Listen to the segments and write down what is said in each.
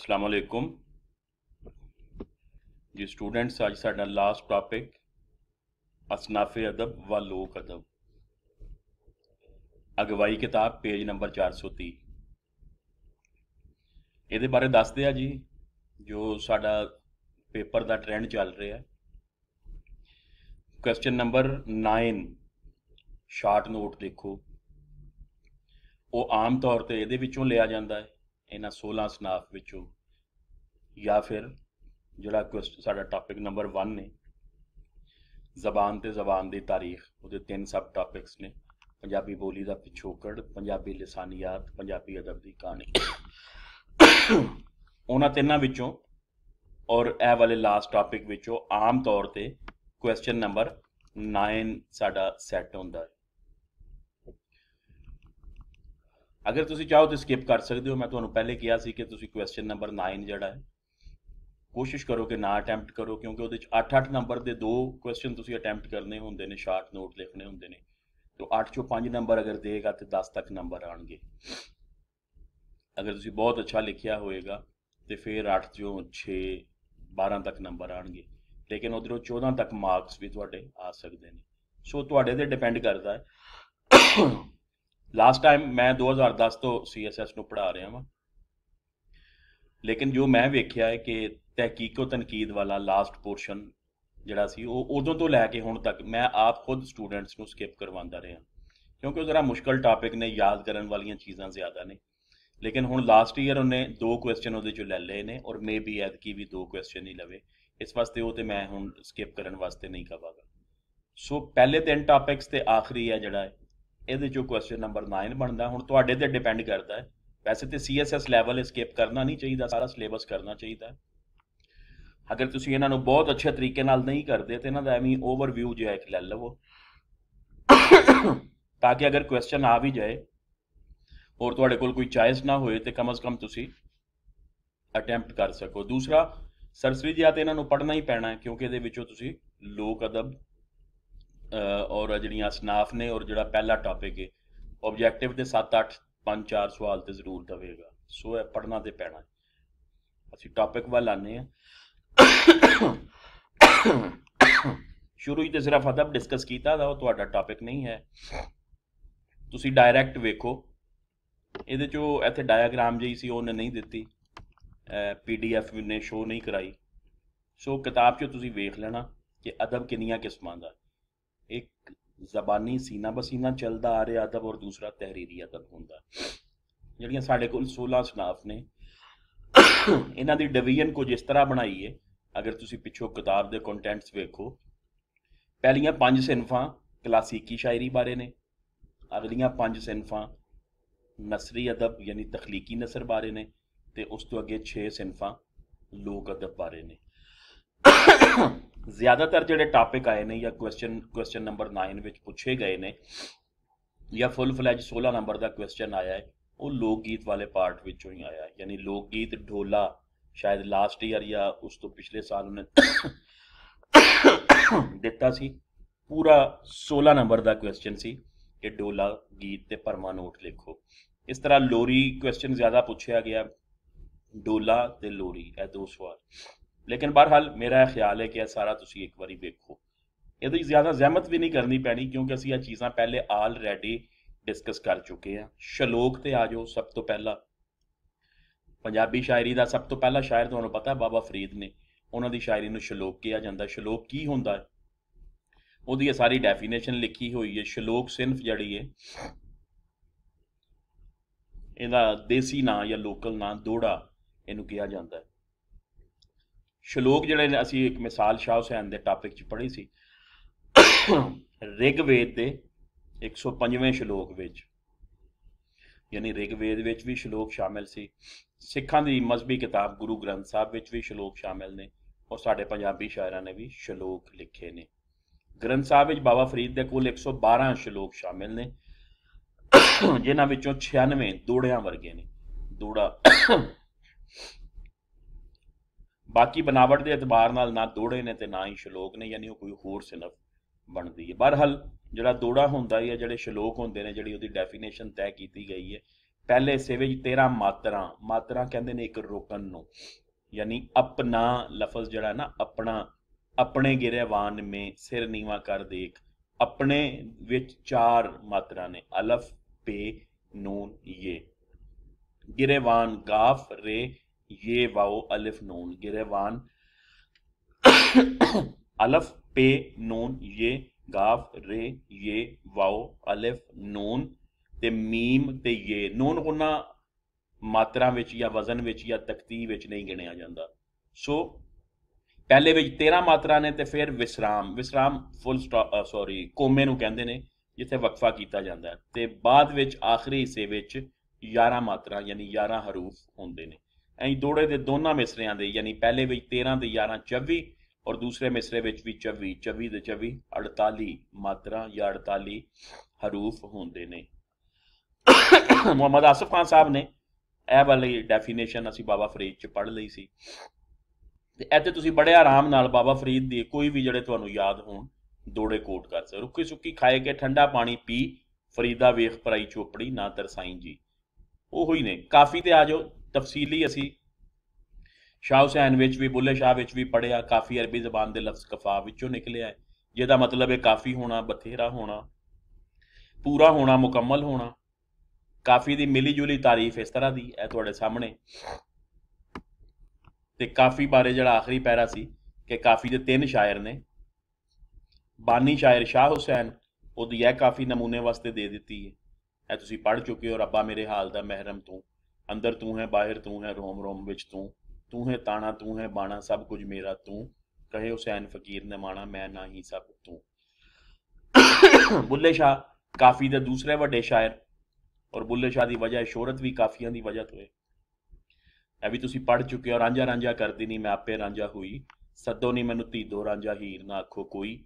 ਅਸਲਾਮ ਅਲੈਕੁਮ ਜੀ ਸਟੂਡੈਂਟਸ ਅੱਜ ਸਾਡਾ ਲਾਸਟ ਟਾਪਿਕ ਅਸਨਾਫੇ ਅਦਬ ਵਾ ਲੋਕ ਅਦਬ ਅਗਵਾਈ ਕਿਤਾਬ ਪੇਜ ਨੰਬਰ 430 ਇਹਦੇ ਬਾਰੇ ਦੱਸਦੇ ਆ ਜੀ ਜੋ ਸਾਡਾ ਪੇਪਰ ਦਾ ਟ੍ਰੈਂਡ ਚੱਲ ਰਿਹਾ ਹੈ ਕੁਐਸਚਨ ਨੰਬਰ 9 ਸ਼ਾਰਟ ਨੋਟ ਦੇਖੋ ਉਹ ਆਮ ਤੌਰ ਤੇ ਇਹਦੇ ਵਿੱਚੋਂ ਲਿਆ ਜਾਂਦਾ ਹੈ ਇਹਨਾਂ 16 ਸਨਾਫ ਵਿੱਚੋਂ ਜਾਂ ਫਿਰ ਜਿਹੜਾ ਕੁਐਸਚਨ ਸਾਡਾ ਟਾਪਿਕ ਨੰਬਰ 1 ਨੇ ਜ਼ਬਾਨ ਤੇ ਜ਼ਬਾਨ ਦੀ ਤਾਰੀਖ ਉਹਦੇ ਤਿੰਨ ਸਬ ਟਾਪਿਕਸ ਨੇ ਪੰਜਾਬੀ ਬੋਲੀ ਦਾ ਪਿਛੋਕੜ ਪੰਜਾਬੀ ਲਿਸਾਨੀਅਤ ਪੰਜਾਬੀ ਅਦਬ ਦੀ ਕਹਾਣੀ ਉਹਨਾਂ ਤਿੰਨਾਂ ਵਿੱਚੋਂ ਔਰ ਇਹ ਵਾਲੇ ਲਾਸਟ ਟਾਪਿਕ ਵਿੱਚੋਂ ਆਮ ਤੌਰ ਤੇ ਕੁਐਸਚਨ ਨੰਬਰ 9 ਸਾਡਾ ਸੈੱਟ ਹੁੰਦਾ ਹੈ ਅਗਰ ਤੁਸੀਂ ਚਾਹੋ ਤਾਂ ਸਕਿਪ ਕਰ ਸਕਦੇ ਹੋ ਮੈਂ ਤੁਹਾਨੂੰ ਪਹਿਲੇ ਕਿਹਾ ਸੀ ਕਿ ਤੁਸੀਂ ਕੁਐਸਚਨ ਨੰਬਰ 9 ਜਿਹੜਾ ਹੈ ਕੋਸ਼ਿਸ਼ ਕਰੋ ਕਿ ਨਾ ਅਟੈਂਪਟ ਕਰੋ ਕਿਉਂਕਿ ਉਹਦੇ ਵਿੱਚ 8-8 ਨੰਬਰ ਦੇ ਦੋ ਕੁਐਸਚਨ ਤੁਸੀਂ ਅਟੈਂਪਟ ਕਰਨੇ ਹੁੰਦੇ ਨੇ ਸ਼ਾਰਟ ਨੋਟ ਲਿਖਣੇ ਹੁੰਦੇ ਨੇ ਤੋ 8 ਚੋਂ 5 ਨੰਬਰ ਅਗਰ ਦੇਗਾ ਤੇ 10 ਤੱਕ ਨੰਬਰ ਆਣਗੇ ਅਗਰ ਤੁਸੀਂ ਬਹੁਤ ਅੱਛਾ ਲਿਖਿਆ ਹੋਏਗਾ ਤੇ ਫਿਰ 8 ਚੋਂ 6 12 ਤੱਕ ਨੰਬਰ ਆਣਗੇ ਲੇਕਿਨ ਉਧਰੋਂ 14 ਤੱਕ ਮਾਰਕਸ ਵੀ ਤੁਹਾਡੇ ਆ ਸਕਦੇ ਨੇ ਸੋ ਤੁਹਾਡੇ ਤੇ ਡਿਪੈਂਡ ਕਰਦਾ ਹੈ ਲਾਸਟ ਟਾਈਮ ਮੈਂ 2010 ਤੋਂ ਸੀਐਸਐਸ ਨੂੰ ਪੜਾ ਰਿਹਾ ਹਾਂ ਲੇਕਿਨ ਜੋ ਮੈਂ ਵੇਖਿਆ ਹੈ ਕਿ ਤਹਿਕੀਕੋ ਤਨਕੀਦ ਵਾਲਾ ਲਾਸਟ ਪੋਰਸ਼ਨ ਜਿਹੜਾ ਸੀ ਉਹ ਉਦੋਂ ਤੋਂ ਲੈ ਕੇ ਹੁਣ ਤੱਕ ਮੈਂ ਆਪ ਖੁਦ ਸਟੂਡੈਂਟਸ ਨੂੰ ਸਕਿਪ ਕਰਵਾਉਂਦਾ ਰਿਹਾ ਕਿਉਂਕਿ ਉਹ ਜ਼ਰਾ ਮੁਸ਼ਕਲ ਟਾਪਿਕ ਨੇ ਯਾਦ ਕਰਨ ਵਾਲੀਆਂ ਚੀਜ਼ਾਂ ਜ਼ਿਆਦਾ ਨੇ ਲੇਕਿਨ ਹੁਣ ਲਾਸਟ ਈਅਰ ਉਹਨੇ ਦੋ ਕੁਐਸਚਨ ਉਹਦੇ ਚੋਂ ਲੈ ਲਏ ਨੇ ਔਰ ਮੇਬੀ ਐਦ ਕੀ ਵੀ ਦੋ ਕੁਐਸਚਨ ਹੀ ਲਵੇ ਇਸ ਵਾਸਤੇ ਉਹ ਤੇ ਮੈਂ ਹੁਣ ਸਕਿਪ ਕਰਨ ਵਾਸਤੇ ਨਹੀਂ ਕਹਾਂਗਾ ਸੋ ਪਹਿਲੇ ਤਿੰਨ ਟਾਪਿਕਸ ਤੇ ਆਖਰੀ ਹੈ ਜਿਹੜਾ ਹੈ ਇਹਦੇ ਚੋਂ ਕੁਐਸਚਨ ਨੰਬਰ 9 ਬਣਦਾ ਹੁਣ ਤੁਹਾਡੇ ਤੇ ਡਿਪੈਂਡ ਕਰਦਾ ਹੈ ਵੈਸੇ ਤੇ ਸੀਐਸਐਸ ਲੈਵਲ escape ਕਰਨਾ ਨਹੀਂ ਚਾਹੀਦਾ ਸਾਰਾ ਸਿਲੇਬਸ ਕਰਨਾ ਚਾਹੀਦਾ ਅਗਰ ਤੁਸੀਂ ਇਹਨਾਂ ਨੂੰ ਬਹੁਤ ਅੱਛੇ ਤਰੀਕੇ ਨਾਲ ਨਹੀਂ ਕਰਦੇ ਤੇ ਇਹਨਾਂ ਦਾ ਐਵੇਂ ਓਵਰਵਿਊ ਜਿਹਾ ਇੱਕ ਲੈ ਲਵੋ ਤਾਂ ਕਿ ਅਗਰ ਕੁਐਸਚਨ ਆ ਵੀ ਜਾਏ ਔਰ ਤੁਹਾਡੇ ਕੋਲ ਕੋਈ ਚਾਇਸ ਨਾ ਹੋਏ ਤੇ ਕਮ ਕਮ ਤੁਸੀਂ ਅਟੈਂਪਟ ਕਰ ਸਕੋ ਦੂਸਰਾ ਸਰਸਰੀ ਜੀ ਆ ਤੇ ਇਹਨਾਂ ਨੂੰ ਪੜ੍ਹਨਾ ਹੀ ਪੈਣਾ ਕਿਉਂਕਿ ਇਹਦੇ ਵਿੱਚੋਂ ਤੁਸੀਂ ਲੋਕ ਅਦਬ ਔਰ ਜਿਹੜੀਆਂ ਅਸਨਾਫ ਨੇ ਔਰ ਜਿਹੜਾ ਪਹਿਲਾ ਟਾਪਿਕ ਹੈ ਆਬਜੈਕਟਿਵ ਦੇ 7-8 5-4 ਸਵਾਲ ਤੇ ਜ਼ਰੂਰ ਦਵੇਗਾ ਸੋ ਇਹ ਪੜਨਾ ਤੇ ਪੈਣਾ ਅਸੀਂ ਟਾਪਿਕ ਵੱਲ ਆਨੇ ਆ ਸ਼ੁਰੂ ਹੀ ਤੇ ਸਿਰਫ ਅਦਬ ਡਿਸਕਸ ਕੀਤਾ ਦਾ ਉਹ ਤੁਹਾਡਾ ਟਾਪਿਕ ਨਹੀਂ ਹੈ ਤੁਸੀਂ ਡਾਇਰੈਕਟ ਵੇਖੋ ਇਹਦੇ ਚੋ ਇੱਥੇ ਡਾਇਆਗ੍ਰਾਮ ਜਈ ਸੀ ਉਹਨੇ ਨਹੀਂ ਦਿੱਤੀ ਪੀਡੀਐਫ ਵੀ ਨੇ ਸ਼ੋ ਨਹੀਂ ਕਰਾਈ ਸੋ ਕਿਤਾਬ ਚੋਂ ਤੁਸੀਂ ਵੇਖ ਲੈਣਾ ਕਿ ਅਦਬ ਕਿੰਨੀਆਂ ਕਿਸਮਾਂ ਦਾ ਇੱਕ ਜ਼ਬਾਨੀ ਸੀਨਾ ਬਸੀਨਾ ਚੱਲਦਾ ਆ ਰਿਹਾ ਅਦਬ ਔਰ ਦੂਸਰਾ ਤਹਿਰੀਰੀ ਅਦਬ ਹੁੰਦਾ ਜਿਹੜੀਆਂ ਸਾਡੇ ਕੋਲ 16 ਸਨਾਫ ਨੇ ਇਹਨਾਂ ਦੀ ਡਿਵੀਜ਼ਨ ਕੁਝ ਇਸ ਤਰ੍ਹਾਂ ਬਣਾਈ ਏ ਅਗਰ ਤੁਸੀਂ ਪਿੱਛੋਂ ਕਿਤਾਬ ਦੇ ਕੰਟੈਂਟਸ ਵੇਖੋ ਪਹਿਲੀਆਂ ਪੰਜ ਸਿਨਫਾਂ ਕਲਾਸੀਕੀ ਸ਼ਾਇਰੀ ਬਾਰੇ ਨੇ ਅਗਲੀਆਂ ਪੰਜ ਸਿਨਫਾਂ ਨਸਰੀ ਅਦਬ ਯਾਨੀ ਤਖਲੀਕੀ ਨਸਰ ਬਾਰੇ ਨੇ ਤੇ ਉਸ ਤੋਂ ਅੱਗੇ 6 ਸਿਨਫਾਂ ਲੋਕ ਅਦਬ ਬਾਰੇ ਨੇ ਜ਼ਿਆਦਾਤਰ ਜਿਹੜੇ ਟਾਪਿਕ ਆਏ ਨੇ ਜਾਂ ਕੁਐਸਚਨ ਕੁਐਸਚਨ ਨੰਬਰ 9 ਵਿੱਚ ਪੁੱਛੇ ਗਏ ਨੇ ਜਾਂ ਫੁੱਲ ਫਲੈਜ 16 ਨੰਬਰ ਦਾ ਕੁਐਸਚਨ ਆਇਆ ਹੈ ਉਹ ਲੋਕ ਗੀਤ ਵਾਲੇ ਪਾਰਟ ਵਿੱਚੋਂ ਹੀ ਆਇਆ ਯਾਨੀ ਲੋਕ ਗੀਤ ਢੋਲਾ ਸ਼ਾਇਦ ਲਾਸਟ ਈਅਰ ਜਾਂ ਉਸ ਤੋਂ ਪਿਛਲੇ ਸਾਲ ਉਹਨੇ ਦਿੱਤਾ ਸੀ ਪੂਰਾ 16 ਨੰਬਰ ਦਾ ਕੁਐਸਚਨ ਸੀ ਕਿ ਢੋਲਾ ਗੀਤ ਤੇ ਪਰਮਾ ਨੋਟ ਲਿਖੋ ਇਸ ਤਰ੍ਹਾਂ ਲੋਰੀ ਕੁਐਸਚਨ ਜ਼ਿਆਦਾ ਪੁੱਛਿਆ ਗਿਆ ਡੋਲਾ ਤੇ ਲੋਰੀ ਇਹ ਦੋ ਸਵਾਲ ਲੇਕਿਨ ਬਹਰਹਾਲ ਮੇਰਾ ਖਿਆਲ ਹੈ ਕਿ ਇਹ ਸਾਰਾ ਤੁਸੀਂ ਇੱਕ ਵਾਰੀ ਵੇਖੋ ਇਹਦੀ ਜ਼ਿਆਦਾ ਜ਼ਹਿਮਤ ਵੀ ਨਹੀਂ ਕਰਨੀ ਪੈਣੀ ਕਿਉਂਕਿ ਅਸੀਂ ਇਹ ਚੀਜ਼ਾਂ ਪਹਿਲੇ ਆਲਰੇਡੀ ਡਿਸਕਸ ਕਰ ਚੁੱਕੇ ਆ ਸ਼ਲੋਕ ਤੇ ਆ ਜਾਓ ਸਭ ਤੋਂ ਪਹਿਲਾਂ ਪੰਜਾਬੀ ਸ਼ਾਇਰੀ ਦਾ ਸਭ ਤੋਂ ਪਹਿਲਾ ਸ਼ਾਇਰ ਤੁਹਾਨੂੰ ਪਤਾ ਬਾਬਾ ਫਰੀਦ ਨੇ ਉਹਨਾਂ ਦੀ ਸ਼ਾਇਰੀ ਨੂੰ ਸ਼ਲੋਕ ਕਿਹਾ ਜਾਂਦਾ ਸ਼ਲੋਕ ਕੀ ਹੁੰਦਾ ਹੈ ਉਹਦੀ ਇਹ ਸਾਰੀ ਡੈਫੀਨੇਸ਼ਨ ਲਿਖੀ ਹੋਈ ਹੈ ਸ਼ਲੋਕ ਸਿਨਫ ਜੜੀ ਹੈ ਇਹਦਾ ਦੇਸੀ ਨਾਂ ਜਾਂ ਲੋਕਲ ਨਾਂ ਦੋੜਾ ਇਹਨੂੰ ਕਿਹਾ ਜਾਂਦਾ ਹੈ ਸ਼ਲੋਕ ਜਿਹੜੇ ਨੇ ਅਸੀਂ ਇੱਕ ਮਿਸਾਲ ਸ਼ਾਹ ਹੁਸੈਨ ਦੇ ਟਾਪਿਕ 'ਚ ਪੜ੍ਹੀ ਸੀ ਰਿਗਵੇਦ ਦੇ 105ਵੇਂ ਸ਼ਲੋਕ ਵਿੱਚ ਯਾਨੀ ਰਿਗਵੇਦ ਵਿੱਚ ਵੀ ਸ਼ਲੋਕ ਸ਼ਾਮਿਲ ਸੀ ਸਿੱਖਾਂ ਦੀ ਮਜ਼ਬੀ ਕਿਤਾਬ ਗੁਰੂ ਗ੍ਰੰਥ ਸਾਹਿਬ ਵਿੱਚ ਵੀ ਸ਼ਲੋਕ ਸ਼ਾਮਿਲ ਨੇ ਔਰ ਸਾਡੇ ਪੰਜਾਬੀ ਸ਼ਾਇਰਾਂ ਨੇ ਵੀ ਸ਼ਲੋਕ ਲਿਖੇ ਨੇ ਗ੍ਰੰਥ ਸਾਹਿਬ ਵਿੱਚ ਬਾਬਾ ਫਰੀਦ ਦੇ ਕੋਲ 112 ਸ਼ਲੋਕ ਸ਼ਾਮਿਲ ਨੇ ਜਿਨ੍ਹਾਂ ਵਿੱਚੋਂ 96 ਦੋੜਿਆਂ ਵਰਗੇ ਨੇ ਦੋੜਾ ਬਾਕੀ ਬਨਾਵਟ ਦੇ ਇਤਬਾਰ ਨਾਲ ਨਾ ਦੋੜੇ ਨੇ ਤੇ ਨਾ ਹੀ ਸ਼ਲੋਕ ਨੇ ਯਾਨੀ ਉਹ ਕੋਈ ਹੋਰ ਸਿਨਫ ਬਣਦੀ ਹੈ ਬਰਹਾਲ ਜਿਹੜਾ ਦੋੜਾ ਹੁੰਦਾ ਹੈ ਜਿਹੜੇ ਸ਼ਲੋਕ ਹੁੰਦੇ ਨੇ ਜਿਹੜੀ ਉਹਦੀ ਡੈਫੀਨੇਸ਼ਨ ਤੈਅ ਕੀਤੀ ਗਈ ਹੈ ਪਹਿਲੇ ਸੇਵੇਜ 13 ਮਾਤਰਾ ਮਾਤਰਾ ਕਹਿੰਦੇ ਨੇ ਇੱਕ ਰੋਕਨ ਨੂੰ ਯਾਨੀ ਆਪਣਾ ਲਫ਼ਜ਼ ਜਿਹੜਾ ਨਾ ਆਪਣਾ ਆਪਣੇ ਗਿਰੇਵਾਨ ਮੇ ਸਿਰ ਨੀਵਾ ਕਰ ਦੇਖ ਆਪਣੇ ਵਿੱਚ ਚਾਰ ਮਾਤਰਾ ਨੇ ਅਲਫ ਪੇ ਨੂਨ ਯੇ ਗਿਰੇਵਾਨ ਗਾਫ ਰੇ ये वाओ अलिफ नून गिरवान अलफ पे नून ये ਗਾਫ ਰੇ ਯੇ ਵਾਓ ਅਲਿਫ ਨੂਨ ਤੇ ਮੀਮ ਤੇ ਯੇ ਨੂਨ ਗੁਨਾ ਮਾਤਰਾ ਵਿੱਚ ਜਾਂ ਵਜ਼ਨ ਵਿੱਚ ਜਾਂ ਤਕਤੀ ਵਿੱਚ ਨਹੀਂ ਗਿਣਿਆ ਜਾਂਦਾ ਸੋ ਪਹਿਲੇ ਵਿੱਚ 13 ਮਾਤਰਾ ਨੇ ਤੇ ਫਿਰ ਵਿਸਰਾਮ ਵਿਸਰਾਮ ਫੁੱਲ ਸੌਰੀ ਕੋਮੇ ਨੂੰ ਕਹਿੰਦੇ ਨੇ ਜਿੱਥੇ ਵਕਫਾ ਕੀਤਾ ਜਾਂਦਾ ਤੇ ਬਾਅਦ ਵਿੱਚ ਆਖਰੀ ਹਿੱਸੇ ਵਿੱਚ 11 ਮਾਤਰਾ ਯਾਨੀ 11 ਹਰੂਫ ਹੁੰਦੇ ਨੇ ਐਂ ਦੋੜੇ ਦੇ ਦੋਨਾਂ ਮਿਸਰਿਆਂ ਦੇ ਯਾਨੀ ਪਹਿਲੇ ਵਿੱਚ 13 ਦੇ 11 24 ਔਰ ਦੂਸਰੇ ਮਿਸਰੇ ਵਿੱਚ ਵੀ 24 24 ਦੇ 24 48 ਮਾਤਰਾ ਜਾਂ 48 ਹਰੂਫ ਹੁੰਦੇ ਨੇ ਮੁਹੰਮਦ ਆਸਫ ਖਾਨ ਸਾਹਿਬ ਨੇ ਇਹ ਵਾਲੀ ਡੈਫੀਨੇਸ਼ਨ ਅਸੀਂ ਬਾਬਾ ਫਰੀਦ ਚ ਪੜ੍ਹ ਲਈ ਸੀ ਤੇ ਇੱਥੇ ਤੁਸੀਂ ਬੜੇ ਆਰਾਮ ਨਾਲ ਬਾਬਾ ਫਰੀਦ ਦੀ ਕੋਈ ਵੀ ਜਿਹੜੇ ਤੁਹਾਨੂੰ ਯਾਦ ਹੋਣ ਦੋੜੇ ਕੋਟ ਕਰ ਸਕਦੇ ਰੁੱਕੀ ਸੁੱਕੀ ਖਾਏ ਕੇ ਠੰਡਾ ਪਾਣੀ ਪੀ ਫਰੀਦਾ ਵੇਖ ਪਰਾਈ ਚੋਪੜੀ ਨਾ ਤਰਸਾਈ ਜੀ ਉਹੋ ਹੀ ਨੇ ਕਾਫੀ ਤੇ ਆ ਜਾਓ ਤਫਸੀਲੀ ਅਸੀਂ ਸ਼ਾਹ ਹੁਸੈਨ ਵਿੱਚ ਵੀ ਬੁੱਲੇ ਸ਼ਾਹ ਵਿੱਚ ਵੀ ਪੜਿਆ ਕਾਫੀ ਅਰਬੀ ਜ਼ਬਾਨ ਦੇ ਲਫ਼ਜ਼ ਕਫਾ ਵਿੱਚੋਂ ਨਿਕਲਿਆ ਹੈ ਜਿਹਦਾ ਮਤਲਬ ਹੈ ਕਾਫੀ ਹੋਣਾ ਬਥੇਰਾ ਹੋਣਾ ਪੂਰਾ ਹੋਣਾ ਮੁਕੰਮਲ ਹੋਣਾ ਕਾਫੀ ਦੀ ਮਿਲੀ ਜੁਲੀ ਤਾਰੀਫ ਇਸ ਤਰ੍ਹਾਂ ਦੀ ਹੈ ਤੁਹਾਡੇ ਸਾਹਮਣੇ ਤੇ ਕਾਫੀ ਬਾਰੇ ਜਿਹੜਾ ਆਖਰੀ ਪੈਰਾ ਸੀ ਕਿ ਕਾਫੀ ਦੇ ਤਿੰਨ ਸ਼ਾਇਰ ਨੇ ਬਾਨੀ ਸ਼ਾਇਰ ਸ਼ਾਹ ਹੁਸੈਨ ਉਹਦੀ ਇਹ ਕਾਫੀ ਨਮੂਨੇ ਵਾਸਤੇ ਦੇ ਦਿੱਤੀ ਹੈ ਇਹ ਤੁਸੀਂ ਪੜ ਚੁੱਕੇ ਹੋ ਰੱਬਾ ਮੇਰੇ ਹਾਲ ਦਾ ਮਹਿਰਮ ਤੂੰ ਅੰਦਰ ਤੂੰ ਹੈ ਬਾਹਰ ਤੂੰ ਹੈ ਰੋਮ ਰੋਮ ਵਿੱਚ ਤੂੰ ਤੂੰ ਹੈ ਤਾਣਾ ਤੂੰ ਹੈ ਬਾਣਾ ਸਭ ਕੁਝ ਮੇਰਾ ਤੂੰ ਕਹੇ ਹੁਸੈਨ ਫਕੀਰ ਨੇ ਮਾਣਾ ਮੈਂ ਨਾ ਹੀ ਸਭ ਤੂੰ ਬੁੱਲੇ ਸ਼ਾਹ ਕਾਫੀ ਦਾ ਦੂਸਰੇ ਵੱਡੇ ਸ਼ਾਇਰ ਔਰ ਬੁੱਲੇ ਸ਼ਾਹ ਦੀ ਵਜ੍ਹਾ ਸ਼ੋਹਰਤ ਵੀ ਕਾਫੀਆਂ ਦੀ ਵਜ੍ਹਾ ਤੋਂ ਹੈ ਐ ਵੀ ਤੁਸੀਂ ਪੜ ਚੁੱਕੇ ਹੋ ਰਾਂਝਾ ਰਾਂਝਾ ਕਰਦੀ ਨਹੀਂ ਮੈਂ ਆਪੇ ਰਾਂਝਾ ਹੋਈ ਸੱਦੋ ਨਹੀਂ ਮੈਨੂੰ ਤੀ ਦੋ ਰਾਂਝਾ ਹੀਰ ਨਾ ਆਖੋ ਕੋਈ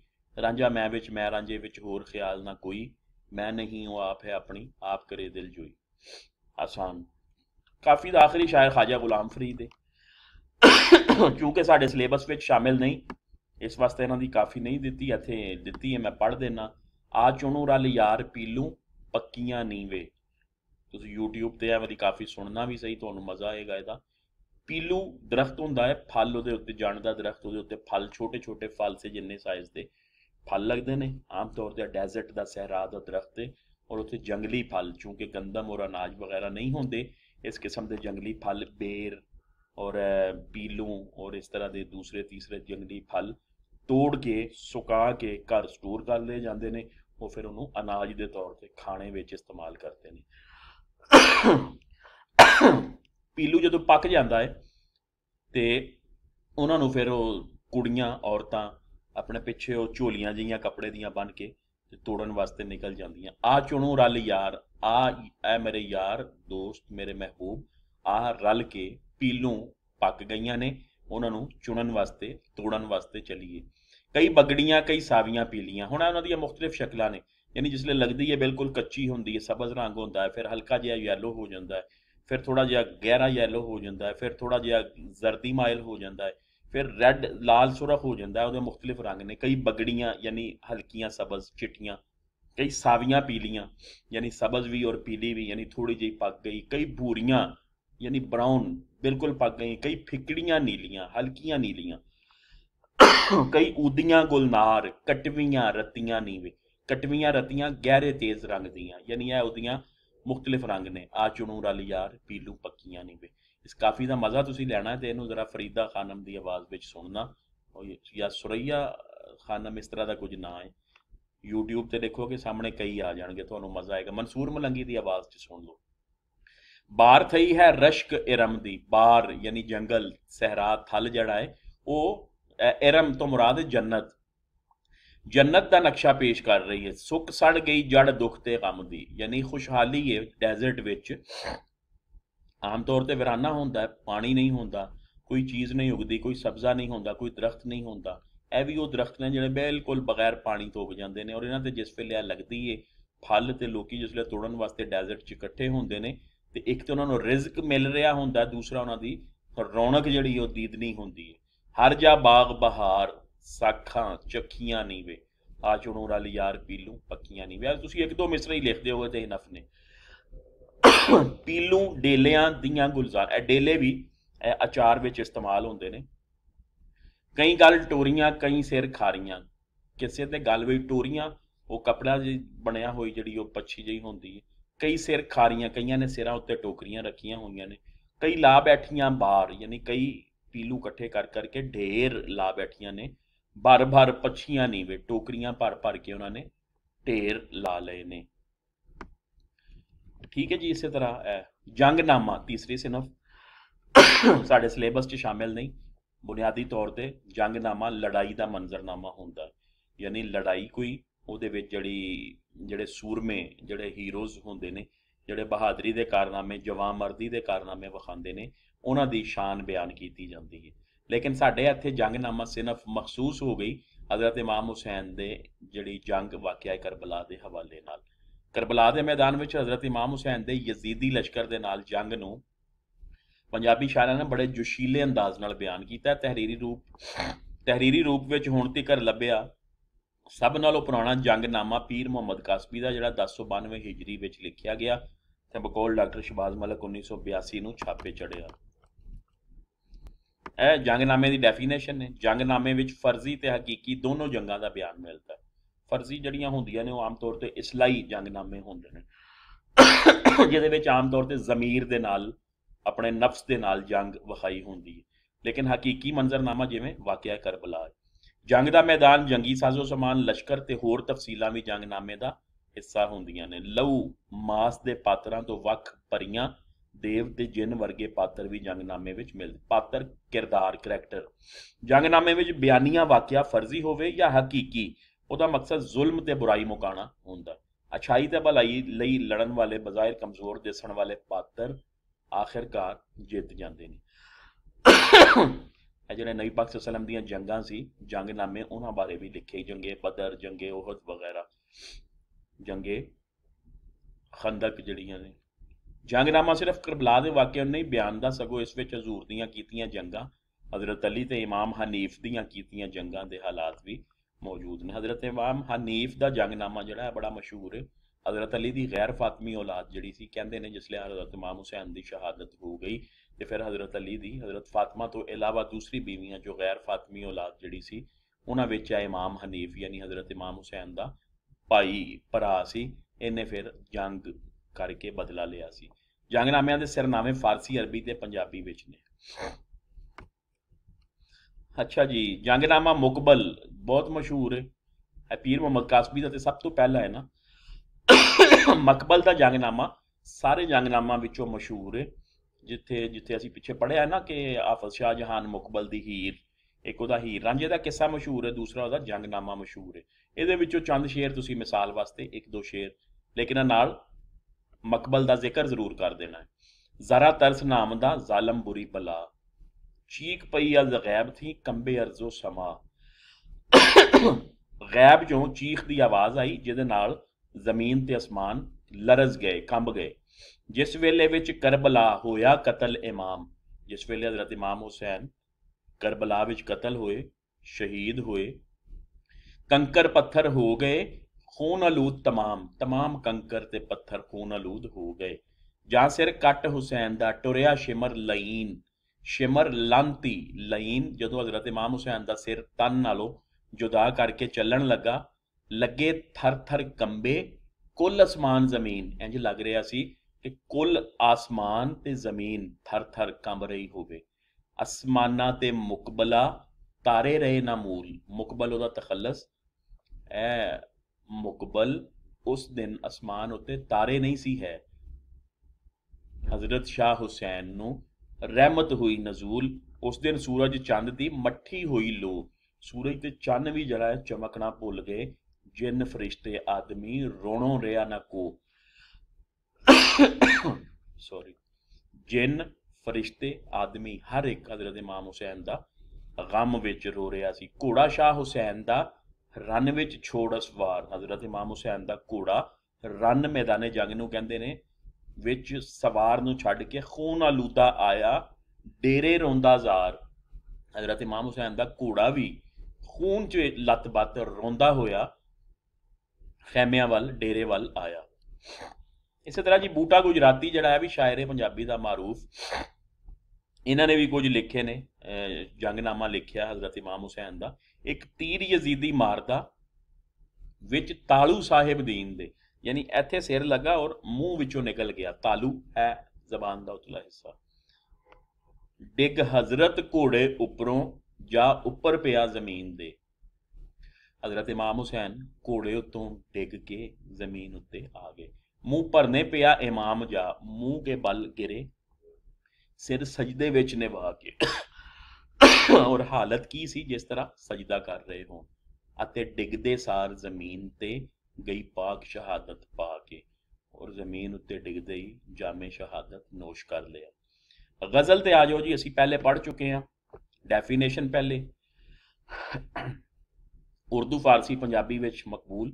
ਰਾਂਝਾ ਮੈਂ ਵਿੱਚ ਮੈਂ ਰਾਂਝੇ ਵਿੱਚ ਹੋਰ ਖਿਆਲ ਨਾ ਕੋਈ ਮੈਂ ਨਹੀਂ ਉਹ ਆਪ ਹੈ ਆਪਣੀ ਆਪ ਕਰੇ ਦਿਲ ਜੋਈ ਆਸਾਨ ਕਾਫੀ ਦਾ ਆਖਰੀ ਸ਼ਾਇਰ ਖਾਜਾ ਗੁਲਾਮ ਫਰੀਦ ਹੈ ਕਿਉਂਕਿ ਸਾਡੇ ਸਿਲੇਬਸ ਵਿੱਚ ਸ਼ਾਮਿਲ ਨਹੀਂ ਇਸ ਵਾਸਤੇ ਇਹਨਾਂ ਦੀ ਕਾਫੀ ਨਹੀਂ ਦਿੱਤੀ ਇੱਥੇ ਦਿੱਤੀ ਹੈ ਮੈਂ ਪੜ੍ਹ ਦੇਣਾ ਆ ਚੁਣੂ ਰਲ ਯਾਰ ਪੀਲੂ ਪੱਕੀਆਂ ਨੀਵੇ ਤੁਸੀਂ YouTube ਤੇ ਐਵੇਂ ਮੇਰੀ ਕਾਫੀ ਸੁਣਨਾ ਵੀ ਸਹੀ ਤੁਹਾਨੂੰ ਮਜ਼ਾ ਆਏਗਾ ਇਹਦਾ ਪੀਲੂ ਦਰਖਤ ਹੁੰਦਾ ਹੈ ਫਲ ਉਹਦੇ ਉੱਤੇ ਦਾ ਦਰਖਤ ਉਹਦੇ ਉੱਤੇ ਫਲ ਛੋਟੇ ਛੋਟੇ ਫਲ ਸੇ ਜਿੰਨੇ ਸਾਈਜ਼ ਦੇ ਫਲ ਲੱਗਦੇ ਨੇ ਆਮ ਤੌਰ ਤੇ ਡੈਜ਼ਰਟ ਦਾ ਸਹਿਰਾ ਦਾ ਦਰਖਤ ਹੈ ਔਰ ਉੱਥੇ ਜੰਗਲੀ ਫਲ ਕਿਉਂਕਿ ਗੰਦਮ ਔਰ ਅਨਾਜ ਵਗੈਰਾ ਨਹੀਂ ਹੁੰਦੇ ਇਸ ਕਿਸਮ ਦੇ ਜੰਗਲੀ ਫਲ ਬੇਰ ਔਰ ਪੀਲੂ ਔਰ ਇਸ ਤਰ੍ਹਾਂ ਦੇ ਦੂਸਰੇ ਤੀਸਰੇ ਜੰਗਲੀ ਫਲ ਤੋੜ ਕੇ ਸੁਕਾ ਕੇ ਘਰ ਸਟੋਰ ਕਰ ਲਏ ਜਾਂਦੇ ਨੇ ਉਹ ਫਿਰ ਉਹਨੂੰ ਅਨਾਜ ਦੇ ਤੌਰ ਤੇ ਖਾਣੇ ਵਿੱਚ ਇਸਤੇਮਾਲ ਕਰਦੇ ਨੇ ਪੀਲੂ ਜਦੋਂ ਪੱਕ ਜਾਂਦਾ ਹੈ ਤੇ ਉਹਨਾਂ ਨੂੰ ਫਿਰ ਉਹ ਕੁੜੀਆਂ ਔਰਤਾਂ ਆਪਣੇ ਪਿੱਛੇ ਉਹ ਝੋਲੀਆਂ ਜਿਹੀਆਂ ਕੱਪੜੇ ਦੀਆਂ ਬਣ ਕੇ ਤੇ ਤੋੜਨ ਵਾਸਤੇ ਨਿਕਲ ਜਾਂਦੀਆਂ ਆ ਚੁਣੂ ਰਲ ਯਾਰ ਆ ਐ ਮੇਰੇ ਯਾਰ ਦੋਸਤ ਮੇਰੇ ਮਹਿਬੂਬ ਆ ਰਲ ਕੇ ਪੀਲੂ ਪੱਕ ਗਈਆਂ ਨੇ ਉਹਨਾਂ ਨੂੰ ਚੁਣਨ ਵਾਸਤੇ ਤੋੜਨ ਵਾਸਤੇ ਚਲੀਏ ਕਈ ਬਗੜੀਆਂ ਕਈ ਸਾਵੀਆਂ ਪੀਲੀਆਂ ਹੁਣ ਉਹਨਾਂ ਦੀਆਂ ਮੁxtਲਿਫ ਸ਼ਕਲਾਂ ਨੇ ਯਾਨੀ ਜਿਸ ਲਈ ਲੱਗਦੀ ਹੈ ਬਿਲਕੁਲ ਕੱਚੀ ਹੁੰਦੀ ਹੈ ਸਬਜ਼ ਰੰਗ ਹੁੰਦਾ ਹੈ ਫਿਰ ਹਲਕਾ ਜਿਹਾ ਯੈਲੋ ਹੋ ਜਾਂਦਾ ਹੈ ਫਿਰ ਥੋੜਾ ਜਿਹਾ ਗਹਿਰਾ ਯੈਲੋ ਹੋ ਜਾਂਦਾ ਹੈ ਫਿਰ ਥੋੜਾ ਜਿਹਾ ਜ਼ਰਦੀ ਮਾਇਲ ਹੋ ਜਾਂਦਾ ਹੈ ਫਿਰ ਰੈੱਡ ਲਾਲ ਸੁਰਖ ਹੋ ਜਾਂਦਾ ਉਹਦੇ ਮੁxtਲਿਫ ਰੰਗ ਨੇ ਕਈ ਬਗੜੀਆਂ ਯਾਨੀ ਹਲਕੀਆਂ ਸਬਜ਼ ਚਿੱਟੀਆਂ ਕਈ ਸਾਵੀਆਂ ਪੀਲੀਆਂ ਯਾਨੀ ਸਬਜ਼ ਵੀ ਔਰ ਪੀਲੀ ਵੀ ਯਾਨੀ ਥੋੜੀ ਜਿਹੀ ਪੱਕ ਗਈ ਕਈ ਭੂਰੀਆਂ ਯਾਨੀ ਬਰਾਊਨ ਬਿਲਕੁਲ ਪੱਕ ਗਈ ਕਈ ਫਿੱਕੜੀਆਂ ਨੀਲੀਆਂ ਹਲਕੀਆਂ ਨੀਲੀਆਂ ਕਈ ਉਦੀਆਂ ਗੁਲਨਾਰ ਕਟਵੀਆਂ ਰਤੀਆਂ ਨੀਵੇਂ ਕਟਵੀਆਂ ਰਤੀਆਂ ਗਹਿਰੇ ਤੇਜ਼ ਰੰਗ ਦੀਆਂ ਯਾਨੀ ਇਹ ਉਹਦੀਆਂ ਮੁxtਲਿਫ ਰੰਗ ਨੇ ਆ ਚੁਣੂ ਰਲ ਯਾਰ ਪੀਲੂ ਪੱਕੀਆਂ ਨੀਵੇਂ ਇਸ ਕਾਫੀ ਦਾ ਮਜ਼ਾ ਤੁਸੀਂ ਲੈਣਾ ਤੇ ਇਹਨੂੰ ਜ਼ਰਾ ਫਰੀਦਾ ਖਾਨਮ ਦੀ ਆਵਾਜ਼ ਵਿੱਚ ਸੁਣਨਾ ਜਾਂ ਸੁਰਈਆ ਖਾਨਮ ਇਸ ਤਰ੍ਹਾਂ ਦਾ ਕੁਝ ਨਾ ਹੈ YouTube ਤੇ ਦੇਖੋਗੇ ਸਾਹਮਣੇ ਕਈ ਆ ਜਾਣਗੇ ਤੁਹਾਨੂੰ ਮਜ਼ਾ ਆਏਗਾ ਮਨਸੂਰ ਮਲੰਗੀ ਦੀ ਆਵਾਜ਼ 'ਚ ਸੁਣ ਲਓ ਬਾਰ ਥਈ ਹੈ ਰਸ਼ਕ ਇਰਮ ਦੀ ਬਾਰ ਯਾਨੀ ਜੰਗਲ ਸਹਰਾ ਥਲ ਜੜਾ ਹੈ ਉਹ ਇਰਮ ਤੋਂ ਮੁਰਾਦ ਜੰਨਤ ਜੰਨਤ ਦਾ ਨਕਸ਼ਾ ਪੇਸ਼ ਕਰ ਰਹੀ ਹੈ ਸੁੱਕ ਸੜ ਗਈ ਜੜ ਦੁੱਖ ਤੇ ਗਮ ਦੀ ਯਾਨੀ ਖੁਸ਼ਹਾਲੀ ਹੈ ਡੈਜ਼ਰਟ ਵਿੱਚ ਆਮ ਤੌਰ ਤੇ ਵਿਰਾਨਾ ਹੁੰਦਾ ਪਾਣੀ ਨਹੀਂ ਹੁੰਦਾ ਕੋਈ ਚੀਜ਼ ਨਹੀਂ ਉਗਦੀ ਕੋਈ ਸਬਜ਼ਾ ਨਹੀਂ ਹੁੰਦਾ ਕੋਈ ਦਰਖਤ ਨਹੀਂ ਹੁੰਦਾ ਇਹ ਵੀ ਉਹ ਦਰਖਤ ਨੇ ਜਿਹੜੇ ਬਿਲਕੁਲ ਬਗੈਰ ਪਾਣੀ ਤੋਂ ਉਗ ਜਾਂਦੇ ਨੇ ਔਰ ਇਹਨਾਂ ਤੇ ਜਿਸ ਵੇਲੇ ਆ ਲੱਗਦੀ ਏ ਫਲ ਤੇ ਲੋਕੀ ਜਿਸ ਵੇਲੇ ਤੋੜਨ ਵਾਸਤੇ ਡੈਜ਼ਰਟ 'ਚ ਇਕੱਠੇ ਹੁੰਦੇ ਨੇ ਤੇ ਇੱਕ ਤੇ ਉਹਨਾਂ ਨੂੰ ਰਿਜ਼ਕ ਮਿਲ ਰਿਹਾ ਹੁੰਦਾ ਦੂਸਰਾ ਉਹਨਾਂ ਦੀ ਰੌਣਕ ਜਿਹੜੀ ਉਹ ਦੀਦਨੀ ਹੁੰਦੀ ਏ ਹਰ ਜਾ ਬਾਗ ਬਹਾਰ ਸਾਖਾਂ ਚੱਖੀਆਂ ਵੇ ਆ ਚੁਣੋ ਰਲ ਯਾਰ ਪੀਲੂ ਪੱਕੀਆਂ ਨਹੀਂ ਵੇ ਤੁਸੀਂ ਇੱਕ ਦੋ ਮਿਸਰੇ ਹੀ ਲਿਖਦੇ ਹੋਗੇ ਤੇ ਇਨਫ ਨੇ ਪੀਲੂ ਡੇਲਿਆਂ ਦੀਆਂ ਗੁਲਜ਼ਾਰ ਇਹ ਡੇਲੇ ਵੀ ਅਚਾਰ ਵਿੱਚ ਇਸਤੇਮਾਲ ਹੁੰਦੇ ਨੇ ਕਈ ਗੱਲ ਟੋਰੀਆਂ ਕਈ ਸਿਰ ਖਾਰੀਆਂ ਕਿਸੇ ਤੇ ਗੱਲ ਵੀ ਟੋਰੀਆਂ ਉਹ ਕਪੜਾ ਜੀ ਬਣਿਆ ਹੋਈ ਜਿਹੜੀ ਉਹ ਪੱਛੀ ਜਿਹੀ ਹੁੰਦੀ ਹੈ ਕਈ ਸਿਰ ਖਾਰੀਆਂ ਕਈਆਂ ਨੇ ਸਿਰਾਂ ਉੱਤੇ ਟੋਕਰੀਆਂ ਰੱਖੀਆਂ ਹੋਈਆਂ ਨੇ ਕਈ ਲਾ ਬੈਠੀਆਂ ਬਾਹਰ ਯਾਨੀ ਕਈ ਪੀਲੂ ਇਕੱਠੇ ਕਰ ਕਰਕੇ ਢੇਰ ਲਾ ਬੈਠੀਆਂ ਨੇ ਭਰ ਭਰ ਪੱਛੀਆਂ ਨਹੀਂ ਵੇ ਟੋਕਰੀਆਂ ਭਰ ਭਰ ਕੇ ਉਹਨਾਂ ਨੇ ਢੇਰ ਲਾ ਲਏ ਨੇ ਠੀਕ ਹੈ ਜੀ ਇਸੇ ਤਰ੍ਹਾਂ ਜੰਗਨਾਮਾ ਤੀਸਰੀ ਸਿਨਫ ਸਾਡੇ ਸਿਲੇਬਸ 'ਚ ਸ਼ਾਮਿਲ ਨਹੀਂ ਬੁਨਿਆਦੀ ਤੌਰ ਤੇ ਜੰਗਨਾਮਾ ਲੜਾਈ ਦਾ ਮੰਜ਼ਰਨਾਮਾ ਹੁੰਦਾ ਯਾਨੀ ਲੜਾਈ ਕੋਈ ਉਹਦੇ ਵਿੱਚ ਜਿਹੜੀ ਜਿਹੜੇ ਸੂਰਮੇ ਜਿਹੜੇ ਹੀਰੋਜ਼ ਹੁੰਦੇ ਨੇ ਜਿਹੜੇ ਬਹਾਦਰੀ ਦੇ ਕਾਰਨਾਮੇ ਜਵਾਨ ਮਰਦੀ ਦੇ ਕਾਰਨਾਮੇ ਵਿਖਾਉਂਦੇ ਨੇ ਉਹਨਾਂ ਦੀ ਸ਼ਾਨ ਬਿਆਨ ਕੀਤੀ ਜਾਂਦੀ ਹੈ ਲੇਕਿਨ ਸਾਡੇ ਇੱਥੇ ਜੰਗਨਾਮਾ ਸਿਨਫ ਮਖਸੂਸ ਹੋ ਗਈ حضرت امام حسین ਦੇ ਜਿਹੜੀ ਜੰਗ ਵਾਕਿਆ ਕਰਬਲਾ ਦੇ ਹਵਾਲੇ ਨਾਲ ਕਰਬਲਾ ਦੇ ਮੈਦਾਨ ਵਿੱਚ حضرت ਇਮਾਮ ਹੁਸੈਨ ਦੇ ਯਜ਼ੀਦੀ ਲਸ਼ਕਰ ਦੇ ਨਾਲ ਜੰਗ ਨੂੰ ਪੰਜਾਬੀ ਸ਼ਾਇਰਾਂ ਨੇ ਬੜੇ ਜੋਸ਼ੀਲੇ ਅੰਦਾਜ਼ ਨਾਲ ਬਿਆਨ ਕੀਤਾ ਤਹਿਰੀਰੀ ਰੂਪ ਤਹਿਰੀਰੀ ਰੂਪ ਵਿੱਚ ਹੁਣ ਤੱਕਰ ਲੱਭਿਆ ਸਭ ਨਾਲੋਂ ਪੁਰਾਣਾ ਜੰਗਨਾਮਾ ਪੀਰ ਮੁਹੰਮਦ ਕਾਸਮੀ ਦਾ ਜਿਹੜਾ 1092 ਹਿਜਰੀ ਵਿੱਚ ਲਿਖਿਆ ਗਿਆ ਤੇ ਬਕੌਲ ਡਾਕਟਰ ਸ਼ਬਾਜ਼ ਮਲਕ 1982 ਨੂੰ ਛਾਪੇ ਚੜਿਆ ਇਹ ਜੰਗਨਾਮੇ ਦੀ ਡੈਫੀਨੇਸ਼ਨ ਨੇ ਜੰਗਨਾਮੇ ਵਿੱਚ ਫਰਜ਼ੀ ਤੇ ਹਕੀਕੀ ਦੋਨੋਂ ਜੰਗਾਂ ਦਾ ਬਿਆਨ ਮਿਲਦਾ ਹੈ ਫਰਜ਼ੀ ਜੜੀਆਂ ਹੁੰਦੀਆਂ ਨੇ ਉਹ ਆਮ ਤੌਰ ਤੇ ਇਸਲਾਈ ਜੰਗਨਾਮੇ ਹੁੰਦੇ ਨੇ ਜਿਹਦੇ ਵਿੱਚ ਆਮ ਤੌਰ ਤੇ ਜ਼ਮੀਰ ਦੇ ਨਾਲ ਆਪਣੇ ਨਫਸ ਦੇ ਨਾਲ ਜੰਗ ਵਿਖਾਈ ਹੁੰਦੀ ਹੈ ਲੇਕਿਨ ਹਕੀਕੀ ਮੰਜ਼ਰਨਾਮਾ ਜਿਵੇਂ ਵਾਕਿਆ ਕਰਬਲਾ ਜੰਗ ਦਾ ਮੈਦਾਨ ਜੰਗੀ ਸਾਜ਼ੋ ਸਮਾਨ ਲਸ਼ਕਰ ਤੇ ਹੋਰ ਤਫਸੀਲਾਂ ਵੀ ਜੰਗਨਾਮੇ ਦਾ ਹਿੱਸਾ ਹੁੰਦੀਆਂ ਨੇ ਲਹੂ ਮਾਸ ਦੇ ਪਾਤਰਾਂ ਤੋਂ ਵੱਖ ਪਰੀਆਂ ਦੇਵ ਤੇ ਜਿੰਨ ਵਰਗੇ ਪਾਤਰ ਵੀ ਜੰਗਨਾਮੇ ਵਿੱਚ ਮਿਲਦੇ ਪਾਤਰ ਕਿਰਦਾਰ ਕੈਰੈਕਟਰ ਜੰਗਨਾਮੇ ਵਿੱਚ ਬਿਆਨੀਆਂ ਵਾਕਿਆ ਫਰਜ਼ੀ ਹੋਵੇ ਜਾਂ ਹਕੀਕੀ ਉਹਦਾ ਮਕਸਦ ਜ਼ੁਲਮ ਤੇ ਬੁਰਾਈ ਮੁਕਾਣਾ ਹੁੰਦਾ ਅਛਾਈ ਤੇ ਭਲਾਈ ਲਈ ਲੜਨ ਵਾਲੇ ਬਜ਼ਾਇਰ ਕਮਜ਼ੋਰ ਦਿਸਣ ਵਾਲੇ ਪਾਤਰ ਆਖਿਰਕਾਰ ਜਿੱਤ ਜਾਂਦੇ ਨੇ ਇਹ ਜਿਹੜੇ ਨਬੀ ਪਾਕ ਸੱਲਮ ਦੀਆਂ ਜੰਗਾਂ ਸੀ ਜੰਗਨਾਮੇ ਉਹਨਾਂ ਬਾਰੇ ਵੀ ਲਿਖੇ ਜੰਗੇ ਬਦਰ ਜੰਗੇ ਉਹਦ ਵਗੈਰਾ ਜੰਗੇ ਖੰਦਕ ਜਿਹੜੀਆਂ ਨੇ ਜੰਗਨਾਮਾ ਸਿਰਫ ਕਰਬਲਾ ਦੇ ਵਾਕਿਆ ਨਹੀਂ ਬਿਆਨ ਦਾ ਸਗੋ ਇਸ ਵਿੱਚ ਹਜ਼ੂਰ ਦੀਆਂ ਕੀਤੀਆਂ ਜੰਗਾਂ ਹਜ਼ਰਤ ਅਲੀ ਤੇ ਇਮਾਮ ਹਨੀਫ ਦੀਆਂ ਕੀਤੀਆਂ ਜੰਗਾਂ ਦੇ ਹਾਲਾਤ ਵੀ ਮੌਜੂਦ ਨੇ حضرت امام حنیف ਦਾ ਜੰਗਨਾਮਾ ਜਿਹੜਾ ਹੈ ਬੜਾ ਮਸ਼ਹੂਰ ਹੈ حضرت ਅਲੀ ਦੀ ਗੈਰ ਫਾਤਮੀ ਔਲਾਦ ਜਿਹੜੀ ਸੀ ਕਹਿੰਦੇ ਨੇ ਜਿਸ ਲਈ حضرت امام حسین ਦੀ ਸ਼ਹਾਦਤ ਹੋ ਗਈ ਤੇ ਫਿਰ حضرت ਅਲੀ ਦੀ حضرت ਫਾਤਮਾ ਤੋਂ ਇਲਾਵਾ ਦੂਸਰੀ ਬੀਵੀਆਂ ਜੋ ਗੈਰ ਫਾਤਮੀ ਔਲਾਦ ਜਿਹੜੀ ਸੀ ਉਹਨਾਂ ਵਿੱਚ ਆ ਇਮਾਮ حنیف ਯਾਨੀ حضرت امام حسین ਦਾ ਭਾਈ ਭਰਾ ਸੀ ਇਹਨੇ ਫਿਰ ਜੰਗ ਕਰਕੇ ਬਦਲਾ ਲਿਆ ਸੀ ਜੰਗਨਾਮਿਆਂ ਦੇ ਸਿਰਨਾਮੇ ਫਾਰਸੀ ਅਰਬੀ ਤੇ ਪੰਜਾਬੀ ਵਿੱਚ ਨੇ ਅੱਛਾ ਜੀ ਜੰਗਨਾਮਾ ਮੁਕਬਲ ਬਹੁਤ ਮਸ਼ਹੂਰ ਹੈ ਇਹ ਪੀਰ ਮੁਹੰਮਦ ਕਾਸਬੀ ਦਾ ਤੇ ਸਭ ਤੋਂ ਪਹਿਲਾ ਹੈ ਨਾ ਮਕਬਲ ਦਾ ਜੰਗਨਾਮਾ ਸਾਰੇ ਜੰਗਨਾਮਾ ਵਿੱਚੋਂ ਮਸ਼ਹੂਰ ਹੈ ਜਿੱਥੇ ਜਿੱਥੇ ਅਸੀਂ ਪਿੱਛੇ ਪੜਿਆ ਨਾ ਕਿ ਆਫਜ਼ ਸ਼ਾਹ ਜਹਾਨ ਮੁਕਬਲ ਦੀ ਹੀਰ ਇੱਕ ਉਹਦਾ ਹੀਰ ਰਾਂਝੇ ਦਾ ਕਿੱਸਾ ਮਸ਼ਹੂਰ ਹੈ ਦੂਸਰਾ ਉਹਦਾ ਜੰਗਨਾਮਾ ਮਸ਼ਹੂਰ ਹੈ ਇਹਦੇ ਵਿੱਚੋਂ ਚੰਦ ਸ਼ੇਰ ਤੁਸੀਂ ਮਿਸਾਲ ਵਾਸਤੇ ਇੱਕ ਦੋ ਸ਼ੇਰ ਲੇਕਿਨ ਨਾਲ ਮਕਬਲ ਦਾ ਜ਼ਿਕਰ ਜ਼ਰੂਰ ਕਰ ਦੇਣਾ ਹੈ ਜ਼ਰਾ ਤਰਸ ਨਾਮ ਦਾ ਜ਼ਾਲਮ ਬੁਰੀ ਬਲਾ ਚੀਕ ਪਈ ਅਲ ਗੈਬ ਥੀ ਕੰਬੇ ਅਰਜ਼ੋ ਸਮਾ ਗੈਬ ਜੋ ਚੀਖ ਦੀ ਆਵਾਜ਼ ਆਈ ਜਿਹਦੇ ਨਾਲ ਜ਼ਮੀਨ ਤੇ ਅਸਮਾਨ ਲਰਜ਼ ਗਏ ਕੰਬ ਗਏ ਜਿਸ ਵੇਲੇ ਵਿੱਚ ਕਰਬਲਾ ਹੋਇਆ ਕਤਲ ਇਮਾਮ ਜਿਸ ਵੇਲੇ حضرت ਇਮਾਮ ਹੁਸੈਨ ਕਰਬਲਾ ਵਿੱਚ ਕਤਲ ਹੋਏ ਸ਼ਹੀਦ ਹੋਏ ਕੰਕਰ ਪੱਥਰ ਹੋ ਗਏ ਖੂਨ ਅਲੂਦ ਤਮਾਮ ਤਮਾਮ ਕੰਕਰ ਤੇ ਪੱਥਰ ਖੂਨ ਅਲੂਦ ਹੋ ਗਏ ਜਾਂ ਸਿਰ ਕੱਟ ਹੁਸੈਨ ਦਾ ਟੁਰਿਆ ਸ਼ਿਮਰ ਲਈਨ ਸ਼ਿਮਰ ਲਾਂਤੀ ਲਾਈਨ ਜਦੋਂ حضرت ਇਮਾਮ ਹੁਸੈਨ ਦਾ ਸਿਰ ਤਨ ਨਾਲੋਂ ਜੁਦਾ ਕਰਕੇ ਚੱਲਣ ਲੱਗਾ ਲੱਗੇ ਥਰ-ਥਰ ਕੰਬੇ ਕੁੱਲ ਅਸਮਾਨ ਜ਼ਮੀਨ ਇੰਜ ਲੱਗ ਰਿਹਾ ਸੀ ਕਿ ਕੁੱਲ ਆਸਮਾਨ ਤੇ ਜ਼ਮੀਨ ਥਰ-ਥਰ ਕੰਬ ਰਹੀ ਹੋਵੇ ਅਸਮਾਨਾਂ ਤੇ ਮੁਕਬਲਾ ਤਾਰੇ ਰਹੇ ਨਾ ਮੂਲ ਮੁਕਬਲ ਉਹਦਾ ਤਖੱਲਸ ਐ ਮੁਕਬਲ ਉਸ ਦਿਨ ਅਸਮਾਨ ਉੱਤੇ ਤਾਰੇ ਨਹੀਂ ਸੀ ਹੈ حضرت ਸ਼ਾਹ ਹੁਸੈਨ ਨੂੰ ਰਹਿਮਤ ਹੋਈ ਨਜ਼ੂਲ ਉਸ ਦਿਨ ਸੂਰਜ ਚੰਦ ਦੀ ਮੱਠੀ ਹੋਈ ਲੋ ਸੂਰਜ ਤੇ ਚੰਨ ਵੀ ਜਿਹੜਾ ਹੈ ਚਮਕਣਾ ਭੁੱਲ ਗਏ ਜਿੰਨ ਫਰਿਸ਼ਤੇ ਆਦਮੀ ਰੋਣੋਂ ਰਿਆ ਨਾ ਕੋ ਸੌਰੀ ਜਿੰਨ ਫਰਿਸ਼ਤੇ ਆਦਮੀ ਹਰ ਇੱਕ ਹਜ਼ਰਤ ਇਮਾਮ ਹੁਸੈਨ ਦਾ ਗਮ ਵਿੱਚ ਰੋ ਰਿਹਾ ਸੀ ਘੋੜਾ ਸ਼ਾਹ ਹੁਸੈਨ ਦਾ ਰਨ ਵਿੱਚ ਛੋੜ ਅਸਵਾਰ ਹਜ਼ਰਤ ਇਮਾਮ ਹੁਸੈਨ ਦਾ ਘੋੜਾ ਰਨ ਮੈਦਾਨੇ ਜੰਗ ਨੂੰ ਕਹਿੰਦੇ ਨੇ ਵਿੱਚ ਸਵਾਰ ਨੂੰ ਛੱਡ ਕੇ ਖੂਨ ਆਲੂਦਾ ਆਇਆ ਡੇਰੇ ਰੋਂਦਾ ਜ਼ਾਰ حضرت ਇਮਾਮ ਹੁਸੈਨ ਦਾ ਘੋੜਾ ਵੀ ਖੂਨ 'ਚ ਲੱਤ-ਬੱਤ ਰੋਂਦਾ ਹੋਇਆ ਖੈਮਿਆਂ ਵੱਲ ਡੇਰੇ ਵੱਲ ਆਇਆ ਇਸੇ ਤਰ੍ਹਾਂ ਜੀ ਬੂਟਾ ਗੁਜਰਾਤੀ ਜਿਹੜਾ ਹੈ ਵੀ ਸ਼ਾਇਰੇ ਪੰਜਾਬੀ ਦਾ ਮਾਰੂਫ ਇਹਨਾਂ ਨੇ ਵੀ ਕੁਝ ਲਿਖੇ ਨੇ ਜੰਗਨਾਮਾ ਲਿਖਿਆ حضرت ਇਮਾਮ ਹੁਸੈਨ ਦਾ ਇੱਕ ਤੀਰ ਯਜ਼ੀਦੀ ਮਾਰਦਾ ਵਿੱਚ ਤਾਲੂ ਸਾਹਿਬ ਦੀਨ ਦੇ ਯਾਨੀ ਇੱਥੇ ਸਿਰ ਲੱਗਾ ਔਰ ਮੂੰਹ ਵਿੱਚੋਂ ਨਿਕਲ ਗਿਆ ਤਾਲੂ ਹੈ ਜ਼ਬਾਨ ਦਾ ਉਤਲਾ ਹਿੱਸਾ ਡਿੱਗ ਹਜ਼ਰਤ ਘੋੜੇ ਉੱਪਰੋਂ ਜਾਂ ਉੱਪਰ ਪਿਆ ਜ਼ਮੀਨ ਦੇ ਹਜ਼ਰਤ ਇਮਾਮ ਹੁਸੈਨ ਘੋੜੇ ਉਤੋਂ ਡਿੱਗ ਕੇ ਜ਼ਮੀਨ ਉੱਤੇ ਆ ਗਏ ਮੂੰਹ ਪਰਨੇ ਪਿਆ ਇਮਾਮ ਜਾ ਮੂੰਹ ਕੇ ਬਲ ਗਿਰੇ ਸਿਰ ਸਜਦੇ ਵਿੱਚ ਨਿਵਾ ਕੇ ਔਰ ਹਾਲਤ ਕੀ ਸੀ ਜਿਸ ਤਰ੍ਹਾਂ ਸਜਦਾ ਕਰ ਰਹੇ ਹੋ ਅਤੇ ਡਿੱਗਦੇ ਸਾਰ ਜ਼ਮੀਨ ਤੇ ਗਈ ਪਾਕ ਸ਼ਹਾਦਤ ਪਾ ਕੇ ਔਰ ਜ਼ਮੀਨ ਉੱਤੇ ਡਿੱਗਦੇ ਹੀ ਜਾਮੇ ਸ਼ਹਾਦਤ ਨੋਸ਼ ਕਰ ਲਿਆ ਗਜ਼ਲ ਤੇ ਆ ਜਾਓ ਜੀ ਅਸੀਂ ਪਹਿਲੇ ਪੜ ਚੁੱਕੇ ਆ ਡੈਫੀਨੇਸ਼ਨ ਪਹਿਲੇ ਉਰਦੂ ਫਾਰਸੀ ਪੰਜਾਬੀ ਵਿੱਚ ਮਕਬੂਲ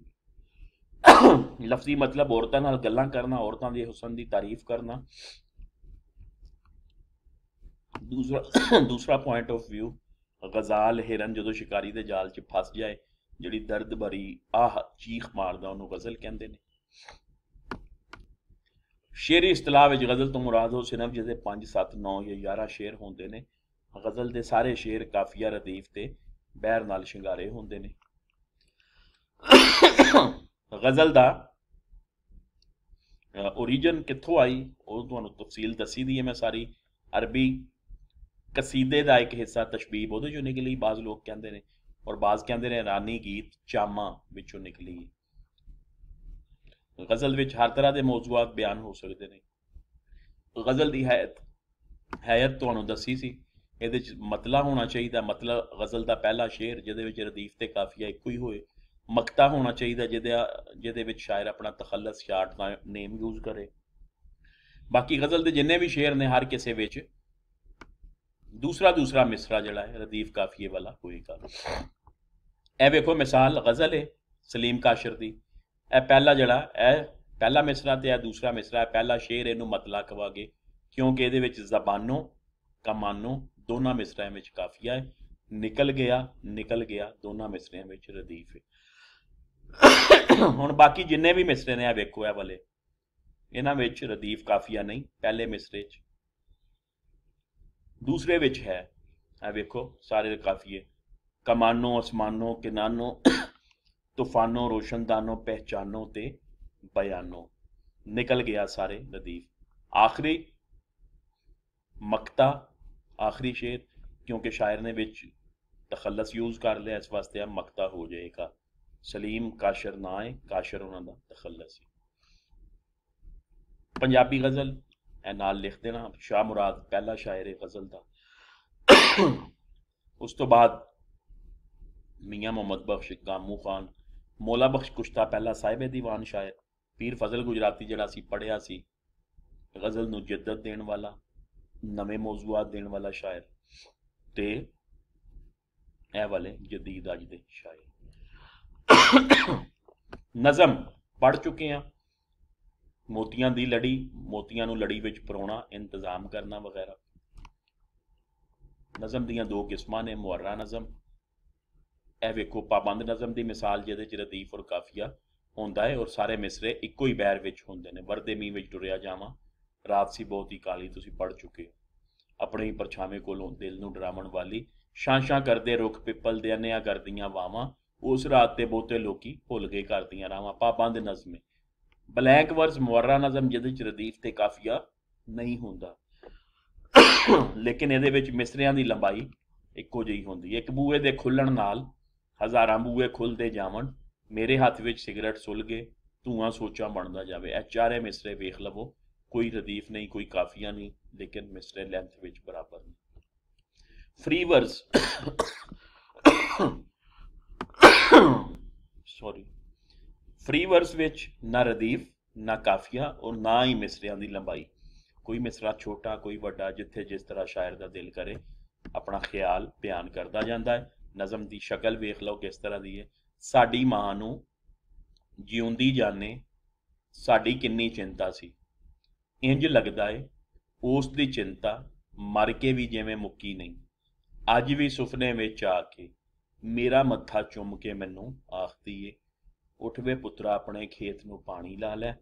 ਲਫ਼ਜ਼ੀ ਮਤਲਬ ਔਰਤਾਂ ਨਾਲ ਗੱਲਾਂ ਕਰਨਾ ਔਰਤਾਂ ਦੇ ਹੁਸਨ ਦੀ ਤਾਰੀਫ ਕਰਨਾ ਦੂਸਰਾ ਦੂਸਰਾ ਪੁਆਇੰਟ ਆਫ ਵਿਊ ਗਜ਼ਾਲ ਹਿਰਨ ਜਦੋਂ ਸ਼ਿਕਾਰੀ ਦੇ ਜਾਲ 'ਚ ਫਸ ਜਾਏ ਜਿਹੜੀ ਦਰਦ ਭਰੀ ਆਹ ਚੀਖ ਮਾਰਦਾ ਉਹਨੂੰ ਗ਼ਜ਼ਲ ਕਹਿੰਦੇ ਨੇ ਸ਼ੇਰੀ ਇਸਤਲਾਹ ਵਿੱਚ ਗ਼ਜ਼ਲ ਤੋਂ ਮੁਰਾਦ ਉਹ ਸਿਰਫ ਜਿਹਦੇ 5 7 9 ਜਾਂ 11 ਸ਼ੇਰ ਹੁੰਦੇ ਨੇ ਗ਼ਜ਼ਲ ਦੇ ਸਾਰੇ ਸ਼ੇਰ ਕਾਫੀਆ ਰਦੀਫ ਤੇ ਬਹਿਰ ਨਾਲ ਸ਼ਿੰਗਾਰੇ ਹੁੰਦੇ ਨੇ ਗ਼ਜ਼ਲ ਦਾ origin ਕਿੱਥੋਂ ਆਈ ਉਹ ਤੁਹਾਨੂੰ ਤਫਸੀਲ ਦੱਸੀ ਦੀ ਹੈ ਮੈਂ ਸਾਰੀ ਅਰਬੀ ਕਸੀਦੇ ਦਾ ਇੱਕ ਹਿੱਸਾ ਤਸ਼ਬੀਹ ਉਹਦੇ ਜੁਨੇ ਲਈ ਬਾਜ਼ ਲੋਕ ਕਹਿੰਦੇ ਨੇ ਔਰ ਬਾਜ਼ ਕਹਿੰਦੇ ਨੇ ਰਾਨੀ ਗੀਤ ਚਾਮਾ ਵਿੱਚੋਂ ਨਿਕਲੀ ਗਜ਼ਲ ਵਿੱਚ ਹਰ ਤਰ੍ਹਾਂ ਦੇ ਮੌਜੂਆਤ ਬਿਆਨ ਹੋ ਸਕਦੇ ਨੇ ਗਜ਼ਲ ਦੀ ਹਾਇਤ ਹਾਇਤ ਤੁਹਾਨੂੰ ਦੱਸੀ ਸੀ ਇਹਦੇ ਵਿੱਚ ਮਤਲਾ ਹੋਣਾ ਚਾਹੀਦਾ ਮਤਲਬ ਗਜ਼ਲ ਦਾ ਪਹਿਲਾ ਸ਼ੇਰ ਜਿਹਦੇ ਵਿੱਚ ਰਦੀਫ ਤੇ ਕਾਫੀਆ ਇੱਕੋ ਹੀ ਹੋਏ ਮਕਤਾ ਹੋਣਾ ਚਾਹੀਦਾ ਜਿਹਦੇ ਜਿਹਦੇ ਵਿੱਚ ਸ਼ਾਇਰ ਆਪਣਾ ਤਖੱਲਸ ਸ਼ਾਰਟ ਦਾ ਨੇਮ ਯੂਜ਼ ਕਰੇ ਬਾਕੀ ਗਜ਼ਲ ਦੇ ਜਿੰਨੇ ਵੀ ਸ਼ੇਰ ਨੇ ਹਰ ਕਿਸੇ ਵਿੱਚ ਦੂਸਰਾ ਦੂਸਰਾ ਮਿਸਰਾ ਜਿਹੜਾ ਹੈ ਰਦੀਫ ਕਾਫੀਏ ਵਾਲਾ ਕੋਈ ਗੱਲ ਐ ਵੇਖੋ ਮਿਸਾਲ ਗਜ਼ਲ ਹੈ ਸਲੀਮ ਕਾਸ਼ਰ ਦੀ ਇਹ ਪਹਿਲਾ ਜਿਹੜਾ ਇਹ ਪਹਿਲਾ ਮਿਸਰਾ ਤੇ ਇਹ ਦੂਸਰਾ ਮਿਸਰਾ ਪਹਿਲਾ ਸ਼ੇਰ ਇਹਨੂੰ ਮਤਲਾ ਕਵਾਗੇ ਕਿਉਂਕਿ ਇਹਦੇ ਵਿੱਚ ਜ਼ਬਾਨੋਂ ਕਮਾਨੋਂ ਦੋਨਾਂ ਮਿਸਰਿਆਂ ਵਿੱਚ ਕਾਫੀਆ ਹੈ ਨਿਕਲ ਗਿਆ ਨਿਕਲ ਗਿਆ ਦੋਨਾਂ ਮਿਸਰਿਆਂ ਵਿੱਚ ਰਦੀਫ ਹੈ ਹੁਣ ਬਾਕੀ ਜਿੰਨੇ ਵੀ ਮਿਸਰੇ ਨੇ ਆ ਵੇਖੋ ਇਹ ਵਾਲੇ ਇਹਨਾਂ ਵਿੱਚ ਰਦੀਫ ਕਾਫੀਆ ਨਹੀਂ ਪਹਿਲੇ ਮਿਸਰੇ 'ਚ ਦੂਸਰੇ ਵਿੱਚ ਹੈ ਆ ਵੇਖੋ ਸਾਰੇ ਕਾਫੀਏ ਕਮਾਨੋ ਅਸਮਾਨੋ ਕਿਨਾਨੋ ਤੂਫਾਨੋ ਰੋਸ਼ਨਦਾਨੋ ਪਹਿਚਾਨੋ ਤੇ ਬਿਆਨੋ ਨਿਕਲ ਗਿਆ ਸਾਰੇ ਨਦੀਫ ਆਖਰੀ ਮਕਤਾ ਆਖਰੀ ਸ਼ੇਰ ਕਿਉਂਕਿ ਸ਼ਾਇਰ ਨੇ ਵਿੱਚ ਤਖੱਲਸ ਯੂਜ਼ ਕਰ ਲਿਆ ਇਸ ਵਾਸਤੇ ਆ ਮਕਤਾ ਹੋ ਜਾਏਗਾ ਸਲੀਮ ਕਾਸ਼ਰ ਨਾਏ ਕਾਸ਼ਰ ਉਹਨਾਂ ਦਾ ਤਖੱਲਸ ਪੰਜਾਬੀ ਗ਼ਜ਼ਲ ਇਹ ਨਾਲ ਲਿਖ ਦੇਣਾ ਸ਼ਾਹ ਮੁਰਾਦ ਪਹਿਲਾ ਸ਼ਾਇਰ ਗਜ਼ਲ ਦਾ ਉਸ ਤੋਂ ਬਾਅਦ ਮੀਆਂ ਮੁਹੰਮਦ ਬਖਸ਼ ਗਾਮੂ ਖਾਨ ਮੋਲਾ ਬਖਸ਼ ਕੁਸ਼ਤਾ ਪਹਿਲਾ ਸਾਹਿਬ ਦੀਵਾਨ ਸ਼ਾਇਰ ਪੀਰ ਫਜ਼ਲ ਗੁਜਰਾਤੀ ਜਿਹੜਾ ਸੀ ਪੜਿਆ ਸੀ ਗਜ਼ਲ ਨੂੰ ਜਿੱਦਤ ਦੇਣ ਵਾਲਾ ਨਵੇਂ ਮੌਜ਼ੂਆਤ ਦੇਣ ਵਾਲਾ ਸ਼ਾਇਰ ਤੇ ਇਹ ਵਾਲੇ ਜਦੀਦ ਅਜ ਦੇ ਸ਼ਾਇਰ ਨਜ਼ਮ ਪੜ ਚੁੱਕੇ ਆ ਮੋਤੀਆਂ ਦੀ ਲੜੀ ਮੋਤੀਆਂ ਨੂੰ ਲੜੀ ਵਿੱਚ ਪਰੋਣਾ ਇੰਤਜ਼ਾਮ ਕਰਨਾ ਵਗੈਰਾ ਨਜ਼ਮ ਦੀਆਂ ਦੋ ਕਿਸਮਾਂ ਨੇ ਮੁਅਰਰਾ ਨਜ਼ਮ ਇਹ ਵੇਖੋ ਪਾਬੰਦ ਨਜ਼ਮ ਦੀ ਮਿਸਾਲ ਜਿਹਦੇ ਚ ਰਦੀਫ ਔਰ ਕਾਫੀਆ ਹੁੰਦਾ ਹੈ ਔਰ ਸਾਰੇ ਮਿਸਰੇ ਇੱਕੋ ਹੀ ਬੈਰ ਵਿੱਚ ਹੁੰਦੇ ਨੇ ਵਰਦੇ ਮੀਂਹ ਵਿੱਚ ਟੁਰਿਆ ਜਾਵਾਂ ਰਾਤ ਸੀ ਬਹੁਤ ਹੀ ਕਾਲੀ ਤੁਸੀਂ ਪੜ ਚੁੱਕੇ ਹੋ ਆਪਣੇ ਹੀ ਪਰਛਾਵੇਂ ਕੋਲੋਂ ਦਿਲ ਨੂੰ ਡਰਾਵਣ ਵਾਲੀ ਸ਼ਾਂਸ਼ਾਂ ਕਰਦੇ ਰੁੱਖ ਪਿੱਪਲ ਦੇ ਅਨਿਆ ਕਰਦੀਆਂ ਵਾਵਾਂ ਉਸ ਰਾਤ ਤੇ ਬਹੁਤੇ ਲੋਕੀ ਭੁੱਲ ਗਏ ਕਰਦੀਆਂ ਰਾਵਾਂ ਪਾਬੰਦ ਨਜ਼ਮ ਨਜ਼ਮੇ ਬਲੈਂਕ ਵਰਸ ਮੁਵਰਰਾ ਨਜ਼ਮ ਜਿਹਦੇ ਚ ਰਦੀਫ ਤੇ ਕਾਫੀਆ ਨਹੀਂ ਹੁੰਦਾ ਲੇਕਿਨ ਇਹਦੇ ਵਿੱਚ ਮਿਸਰਿਆਂ ਦੀ ਲੰਬਾਈ ਇੱਕੋ ਜਿਹੀ ਹੁੰਦੀ ਹੈ ਇੱਕ ਬੂਏ ਦੇ ਖੁੱਲਣ ਨਾਲ ਹਜ਼ਾਰਾਂ ਬੂਏ ਖੁੱਲਦੇ ਜਾਵਣ ਮੇਰੇ ਹੱਥ ਵਿੱਚ ਸਿਗਰਟ ਸੁੱਲ ਗਏ ਧੂਆਂ ਸੋਚਾਂ ਬਣਦਾ ਜਾਵੇ ਇਹ ਚਾਰੇ ਮਿਸਰੇ ਵੇਖ ਲਵੋ ਕੋਈ ਰਦੀਫ ਨਹੀਂ ਕੋਈ ਕਾਫੀਆ ਨਹੀਂ ਲੇਕਿਨ ਮਿਸਰੇ ਲੈਂਥ ਵਿੱਚ ਬਰਾਬਰ ਨੇ free verse sorry free verse ਵਿੱਚ ਨਾ ਰਦੀਫ ਨਾ ਕਾਫੀਆ ਔਰ ਨਾ ਹੀ ਮਿਸਰਿਆਂ ਦੀ ਲੰਬਾਈ ਕੋਈ ਮਿਸਰਾ ਛੋਟਾ ਕੋਈ ਵੱਡਾ ਜਿੱਥੇ ਜਿਸ ਤਰ੍ਹਾਂ ਸ਼ਾਇਰ ਦਾ ਦਿਲ ਕਰੇ ਆਪਣਾ ਖਿਆਲ ਬਿਆਨ ਕਰਦਾ ਜਾਂਦਾ ਹੈ ਨਜ਼ਮ ਦੀ ਸ਼ਕਲ ਵੇਖ ਲਓ ਕਿਸ ਤਰ੍ਹਾਂ ਦੀ ਹੈ ਸਾਡੀ ਮਾਂ ਨੂੰ ਜਿਉਂਦੀ ਜਾਣੇ ਸਾਡੀ ਕਿੰਨੀ ਚਿੰਤਾ ਸੀ ਇੰਜ ਲੱਗਦਾ ਏ ਉਸ ਦੀ ਚਿੰਤਾ ਮਰ ਕੇ ਵੀ ਜਿਵੇਂ ਮੁੱਕੀ ਨਹੀਂ ਅੱਜ ਵੀ ਸੁਪਨੇ ਵਿੱਚ ਆ ਕੇ ਮੇਰਾ ਮੱਥਾ ਚੁੰਮ ਕੇ ਮੈਨੂੰ ਆਖਦੀ ਏ ਉੱਠ ਵੇ ਪੁੱਤਰਾ ਆਪਣੇ ਖੇਤ ਨੂੰ ਪਾਣੀ ਲਾ ਲੈ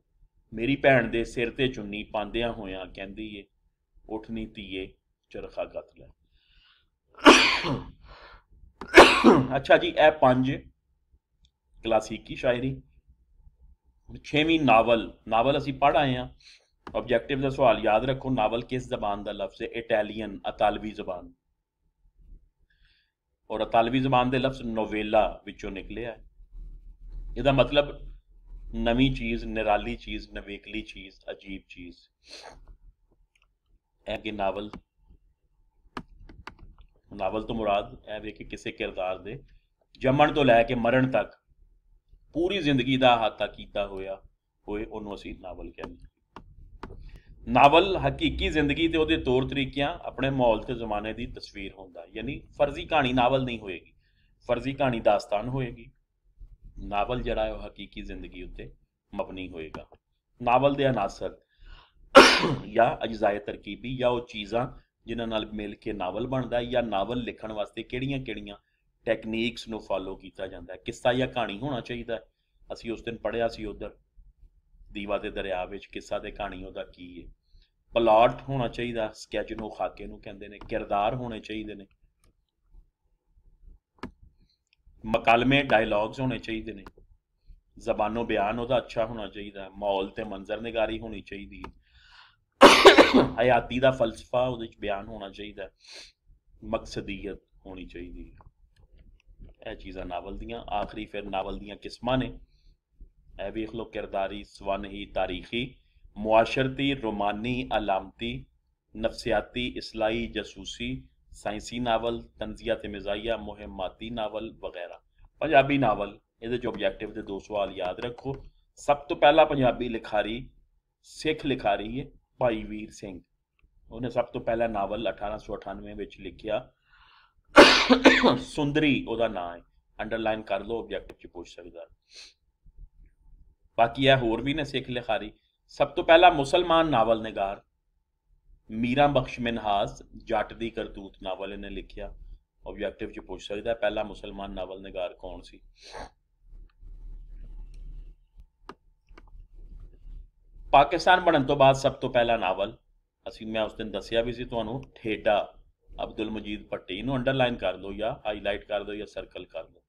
ਮੇਰੀ ਭੈਣ ਦੇ ਸਿਰ ਤੇ ਚੁੰਨੀ ਪਾਉਂਦਿਆਂ ਹੋਇਆਂ ਕਹਿੰਦੀ ਏ ਉੱਠ ਨਹੀਂ ਧੀਏ ਚਰਖਾ ਗੱਤ ਲੈ ਅੱਛਾ ਜੀ ਇਹ ਪੰਜ ਕਲਾਸਿਕੀ ਸ਼ਾਇਰੀ ਛੇਵੀਂ ਨਾਵਲ ਨਾਵਲ ਅਸੀਂ ਪੜ ਆਏ ਆ ਆਬਜੈਕਟਿਵ ਦਾ ਸਵਾਲ ਯਾਦ ਰੱਖੋ ਨਾਵਲ ਕਿਸ ਜ਼ਬਾਨ ਦਾ ਲਫ਼ਜ਼ ਹੈ ਇਟਾਲੀਅਨ ਅਤਾਲਵੀ ਜ਼ਬਾਨ ਔਰ ਅਤਾਲਵੀ ਜ਼ਬਾਨ ਦੇ ਲਫ਼ਜ਼ ਨੋਵੇਲਾ ਵਿੱਚੋਂ ਨਿਕਲਿਆ ਹੈ ਇਹਦਾ ਮਤਲਬ ਨਵੀਂ ਚੀਜ਼ ਨਿਰਾਲੀ ਚੀਜ਼ ਨਵੇਕਲੀ ਚੀਜ਼ ਅਜੀਬ ਚੀਜ਼ ਐਗੇ ਨਾਵਲ ਨਾਵਲ ਤੋਂ ਮੁਰਾਦ ਐ ਵੇ ਕਿ ਕਿਸੇ ਕਿਰਦਾਰ ਦੇ ਜੰਮਣ ਤੋਂ ਲੈ ਕੇ ਮਰਨ ਤੱਕ ਪੂਰੀ ਜ਼ਿੰਦਗੀ ਦਾ ਹਾਤਾ ਕੀਤਾ ਹੋਇਆ ਹੋਏ ਉਹਨੂੰ ਅਸੀਂ ਨਾਵਲ ਕਹਿੰਦੇ ਨਾਵਲ ਹਕੀਕੀ ਜ਼ਿੰਦਗੀ ਤੇ ਉਹਦੇ ਤੌਰ ਤਰੀਕਿਆਂ ਆਪਣੇ ਮਾਹੌਲ ਤੇ ਜ਼ਮਾਨੇ ਦੀ ਤਸਵੀਰ ਹੁੰਦਾ ਯਾਨੀ ਫਰਜ਼ੀ ਕਹਾਣੀ ਨਾਵਲ ਨਹੀਂ ਹੋਏਗੀ ਫਰਜ਼ੀ ਕਹਾਣੀ ਦਾਸਤਾਨ ਹੋਏਗੀ ਨਾਵਲ ਜਿਹੜਾ ਹੈ ਉਹ ਹਕੀਕੀ ਜ਼ਿੰਦਗੀ ਉੱਤੇ ਮਬਨੀ ਹੋਏਗਾ ਨਾਵਲ ਦੇ ਅਨਾਸਰ ਜਾਂ ਅਜਜ਼ਾਏ ਤਰਕੀਬੀ ਜਾਂ ਉਹ ਚੀਜ਼ਾਂ ਜਿਨ੍ਹਾਂ ਨਾਲ ਮਿਲ ਕੇ ਨਾਵਲ ਬਣਦਾ ਹੈ ਜਾਂ ਨਾਵਲ ਲਿਖਣ ਵਾਸਤੇ ਕਿਹੜੀਆਂ-ਕਿਹੜੀਆਂ ਟੈਕਨੀਕਸ ਨੂੰ ਫਾਲੋ ਕੀਤਾ ਜਾਂਦਾ ਹੈ ਕਿੱਸਾ ਜਾਂ ਕਹਾਣੀ ਹੋਣਾ ਚਾਹੀਦਾ ਅਸੀਂ ਉਸ ਦਿਨ ਪੜਿਆ ਸੀ ਉਧਰ ਦੀਵਾ ਦੇ ਦਰਿਆ ਵਿੱਚ ਕਿੱਸਾ ਤੇ ਕਹਾਣੀ ਉਹਦਾ ਕੀ ਹੈ ਪਲਾਟ ਹੋਣਾ ਚਾਹੀਦਾ ਸਕੈਚ ਨੂੰ ਖਾਕੇ ਨੂੰ ਕਹਿੰਦੇ ਨੇ ਕਿਰਦਾਰ ਹੋਣੇ ਚਾਹੀਦੇ ਨੇ ਮਕਾਲਮੇ ਡਾਇਲੌਗਸ ਹੋਣੇ ਚਾਹੀਦੇ ਨੇ ਜ਼ਬਾਨੋ ਬਿਆਨ ਉਹਦਾ ਅੱਛਾ ਹੋਣਾ ਚਾਹੀਦਾ ਮਾਹੌਲ ਤੇ ਮੰਜ਼ਰ ਨਿਗਾਰੀ ਹੋਣੀ ਚਾਹੀਦੀ ਹਯਾਤੀ ਦਾ ਫਲਸਫਾ ਉਹਦੇ ਵਿੱਚ ਬਿਆਨ ਹੋਣਾ ਚਾਹੀਦਾ ਮਕਸਦੀਅਤ ਹੋਣੀ ਚਾਹੀਦੀ ਇਹ ਚੀਜ਼ਾਂ ਨਾਵਲ ਦੀਆਂ ਆਖਰੀ ਫਿਰ ਨਾਵਲ ਦੀਆਂ ਕਿਸਮਾਂ ਨੇ ਇਹ ਵੇਖ ਲਓ ਕਿਰਦਾਰੀ ਸਵਨਹੀ ਤਾਰੀਖੀ ਮੁਆਸ਼ਰਤੀ ਰੋਮਾਨੀ ਅਲਾਮਤੀ ਨਫਸੀਆਤੀ ਇਸਲਾਈ ਜਸੂਸੀ ਸਾਇੰਸੀ ਨਾਵਲ ਤਨਜ਼ੀਆ ਤੇ ਮਜ਼ਾਇਆ ਮੁਹਿੰਮਾਤੀ ਨਾਵਲ ਵਗੈਰਾ ਪੰਜਾਬੀ ਨਾਵਲ ਇਹਦੇ ਚ ਆਬਜੈਕਟਿਵ ਦੇ ਦੋ ਸਵਾਲ ਯਾਦ ਰੱਖੋ ਸਭ ਤੋਂ ਪਹਿਲਾ ਪੰਜਾਬੀ ਲਿਖਾਰੀ ਸਿੱਖ ਲਿਖਾਰੀ ਹੈ ਭਾਈ ਵੀਰ ਸਿੰਘ ਉਹਨੇ ਸਭ ਤੋਂ ਪਹਿਲਾ ਨਾਵਲ 1898 ਵਿੱਚ ਲਿਖਿਆ ਸੁੰਦਰੀ ਉਹਦਾ ਨਾਮ ਹੈ ਅੰਡਰਲਾਈਨ ਕਰ ਲਓ ਆਬਜੈਕਟਿਵ ਚ ਪੁੱਛ ਸਕਦਾ ਬਾਕੀ ਇਹ ਹੋਰ ਵੀ ਨੇ ਸਿੱਖ ਲਿਖਾਰੀ ਸਭ ਤੋਂ ਪਹਿਲਾ ਮੁਸਲਮਾਨ ਨਾਵਲ ਨਿਗਾਰ ਮੀਰਾ ਬਖਸ਼ ਮਨਹਾਸ ਜੱਟ ਦੀ ਕਰਤੂਤ ਨਾਵਲ ਇਹਨੇ ਲਿਖਿਆ ਆਬਜੈਕਟਿਵ ਚ ਪੁੱਛ ਸਕਦਾ ਪਹਿਲਾ ਮੁਸਲਮਾਨ ਨਾਵਲ ਨਿਗਾਰ ਕੌਣ ਸੀ ਪਾਕਿਸਤਾਨ ਬਣਨ ਤੋਂ ਬਾਅਦ ਸਭ ਤੋਂ ਪਹਿਲਾ ਨਾਵਲ ਅਸੀਂ ਮੈਂ ਉਸ ਦਿਨ ਦੱਸਿਆ ਵੀ ਸੀ ਤੁਹਾਨੂੰ ਠੇਡਾ ਅਬਦੁਲ ਮਜੀਦ ਪੱਟੀ ਨੂੰ ਅੰਡਰਲਾਈਨ ਕਰ ਦਿਓ ਜਾਂ ਹਾਈਲਾਈਟ ਕਰ ਦਿਓ ਜਾਂ ਸਰਕਲ ਕਰ ਦਿਓ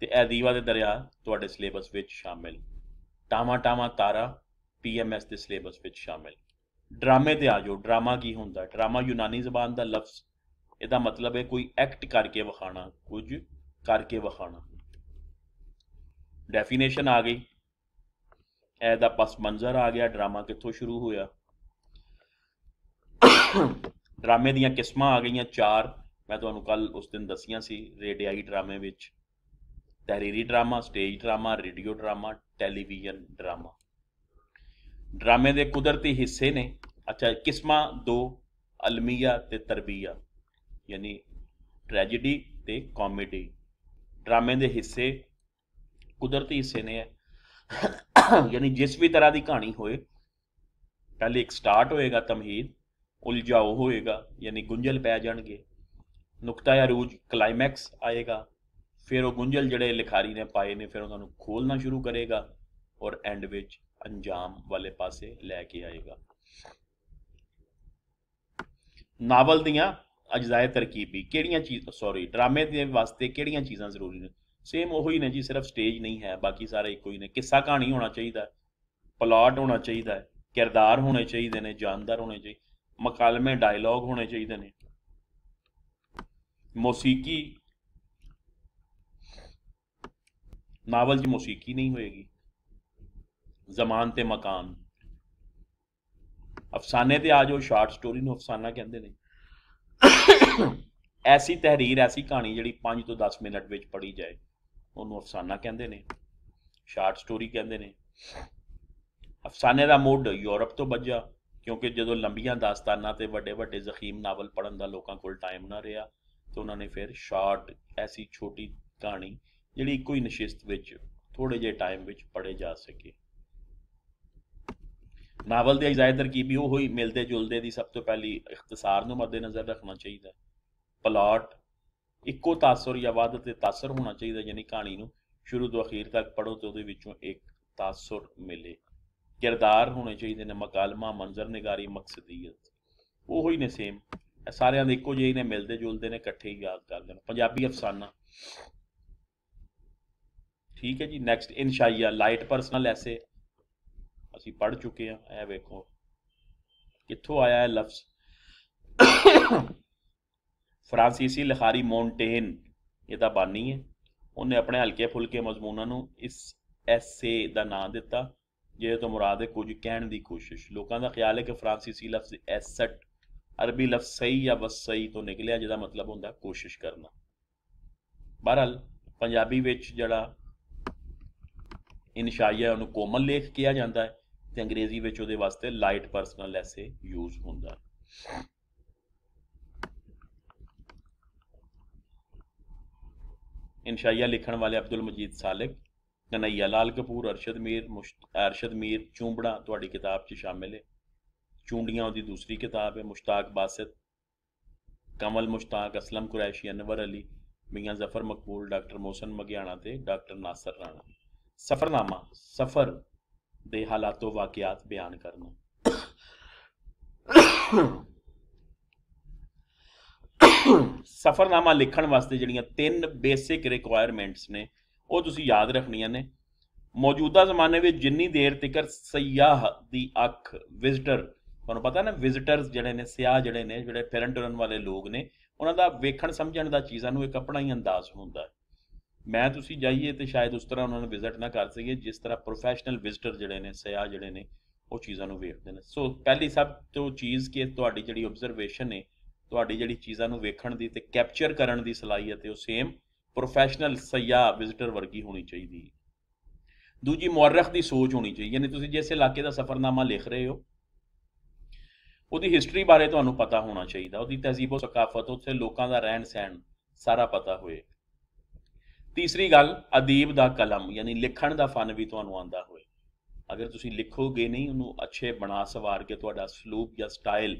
ਤੇ ਇਹ ਦੀਵਾ ਦੇ ਦਰਿਆ ਤੁਹਾਡੇ ਸਿਲੇਬਸ ਵਿੱਚ ਸ਼ਾਮਿਲ ਟਾਮਾ ਟਾਮਾ ਤਾਰਾ ਪੀਐਮਐਸ ਦੇ ਸਿਲੇਬਸ ਵਿੱਚ ਸ਼ਾਮਿਲ ਡਰਾਮੇ ਤੇ ਆ ਜਾਓ ਡਰਾਮਾ ਕੀ ਹੁੰਦਾ ਡਰਾਮਾ ਯੂਨਾਨੀ ਜ਼ਬਾਨ ਦਾ ਲਫ਼ਜ਼ ਇਹਦਾ ਮਤਲਬ ਹੈ ਕੋਈ ਐਕਟ ਕਰਕੇ ਵਿਖਾਣਾ ਕੁਝ ਕਰਕੇ ਵਿਖਾਣਾ ਡੈਫੀਨੇਸ਼ਨ ਆ ਗਈ ਇਹ ਦਾ ਪਸ ਮੰਜ਼ਰ ਆ ਗਿਆ ਡਰਾਮਾ ਕਿੱਥੋਂ ਸ਼ੁਰੂ ਹੋਇਆ ਡਰਾਮੇ ਦੀਆਂ ਕਿਸਮਾਂ ਆ ਗਈਆਂ ਚਾਰ ਮੈਂ ਤੁਹਾਨੂੰ ਕੱਲ ਉਸ ਦਿਨ ਦਸੀਆਂ ਸੀ ਰੇਡੀਆਈ ਡਰਾਮੇ ਵਿੱਚ ਤਹਿਰੀਰੀ drama stage drama radio drama television drama ਡਰਾਮੇ ਦੇ ਕੁਦਰਤੀ ਹਿੱਸੇ ਨੇ ਅੱਛਾ ਕਿਸਮਾਂ ਦੋ ਅਲਮੀਆ ਤੇ ਤਰਬੀਆ ਯਾਨੀ ਟ੍ਰੈਜੇਡੀ ਤੇ ਕਾਮੇਡੀ ਡਰਾਮੇ ਦੇ ਹਿੱਸੇ ਕੁਦਰਤੀ ਹਿੱਸੇ ਨੇ ਯਾਨੀ ਜਿਸ ਵੀ ਤਰ੍ਹਾਂ ਦੀ ਕਹਾਣੀ ਹੋਏ ਪਹਿਲੇ ਇੱਕ ਸਟਾਰਟ ਹੋਏਗਾ ਤਮਹੀਦ ਉਲਝਾਓ ਹੋਏਗਾ ਯਾਨੀ ਗੁੰਝਲ ਪੈ ਜਾਣਗੇ ਨੁਕਤਾ ਜਾਂ ਰੂਜ ਕਲਾਈਮੈਕਸ ਆਏਗਾ ਫਿਰ ਉਹ ਗੁੰਝਲ ਜਿਹੜੇ ਲਿਖਾਰੀ ਨੇ ਪਾਏ ਨੇ ਫਿਰ ਉਹਨਾਂ ਨੂੰ ਖੋਲਣਾ ਸ਼ੁਰੂ ਕਰੇਗਾ ਔਰ ਐਂਡ ਵਿੱਚ ਅੰਜਾਮ ਵਾਲੇ ਪਾਸੇ ਲੈ ਕੇ ਆਏਗਾ ਨਾਵਲ ਦੀਆਂ ਅਜਜ਼ਾਏ ਤਰਕੀਬੀ ਕਿਹੜੀਆਂ ਚੀਜ਼ ਸੌਰੀ ਡਰਾਮੇ ਦੇ ਵਾਸਤੇ ਕਿਹੜੀਆਂ ਚੀਜ਼ਾਂ ਜ਼ਰੂਰੀ ਨੇ ਸੇਮ ਉਹ ਹੀ ਨੇ ਜੀ ਸਿਰਫ ਸਟੇਜ ਨਹੀਂ ਹੈ ਬਾਕੀ ਸਾਰੇ ਇੱਕੋ ਹੀ ਨੇ ਕਿੱਸਾ ਕਹਾਣੀ ਹੋਣਾ ਚਾਹੀਦਾ ਪਲਾਟ ਹੋਣਾ ਚਾਹੀਦਾ ਹੈ ਕਿਰਦਾਰ ਹੋਣੇ ਚਾਹੀਦੇ ਨੇ ਜਾਨਦਾਰ ਹੋਣੇ ਚਾਹੀਦੇ ਮਕਾਲਮੇ ਡਾਇਲੌਗ ਹੋਣੇ ਚਾਹੀਦੇ ਨੇ ਮੌਸੀਕੀ ਨਾਵਲ ਦੀ ਮੌਸੀਕੀ ਨਹੀਂ ਹੋਏਗੀ ਜ਼ਮਾਨ ਤੇ ਮਕਾਨ ਅਫਸਾਨੇ ਤੇ ਆ ਜੋ ਸ਼ਾਰਟ ਸਟੋਰੀ ਨੂੰ ਅਫਸਾਨਾ ਕਹਿੰਦੇ ਨੇ ਐਸੀ ਤਹਿਰੀਰ ਐਸੀ ਕਹਾਣੀ ਜਿਹੜੀ 5 ਤੋਂ 10 ਮਿੰਟ ਵਿੱਚ ਪੜੀ ਜਾਏ ਉਹਨੂੰ ਅਫਸਾਨਾ ਕਹਿੰਦੇ ਨੇ ਸ਼ਾਰਟ ਸਟੋਰੀ ਕਹਿੰਦੇ ਨੇ ਅਫਸਾਨੇ ਦਾ ਮੋਡ ਯੂਰਪ ਤੋਂ ਵੱਜਾ ਕਿਉਂਕਿ ਜਦੋਂ ਲੰਬੀਆਂ ਦਾਸਤਾਨਾਂ ਤੇ ਵੱਡੇ ਵੱਡੇ ਜ਼ਖੀਮ ਨਾਵਲ ਪੜਨ ਦਾ ਲੋਕਾਂ ਕੋਲ ਟਾਈਮ ਨਾ ਰਿਹਾ ਤੇ ਉਹਨਾਂ ਨੇ ਫਿਰ ਸ਼ਾਰਟ ਐਸੀ ਛੋਟੀ ਕਹਾਣੀ ਜਿਹੜੀ ਇੱਕੋ ਹੀ ਨਿਸ਼ਿਸ਼ਤ ਵਿੱਚ ਥੋੜੇ ਜਿਹੇ ਟਾਈਮ ਵਿੱਚ ਪੜੇ ਜਾ ਸਕੇ ਨਾਵਲ ਦੀ ਕੀ ਵੀ ਉਹ ਹੀ ਮਿਲਦੇ ਜੁਲਦੇ ਦੀ ਸਭ ਤੋਂ ਪਹਿਲੀ ਇਖਤਸਾਰ ਨੂੰ ਨਜ਼ਰ ਰੱਖਣਾ ਚਾਹੀਦਾ ਪਲਾਟ ਇੱਕੋ ਤਾਸਰ ਜਾਂ ਵਾਦ ਤੇ ਤਾਸਰ ਹੋਣਾ ਚਾਹੀਦਾ ਯਾਨੀ ਕਹਾਣੀ ਨੂੰ ਸ਼ੁਰੂ ਤੋਂ ਅਖੀਰ ਤੱਕ ਪੜੋ ਤੇ ਉਹਦੇ ਵਿੱਚੋਂ ਇੱਕ ਤਾਸਰ ਮਿਲੇ ਕਿਰਦਾਰ ਹੋਣੇ ਚਾਹੀਦੇ ਨੇ ਮਕਾਲਮਾ ਮੰਜ਼ਰ ਨਿਗਾਰੀ ਮਕਸਦੀਅਤ ਉਹ ਹੀ ਨੇ ਸੇਮ ਸਾਰਿਆਂ ਦੇ ਇੱਕੋ ਜਿਹੇ ਨੇ ਮਿਲਦੇ ਜੁਲਦੇ ਨੇ ਇਕੱਠੇ ਹੀ ਯਾਦ ਕਰਦੇ ਨੇ ਪੰਜਾਬੀ ਅਫਸਾਨਾ ਠੀਕ ਹੈ ਜੀ ਨੈਕਸਟ ਇਨਸ਼ਾਈਆ ਲਾਈਟ ਪਰਸਨਲ ਐਸੇ ਅਸੀਂ ਪੜ ਚੁੱਕੇ ਆ ਇਹ ਵੇਖੋ ਕਿੱਥੋਂ ਆਇਆ ਇਹ ਲਫ਼ਜ਼ ਫਰਾਂਸੀਸੀ ਲਿਖਾਰੀ ਮੌਂਟੇਨ ਇਹਦਾ ਬਾਨੀ ਹੈ ਉਹਨੇ ਆਪਣੇ ਹਲਕੇ ਫੁਲਕੇ ਮਜ਼ਮੂਨਾਂ ਨੂੰ ਇਸ ਐਸੇ ਦਾ ਨਾਮ ਦਿੱਤਾ ਜਿਹਦੇ ਤੋਂ ਮੁਰਾਦ ਹੈ ਕੁਝ ਕਹਿਣ ਦੀ ਕੋਸ਼ਿਸ਼ ਲੋਕਾਂ ਦਾ ਖਿਆਲ ਹੈ ਕਿ ਫਰਾਂਸੀਸੀ ਲਫ਼ਜ਼ ਐਸਟ ਅਰਬੀ ਲਫ਼ਜ਼ ਸਹੀ ਜਾਂ ਵਸਈ ਤੋਂ ਨਿਕਲਿਆ ਜਿਹਦਾ ਮਤਲਬ ਹੁੰਦਾ ਕੋਸ਼ਿਸ਼ ਕਰਨਾ ਬਹਰਾਲ ਪੰਜਾਬੀ ਵਿੱਚ ਜਿਹੜਾ ਇਨਸ਼ਾਈਆ ਉਹਨੂੰ ਕੋਮਲ ਲੇਖ ਕਿਹਾ ਜਾਂਦਾ ਹੈ ਤੇ ਅੰਗਰੇਜ਼ੀ ਵਿੱਚ ਉਹਦੇ ਵਾਸਤੇ ਲਾਈਟ ਪਰਸਨਲ ਐਸੇ ਯੂਜ਼ ਹੁੰਦਾ ਇਨਸ਼ਾਇਆ ਲਿਖਣ ਵਾਲੇ ਅਬਦੁਲ ਮਜੀਦ ਸਾਲਿਕ ਕਨਈਆ ਲਾਲ ਕਪੂਰ ਅਰਸ਼ਦ ਮੀਰ ਅਰਸ਼ਦ ਮੀਰ ਚੂੰਬੜਾ ਤੁਹਾਡੀ ਕਿਤਾਬ 'ਚ ਸ਼ਾਮਿਲ ਹੈ ਚੂੰਡੀਆਂ ਉਹਦੀ ਦੂਸਰੀ ਕਿਤਾਬ ਹੈ ਮੁਸ਼ਤਾਕ ਬਾਸਿਤ ਕਮਲ ਮੁਸ਼ਤਾਕ ਅਸਲਮ ਕੁਰੈਸ਼ੀ ਅਨਵਰ ਅਲੀ ਮੀਆਂ ਜ਼ਫਰ ਮਕਬੂਲ ਡਾਕਟਰ ਮੋਸਨ ਮਗਿਆਣਾ ਤੇ ਡਾਕਟਰ ਨਾਸਰ ਰਾਣਾ ਸਫਰਨਾਮਾ ਸਫਰ ਦੇ ਹਾਲਾਤੋ ਵਾਕਿਆਤ ਬਿਆਨ ਕਰਨਾ ਸਫਰਨਾਮਾ ਲਿਖਣ ਵਾਸਤੇ ਜਿਹੜੀਆਂ ਤਿੰਨ ਬੇਸਿਕ ਰਿਕੁਆਇਰਮੈਂਟਸ ਨੇ ਉਹ ਤੁਸੀਂ ਯਾਦ ਰੱਖਣੀਆਂ ਨੇ ਮੌਜੂਦਾ ਜ਼ਮਾਨੇ ਵਿੱਚ ਜਿੰਨੀ ਦੇਰ ਤੱਕ ਸਿਆਹ ਦੀ ਅੱਖ ਵਿਜ਼ਟਰ ਤੁਹਾਨੂੰ ਪਤਾ ਨਾ ਵਿਜ਼ਟਰਸ ਜਿਹੜੇ ਨੇ ਸਿਆਹ ਜਿਹੜੇ ਨੇ ਜਿਹੜੇ ਫਿਰਨ ਟੁਰਨ ਵਾਲੇ ਲੋਕ ਨੇ ਉਹਨਾਂ ਦਾ ਵੇਖਣ ਸਮਝਣ ਦਾ ਚੀਜ਼ਾਂ ਨੂੰ ਇੱਕ ਆਪਣਾ ਹੀ ਅੰਦਾਜ਼ ਹੁੰਦਾ ਹੈ ਮੈਂ ਤੁਸੀਂ ਜਾਈਏ ਤੇ ਸ਼ਾਇਦ ਉਸ ਤਰ੍ਹਾਂ ਉਹਨਾਂ ਨੂੰ ਵਿਜ਼ਿਟ ਨਾ ਕਰ ਸਕੀਏ ਜਿਸ ਤਰ੍ਹਾਂ ਪ੍ਰੋਫੈਸ਼ਨਲ ਵਿਜ਼ਿਟਰ ਜਿਹੜੇ ਨੇ ਸਿਆਹ ਜਿਹੜੇ ਨੇ ਉਹ ਚੀਜ਼ਾਂ ਨੂੰ ਵੇਖਦੇ ਨੇ ਸੋ ਪਹਿਲੀ ਸਭ ਤੋਂ ਚੀਜ਼ ਕਿ ਤੁਹਾਡੀ ਜਿਹੜੀ ਆਬਜ਼ਰਵੇਸ਼ਨ ਹੈ ਤੁਹਾਡੀ ਜਿਹੜੀ ਚੀਜ਼ਾਂ ਨੂੰ ਵੇਖਣ ਦੀ ਤੇ ਕੈਪਚਰ ਕਰਨ ਦੀ ਸਲਾਹੀਅਤ ਹੈ ਉਹ ਸੇਮ ਪ੍ਰੋਫੈਸ਼ਨਲ ਸਿਆਹ ਵਿਜ਼ਿਟਰ ਵਰਗੀ ਹੋਣੀ ਚਾਹੀਦੀ ਹੈ ਦੂਜੀ ਮੁਅਰਖ ਦੀ ਸੋਚ ਹੋਣੀ ਚਾਹੀਦੀ ਯਾਨੀ ਤੁਸੀਂ ਜਿਸ ਇਲਾਕੇ ਦਾ ਸਫ਼ਰਨਾਮਾ ਲਿਖ ਰਹੇ ਹੋ ਉਹਦੀ ਹਿਸਟਰੀ ਬਾਰੇ ਤੁਹਾਨੂੰ ਪਤਾ ਹੋਣਾ ਚਾਹੀਦਾ ਉਹਦੀ ਤਹਿਜ਼ੀਬੋ ਸਕਾਫਤ ਉੱਥੇ ਲੋਕਾਂ ਦਾ ਰਹਿਣ ਸਹਿਣ ਸਾਰਾ ਪਤਾ ਹੋਏ ਤੀਸਰੀ ਗੱਲ ਅਦੀਬ ਦਾ ਕਲਮ ਯਾਨੀ ਲਿਖਣ ਦਾ ਫਨ ਵੀ ਤੁਹਾਨੂੰ ਆਉਂਦਾ ਹੋਵੇ ਅਗਰ ਤੁਸੀਂ ਲਿਖੋਗੇ ਨਹੀਂ ਉਹਨੂੰ ਅੱਛੇ ਬਣਾ ਸਵਾਰ ਕੇ ਤੁਹਾਡਾ ਸਲੂਪ ਜਾਂ ਸਟਾਈਲ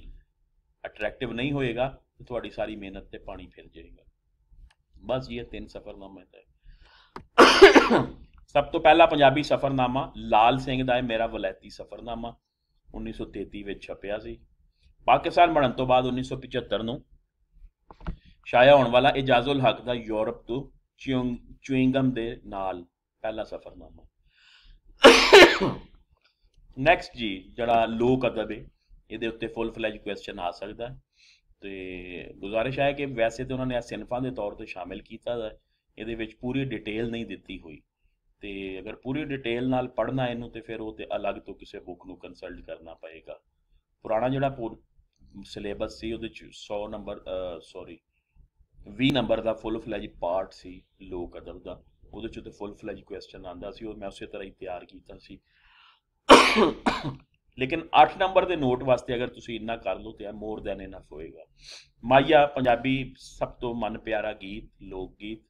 ਅਟਰੈਕਟਿਵ ਨਹੀਂ ਹੋਏਗਾ ਤੇ ਤੁਹਾਡੀ ਸਾਰੀ ਮਿਹਨਤ ਤੇ ਪਾਣੀ ਫਿਰ ਜਾਏਗਾ ਬਸ ਇਹ ਤਿੰਨ ਸਫਰਨਾਮੇ ਤੇ ਸਭ ਤੋਂ ਪਹਿਲਾ ਪੰਜਾਬੀ ਸਫਰਨਾਮਾ ਲਾਲ ਸਿੰਘ ਦਾ ਹੈ ਮੇਰਾ ਵਲੈਤੀ ਸਫਰਨਾਮਾ 1933 ਵਿੱਚ ਛਪਿਆ ਸੀ ਪਾਕਿਸਤਾਨ ਬਣਨ ਤੋਂ ਬਾਅਦ 1975 ਨੂੰ ਸ਼ਾਇਆ ਹੋਣ ਵਾਲਾ ਇਜਾਜ਼ੁਲ ਹਕ ਦਾ ਯੂਰਪ ਤੋਂ ਚਿਊਂਗ ਚੁਇੰਗਮ ਦੇ ਨਾਲ ਪਹਿਲਾ ਸਫਰਨਾਮਾ ਨੈਕਸਟ ਜੀ ਜਿਹੜਾ ਲੋਕ ਅਦਬ ਹੈ ਇਹਦੇ ਉੱਤੇ ਫੁੱਲ ਫਲੈਜ ਕੁਐਸਚਨ ਆ ਸਕਦਾ ਤੇ ਗੁਜ਼ਾਰਿਸ਼ ਹੈ ਕਿ ਵੈਸੇ ਤੇ ਉਹਨਾਂ ਨੇ ਸਿਨਫਾਂ ਦੇ ਤੌਰ ਤੇ ਸ਼ਾਮਿਲ ਕੀਤਾ ਹੈ ਇਹਦੇ ਵਿੱਚ ਪੂਰੀ ਡਿਟੇਲ ਨਹੀਂ ਦਿੱਤੀ ਹੋਈ ਤੇ ਅਗਰ ਪੂਰੀ ਡਿਟੇਲ ਨਾਲ ਪੜਨਾ ਇਹਨੂੰ ਤੇ ਫਿਰ ਉਹ ਤੇ ਅਲੱਗ ਤੋਂ ਕਿਸੇ ਬੁੱਕ ਨੂੰ ਕੰਸਲਟ ਕਰਨਾ ਪਏਗਾ ਪੁਰਾਣਾ ਜਿਹੜਾ ਸਿਲੇਬਸ ਸੀ ਉਹਦੇ ਚ 100 ਨੰਬਰ ਸੌਰੀ 20 ਨੰਬਰ ਦਾ ਫੁੱਲ ਫਲੈਜ ਪਾਰਟ ਸੀ ਲੋਕ ਅਦਬ ਦਾ ਉਹਦੇ ਚ ਤੇ ਫੁੱਲ ਫਲੈਜ ਕੁਐਸਚਨ ਆਂਦਾ ਸੀ ਉਹ ਮੈਂ ਉਸੇ ਤਰ੍ਹਾਂ ਹੀ ਤਿਆਰ ਕੀਤਾ ਸੀ ਲੇਕਿਨ 8 ਨੰਬਰ ਦੇ ਨੋਟ ਵਾਸਤੇ ਅਗਰ ਤੁਸੀਂ ਇੰਨਾ ਕਰ ਲਓ ਤੇ ਮੋਰ ਦੈਨ ਇਨਫ ਹੋਏਗਾ ਮਾਇਆ ਪੰਜਾਬੀ ਸਭ ਤੋਂ ਮਨ ਪਿਆਰਾ ਗੀਤ ਲੋਕ ਗੀਤ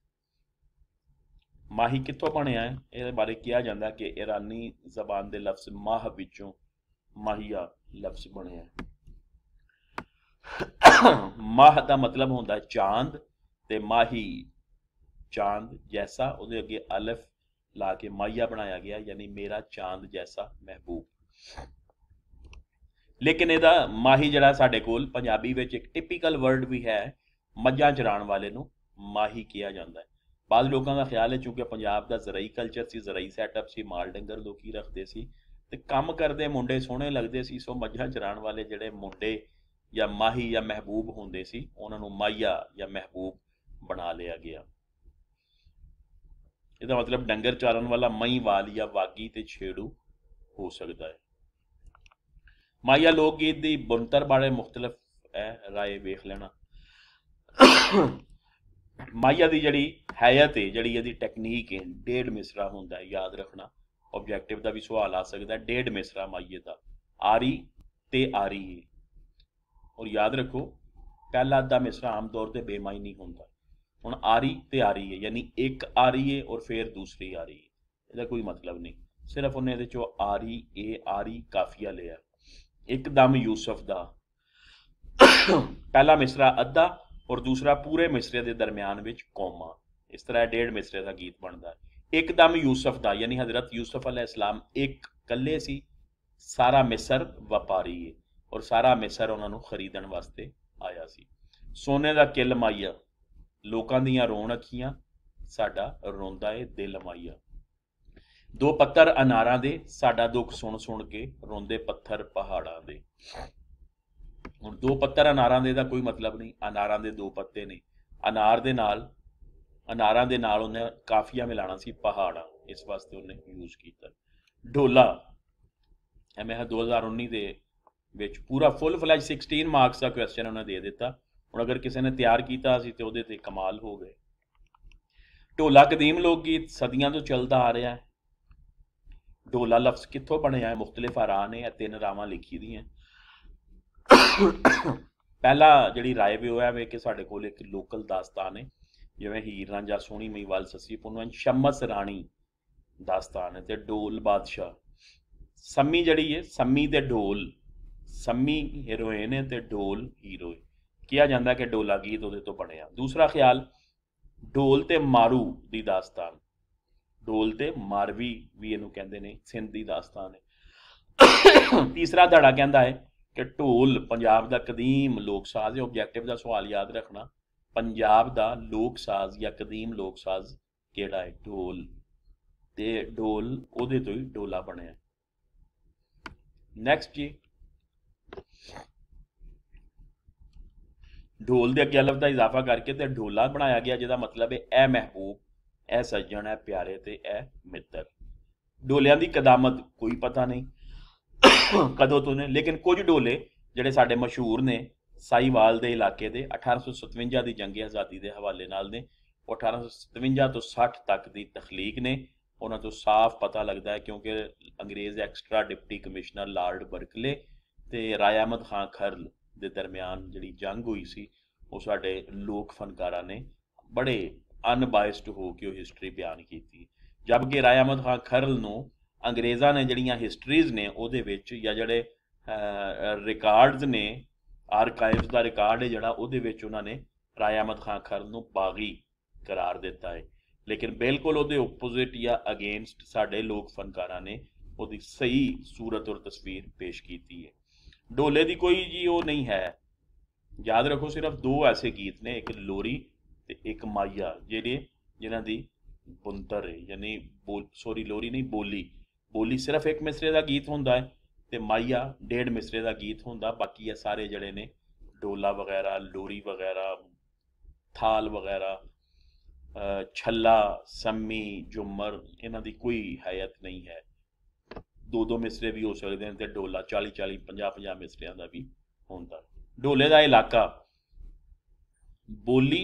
ਮਾਹੀ ਕਿੱਥੋਂ ਬਣਿਆ ਹੈ ਇਹਦੇ ਬਾਰੇ ਕਿਹਾ ਜਾਂਦਾ ਕਿ ਇਰਾਨੀ ਜ਼ਬਾਨ ਦੇ ਲਫ਼ਜ਼ ਮਾਹ ਵਿੱਚੋਂ ਮਾਹੀਆ ਲਫ਼ਜ਼ ਬਣਿਆ ਹੈ ਮਾਹ ਦਾ ਮਤਲਬ ਹੁੰਦਾ ਚਾਂਦ ਤੇ ਮਾਹੀ ਚਾਂਦ ਜੈਸਾ ਉਹਦੇ ਅੱਗੇ ਅਲਫ ਲਾ ਕੇ ਮਾਇਆ ਬਣਾਇਆ ਗਿਆ ਯਾਨੀ ਮੇਰਾ ਚਾਂਦ ਜੈਸਾ ਮਹਿਬੂਬ ਲੇਕਿਨ ਇਹਦਾ ਮਾਹੀ ਜਿਹੜਾ ਸਾਡੇ ਕੋਲ ਪੰਜਾਬੀ ਵਿੱਚ ਇੱਕ ਟਿਪੀਕਲ ਵਰਡ ਵੀ ਹੈ ਮੱਝਾਂ ਚਰਾਣ ਵਾਲੇ ਨੂੰ ਮਾਹੀ ਕਿਹਾ ਜਾਂਦਾ ਹੈ ਬਾਅਦ ਲੋਕਾਂ ਦਾ ਖਿਆਲ ਹੈ ਕਿਉਂਕਿ ਪੰਜਾਬ ਦਾ ਜ਼ਰਾਈ ਕਲਚਰ ਸੀ ਜ਼ਰਾਈ ਸੈਟਅਪ ਸੀ ਮਾਲ ਡੰਗਰ ਲੋਕੀ ਰੱਖਦੇ ਸੀ ਤੇ ਕੰਮ ਕਰਦੇ ਮੁੰਡੇ ਸੋਹਣੇ ਲੱਗਦੇ ਸੀ ਸੋ ਮੱਝਾਂ ਚਰਾਣ ਵਾਲੇ ਜਿਹੜੇ ਮੁੰਡੇ ਜਾਂ ਮਾਹੀ ਜਾਂ ਮਹਿਬੂਬ ਹੁੰਦੇ ਸੀ ਉਹਨਾਂ ਨੂੰ ਮਾਇਆ ਜਾਂ ਮਹਿਬੂਬ ਬਣਾ ਲਿਆ ਗਿਆ ਇਹਦਾ ਮਤਲਬ ਡੰਗਰ ਚਾਰਨ ਵਾਲਾ ਮਈ ਵਾਲੀਆ ਜਾਂ ਵਾਗੀ ਤੇ ਛੇੜੂ ਹੋ ਸਕਦਾ ਹੈ ਮਾਇਆ ਲੋਕ ਗੀਤ ਦੀ ਬੰਤਰ ਬਾਰੇ ਮੁxtਲਫ ਹੈ ਰਾਏ ਵੇਖ ਲੈਣਾ ਮਾਇਆ ਦੀ ਜਿਹੜੀ ਹੈਅਤ ਹੈ ਜਿਹੜੀ ਇਹਦੀ ਟੈਕਨੀਕ ਹੈ ਡੇਢ ਮਿਸਰਾ ਹੁੰਦਾ ਯਾਦ ਰੱਖਣਾ ਆਬਜੈਕਟਿਵ ਦਾ ਵੀ ਸਵਾਲ ਆ ਸਕਦਾ ਡੇਢ ਮਿਸਰਾ ਮਾਇਆ ਦਾ ਆਰੀ ਤੇ ਆਰੀ ਹੈ ਔਰ ਯਾਦ ਰੱਖੋ ਪਹਿਲਾ ਅੱਧਾ ਮਿਸਰਾ ਆਮ ਤੌਰ ਤੇ ਬੇਮਾਇਨੀ ਹੁੰਦਾ ਹੁਣ ਆ ਰਹੀ ਤੇ ਆ ਰਹੀ ਹੈ ਯਾਨੀ ਇੱਕ ਆ ਰਹੀ ਹੈ ਔਰ ਫਿਰ ਦੂਸਰੀ ਆ ਰਹੀ ਹੈ ਇਹਦਾ ਕੋਈ ਮਤਲਬ ਨਹੀਂ ਸਿਰਫ ਉਹਨੇ ਇਹਦੇ ਚੋਂ ਆ ਰਹੀ ਇਹ ਆ ਰਹੀ ਕਾਫੀਆ ਲਿਆ ਇੱਕਦਮ ਯੂਸਫ ਦਾ ਪਹਿਲਾ ਮਿਸਰਾ ਅੱਧਾ ਔਰ ਦੂਸਰਾ ਪੂਰੇ ਮਿਸਰੇ ਦੇ ਦਰਮਿਆਨ ਵਿੱਚ ਕੋਮਾ ਇਸ ਤਰ੍ਹਾਂ ਡੇਢ ਮਿਸਰੇ ਦਾ ਗੀਤ ਬਣਦਾ ਇੱਕਦਮ ਯੂਸਫ ਦਾ ਯਾਨੀ ਹਜ਼ਰਤ ਯੂਸਫ ਅਲੈਹ ਇੱਕ ਕੱਲੇ ਸੀ ਸਾਰਾ ਮਿਸਰ ਵਪਾਰੀ ਔਰ ਸਾਰਾ ਮਿਸਰ ਉਹਨਾਂ ਨੂੰ ਖਰੀਦਣ ਵਾਸਤੇ ਆਇਆ ਸੀ ਸੋਨੇ ਦਾ ਕਿਲ ਮਾਇਆ ਲੋਕਾਂ ਦੀਆਂ ਰੋਣ ਅੱਖੀਆਂ ਸਾਡਾ ਰੋਂਦਾ ਏ ਦਿਲ ਮਾਈਆ ਦੋ ਪੱਤਰ ਅਨਾਰਾਂ ਦੇ ਸਾਡਾ ਦੁੱਖ ਸੁਣ ਸੁਣ ਕੇ ਰੋਂਦੇ ਪੱਥਰ ਪਹਾੜਾਂ ਦੇ ਹੁਣ ਦੋ ਪੱਤਰ ਅਨਾਰਾਂ ਦੇ ਦਾ ਕੋਈ ਮਤਲਬ ਨਹੀਂ ਅਨਾਰਾਂ ਦੇ ਦੋ ਪੱਤੇ ਨੇ ਅਨਾਰ ਦੇ ਨਾਲ ਅਨਾਰਾਂ ਦੇ ਨਾਲ ਉਹਨੇ ਕਾਫੀਆ ਮਿਲਾਣਾ ਸੀ ਪਹਾੜਾਂ ਇਸ ਵਾਸਤੇ ਉਹਨੇ ਯੂਜ਼ ਕੀਤਾ ਢੋਲਾ ਐਮਐਹ 2019 ਦੇ ਵਿੱਚ ਪੂਰਾ ਫੁੱਲ ਫਲੈਜ 16 ਮਾਰਕਸ ਦਾ ਕੁਐਸਚਨ ਉਹਨੇ ਦੇ ਦਿੱਤਾ ਹੁਣ ਅਗਰ ਕਿਸੇ ਨੇ ਤਿਆਰ ਕੀਤਾ ਸੀ ਤੇ ਉਹਦੇ ਤੇ ਕਮਾਲ ਹੋ ਗਏ ਢੋਲਾ ਕਦੀਮ ਲੋਕ ਗੀਤ ਸਦੀਆਂ ਤੋਂ ਚੱਲਦਾ ਆ ਰਿਹਾ ਹੈ ਢੋਲਾ ਲਫ਼ਜ਼ ਕਿੱਥੋਂ ਬਣਿਆ ਹੈ ਮੁxtਲਿਫ ਆਰਾ ਨੇ ਇਹ ਤਿੰਨ ਰਾਵਾਂ ਲਿਖੀ ਦੀਆਂ ਪਹਿਲਾ ਜਿਹੜੀ ਰਾਏ ਵੀ ਹੋਇਆ ਵੇ ਕਿ ਸਾਡੇ ਕੋਲ ਇੱਕ ਲੋਕਲ ਦਾਸਤਾਨ ਹੈ ਜਿਵੇਂ ਹੀਰ ਰਾਂਝਾ ਸੋਹਣੀ ਮਈਵਾਲ ਸੱਸੀ ਪੁੰਨਵਨ ਸ਼ਮਸ ਰਾਣੀ ਦਾਸਤਾਨ ਹੈ ਤੇ ਢੋਲ ਬਾਦਸ਼ਾਹ ਸੰਮੀ ਜਿਹੜੀ ਹੈ ਸੰਮੀ ਤੇ ਢੋਲ ਸੰਮੀ ਹੀਰੋਇਨ ਹੈ ਤੇ ਢੋਲ ਹੀਰੋ ਕਿਹਾ ਜਾਂਦਾ ਕਿ ਡੋਲਾ ਗੀਤ ਉਹਦੇ ਤੋਂ ਬਣਿਆ ਦੂਸਰਾ ਖਿਆਲ ਢੋਲ ਤੇ ਮਾਰੂ ਦੀ ਦਾਸਤਾਨ ਢੋਲ ਤੇ ਮਾਰਵੀ ਵੀ ਇਹਨੂੰ ਕਹਿੰਦੇ ਨੇ ਸਿੰਧ ਦੀ ਦਾਸਤਾਨ ਹੈ ਤੀਸਰਾ ਧੜਾ ਕਹਿੰਦਾ ਹੈ ਕਿ ਢੋਲ ਪੰਜਾਬ ਦਾ ਕਦੀਮ ਲੋਕ ਸਾਜ਼ ਹੈ ਆਬਜੈਕਟਿਵ ਦਾ ਸਵਾਲ ਯਾਦ ਰੱਖਣਾ ਪੰਜਾਬ ਦਾ ਲੋਕ ਸਾਜ਼ ਜਾਂ ਕਦੀਮ ਲੋਕ ਸਾਜ਼ ਕਿਹੜਾ ਹੈ ਢੋਲ ਤੇ ਢੋਲ ਉਹਦੇ ਤੋਂ ਹੀ ਢੋਲਾ ਬਣਿਆ ਨੈਕਸਟ ਜੀ ਢੋਲ ਦੇ ਅੱਗੇ ਲਫ਼ਜ਼ ਦਾ ਇਜ਼ਾਫਾ ਕਰਕੇ ਤੇ ਢੋਲਾ ਬਣਾਇਆ ਗਿਆ ਜਿਹਦਾ ਮਤਲਬ ਹੈ ਐ ਮਹਿਬੂਬ ਐ ਸੱਜਣ ਐ ਪਿਆਰੇ ਤੇ ਐ ਮਿੱਤਰ ਢੋਲਿਆਂ ਦੀ ਕਦਾਮਤ ਕੋਈ ਪਤਾ ਨਹੀਂ ਕਦੋਂ ਤੋਂ ਨੇ ਲੇਕਿਨ ਕੁਝ ਢੋਲੇ ਜਿਹੜੇ ਸਾਡੇ ਮਸ਼ਹੂਰ ਨੇ ਸਾਈਵਾਲ ਦੇ ਇਲਾਕੇ ਦੇ 1857 ਦੀ ਜੰਗ ਆਜ਼ਾਦੀ ਦੇ ਹਵਾਲੇ ਨਾਲ ਨੇ 1857 ਤੋਂ 60 ਤੱਕ ਦੀ ਤਖਲੀਕ ਨੇ ਉਹਨਾਂ ਤੋਂ ਸਾਫ਼ ਪਤਾ ਲੱਗਦਾ ਹੈ ਕਿਉਂਕਿ ਅੰਗਰੇਜ਼ extra deputy commissioner Lord Berkeley ਤੇ ਅਹਿਮਦ ਖਾਨ ਖਰਲ ਦੇ ਦਰਮਿਆਨ ਜਿਹੜੀ ਜੰਗ ਹੋਈ ਸੀ ਉਹ ਸਾਡੇ ਲੋਕ ਫਨਕਾਰਾਂ ਨੇ ਬੜੇ ਅਨਬਾਇਸਡ ਹੋ ਕੇ ਉਹ ਹਿਸਟਰੀ ਬਿਆਨ ਕੀਤੀ ਜਦਕਿ ਰਾਇ ਅਹਿਮਦ ਖਾਨ ਖਰਲ ਨੂੰ ਅੰਗਰੇਜ਼ਾਂ ਨੇ ਜਿਹੜੀਆਂ ਹਿਸਟਰੀਜ਼ ਨੇ ਉਹਦੇ ਵਿੱਚ ਜਾਂ ਜਿਹੜੇ ਰਿਕਾਰਡਸ ਨੇ ਆਰਕਾਈਵਸ ਦਾ ਰਿਕਾਰਡ ਹੈ ਜਿਹੜਾ ਉਹਦੇ ਵਿੱਚ ਉਹਨਾਂ ਨੇ ਰਾਇ ਅਹਿਮਦ ਖਾਨ ਖਰਲ ਨੂੰ ਬਾਗੀ ਕਰਾਰ ਦਿੱਤਾ ਹੈ ਲੇਕਿਨ ਬਿਲਕੁਲ ਉਹਦੇ ਆਪੋਜ਼ਿਟ ਜਾਂ ਅਗੇਂਸਟ ਸਾਡੇ ਲੋਕ ਫਨਕਾਰਾਂ ਨੇ ਉਹਦੀ ਸਹੀ ਸੂਰਤ ਔਰ ਤਸਵੀਰ ਪੇਸ਼ ਕੀਤੀ ਹੈ ਢੋਲੇ ਦੀ ਕੋਈ ਜੀ ਉਹ ਨਹੀਂ ਹੈ ਯਾਦ ਰੱਖੋ ਸਿਰਫ ਦੋ ਐਸੇ ਗੀਤ ਨੇ ਇੱਕ ਲੋਰੀ ਤੇ ਇੱਕ ਮਾਇਆ ਜਿਹੜੇ ਜਿਨ੍ਹਾਂ ਦੀ ਬੁੰਤਰ ਹੈ ਯਾਨੀ ਬੋਲ ਸੌਰੀ ਲੋਰੀ ਨਹੀਂ ਬੋਲੀ ਬੋਲੀ ਸਿਰਫ ਇੱਕ ਮਿਸਰੇ ਦਾ ਗੀਤ ਹੁੰਦਾ ਹੈ ਤੇ ਮਾਇਆ ਡੇਢ ਮਿਸਰੇ ਦਾ ਗੀਤ ਹੁੰਦਾ ਬਾਕੀ ਇਹ ਸਾਰੇ ਜਿਹੜੇ ਨੇ ਡੋਲਾ ਵਗੈਰਾ ਲੋਰੀ ਵਗੈਰਾ ਥਾਲ ਵਗੈਰਾ ਛੱਲਾ ਸੰਮੀ ਜੁਮਰ ਇਹਨਾਂ ਦੀ ਕੋਈ ਹਾਇਤ ਨਹੀਂ ਹੈ ਦੋ ਦੋ ਮਿਸਰੇ ਵੀ ਹੋ ਸਕਦੇ ਨੇ ਤੇ ਡੋਲਾ 40 40 50 50 ਮਿਸਰਿਆਂ ਦਾ ਵੀ ਹੁੰਦਾ ਡੋਲੇ ਦਾ ਇਲਾਕਾ ਬੋਲੀ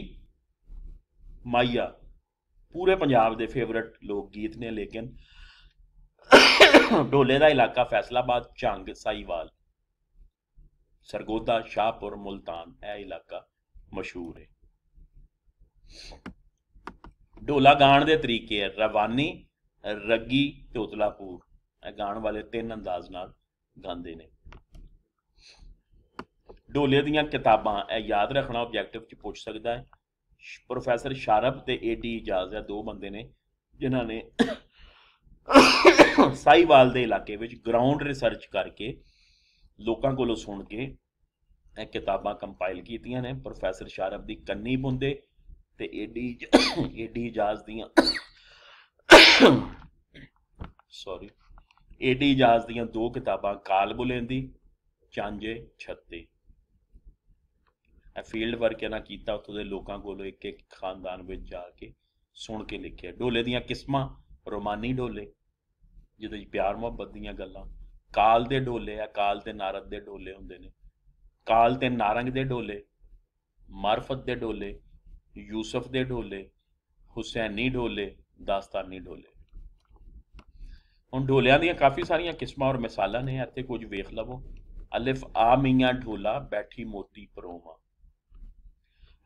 ਮਾਇਆ ਪੂਰੇ ਪੰਜਾਬ ਦੇ ਫੇਵਰਟ ਲੋਕ ਗੀਤ ਨੇ ਲੇਕਿਨ ਡੋਲੇ ਦਾ ਇਲਾਕਾ ਫੈਸਲਾਬਾਦ ਚੰਗ ਸਾਈਵਾਲ ਸਰਗੋਦਾ ਸ਼ਾਹਪੁਰ ਮੁਲਤਾਨ ਇਹ ਇਲਾਕਾ ਮਸ਼ਹੂਰ ਹੈ ਢੋਲਾ ਗਾਣ ਦੇ ਤਰੀਕੇ ਹੈ ਰਵਾਨੀ ਰੱਗੀ ਤੇ ਉਤਲਾਪੂਰ ਗਾਣ ਵਾਲੇ ਤਿੰਨ ਅੰਦਾਜ਼ ਨਾਲ ਗਾਉਂਦੇ ਨੇ ਢੋਲੇ ਦੀਆਂ ਕਿਤਾਬਾਂ ਇਹ ਯਾਦ ਰੱਖਣਾ ਆਬਜੈਕਟਿਵ ਚ ਪੁੱਛ ਸਕਦਾ ਹੈ ਪ੍ਰੋਫੈਸਰ ਸ਼ਾਰਪ ਤੇ ਏਡੀ ਇਜਾਜ਼ ਹੈ ਦੋ ਬੰਦੇ ਨੇ ਜਿਨ੍ਹਾਂ ਨੇ ਸਾਈਵਾਲ ਦੇ ਇਲਾਕੇ ਵਿੱਚ ਗਰਾਊਂਡ ਰਿਸਰਚ ਕਰਕੇ ਲੋਕਾਂ ਕੋਲੋਂ ਸੁਣ ਕੇ ਇਹ ਕਿਤਾਬਾਂ ਕੰਪਾਈਲ ਕੀਤੀਆਂ ਨੇ ਪ੍ਰੋਫੈਸਰ ਸ਼ਾਰਪ ਦੀ ਕੰਨੀ ਬੁੰਦੇ ਤੇ ਏਡੀ ਏਡੀ ਇਜਾਜ਼ ਦੀਆਂ ਸੌਰੀ ਏਡੀ ਇਜਾਜ਼ ਦੀਆਂ ਦੋ ਕਿਤਾਬਾਂ ਕਾਲ ਬੁਲੇਂਦੀ ਚਾਂਜੇ 36 ਇਹ ਫੀਲਡ ਵਰਕ ਇਹਨਾਂ ਕੀਤਾ ਉੱਥੋਂ ਦੇ ਲੋਕਾਂ ਕੋਲੋਂ ਇੱਕ ਇੱਕ ਖਾਨਦਾਨ ਵਿੱਚ ਜਾ ਕੇ ਸੁਣ ਕੇ ਲਿਖਿਆ ਢੋਲੇ ਦੀਆਂ ਕਿਸਮਾਂ ਰੋਮਾਨੀ ਢੋਲੇ ਜਿਹਦੇ ਵਿੱਚ ਪਿਆਰ ਮੁਹੱਬਤ ਦੀਆਂ ਗੱਲਾਂ ਕਾਲ ਦੇ ਢੋਲੇ ਆ ਕਾਲ ਤੇ ਨਾਰਦ ਦੇ ਢੋਲੇ ਹੁੰਦੇ ਨੇ ਕਾਲ ਤੇ ਨਾਰੰਗ ਦੇ ਢੋਲੇ ਮਾਰਫਤ ਦੇ ਢੋਲੇ ਯੂਸਫ ਦੇ ਢੋਲੇ ਹੁਸੈਨੀ ਢੋਲੇ ਦਾਸਤਾਨੀ ਢੋਲੇ ਹੁਣ ਢੋਲਿਆਂ ਦੀਆਂ ਕਾਫੀ ਸਾਰੀਆਂ ਕਿਸਮਾਂ ਔਰ ਮਿਸਾਲਾਂ ਨੇ ਇੱਥੇ ਕੁਝ ਵੇਖ ਲਵੋ ਅਲਫ ਆ ਮੀਆਂ ਢੋਲਾ ਬੈਠੀ ਮੋਤੀ ਪਰੋਵਾ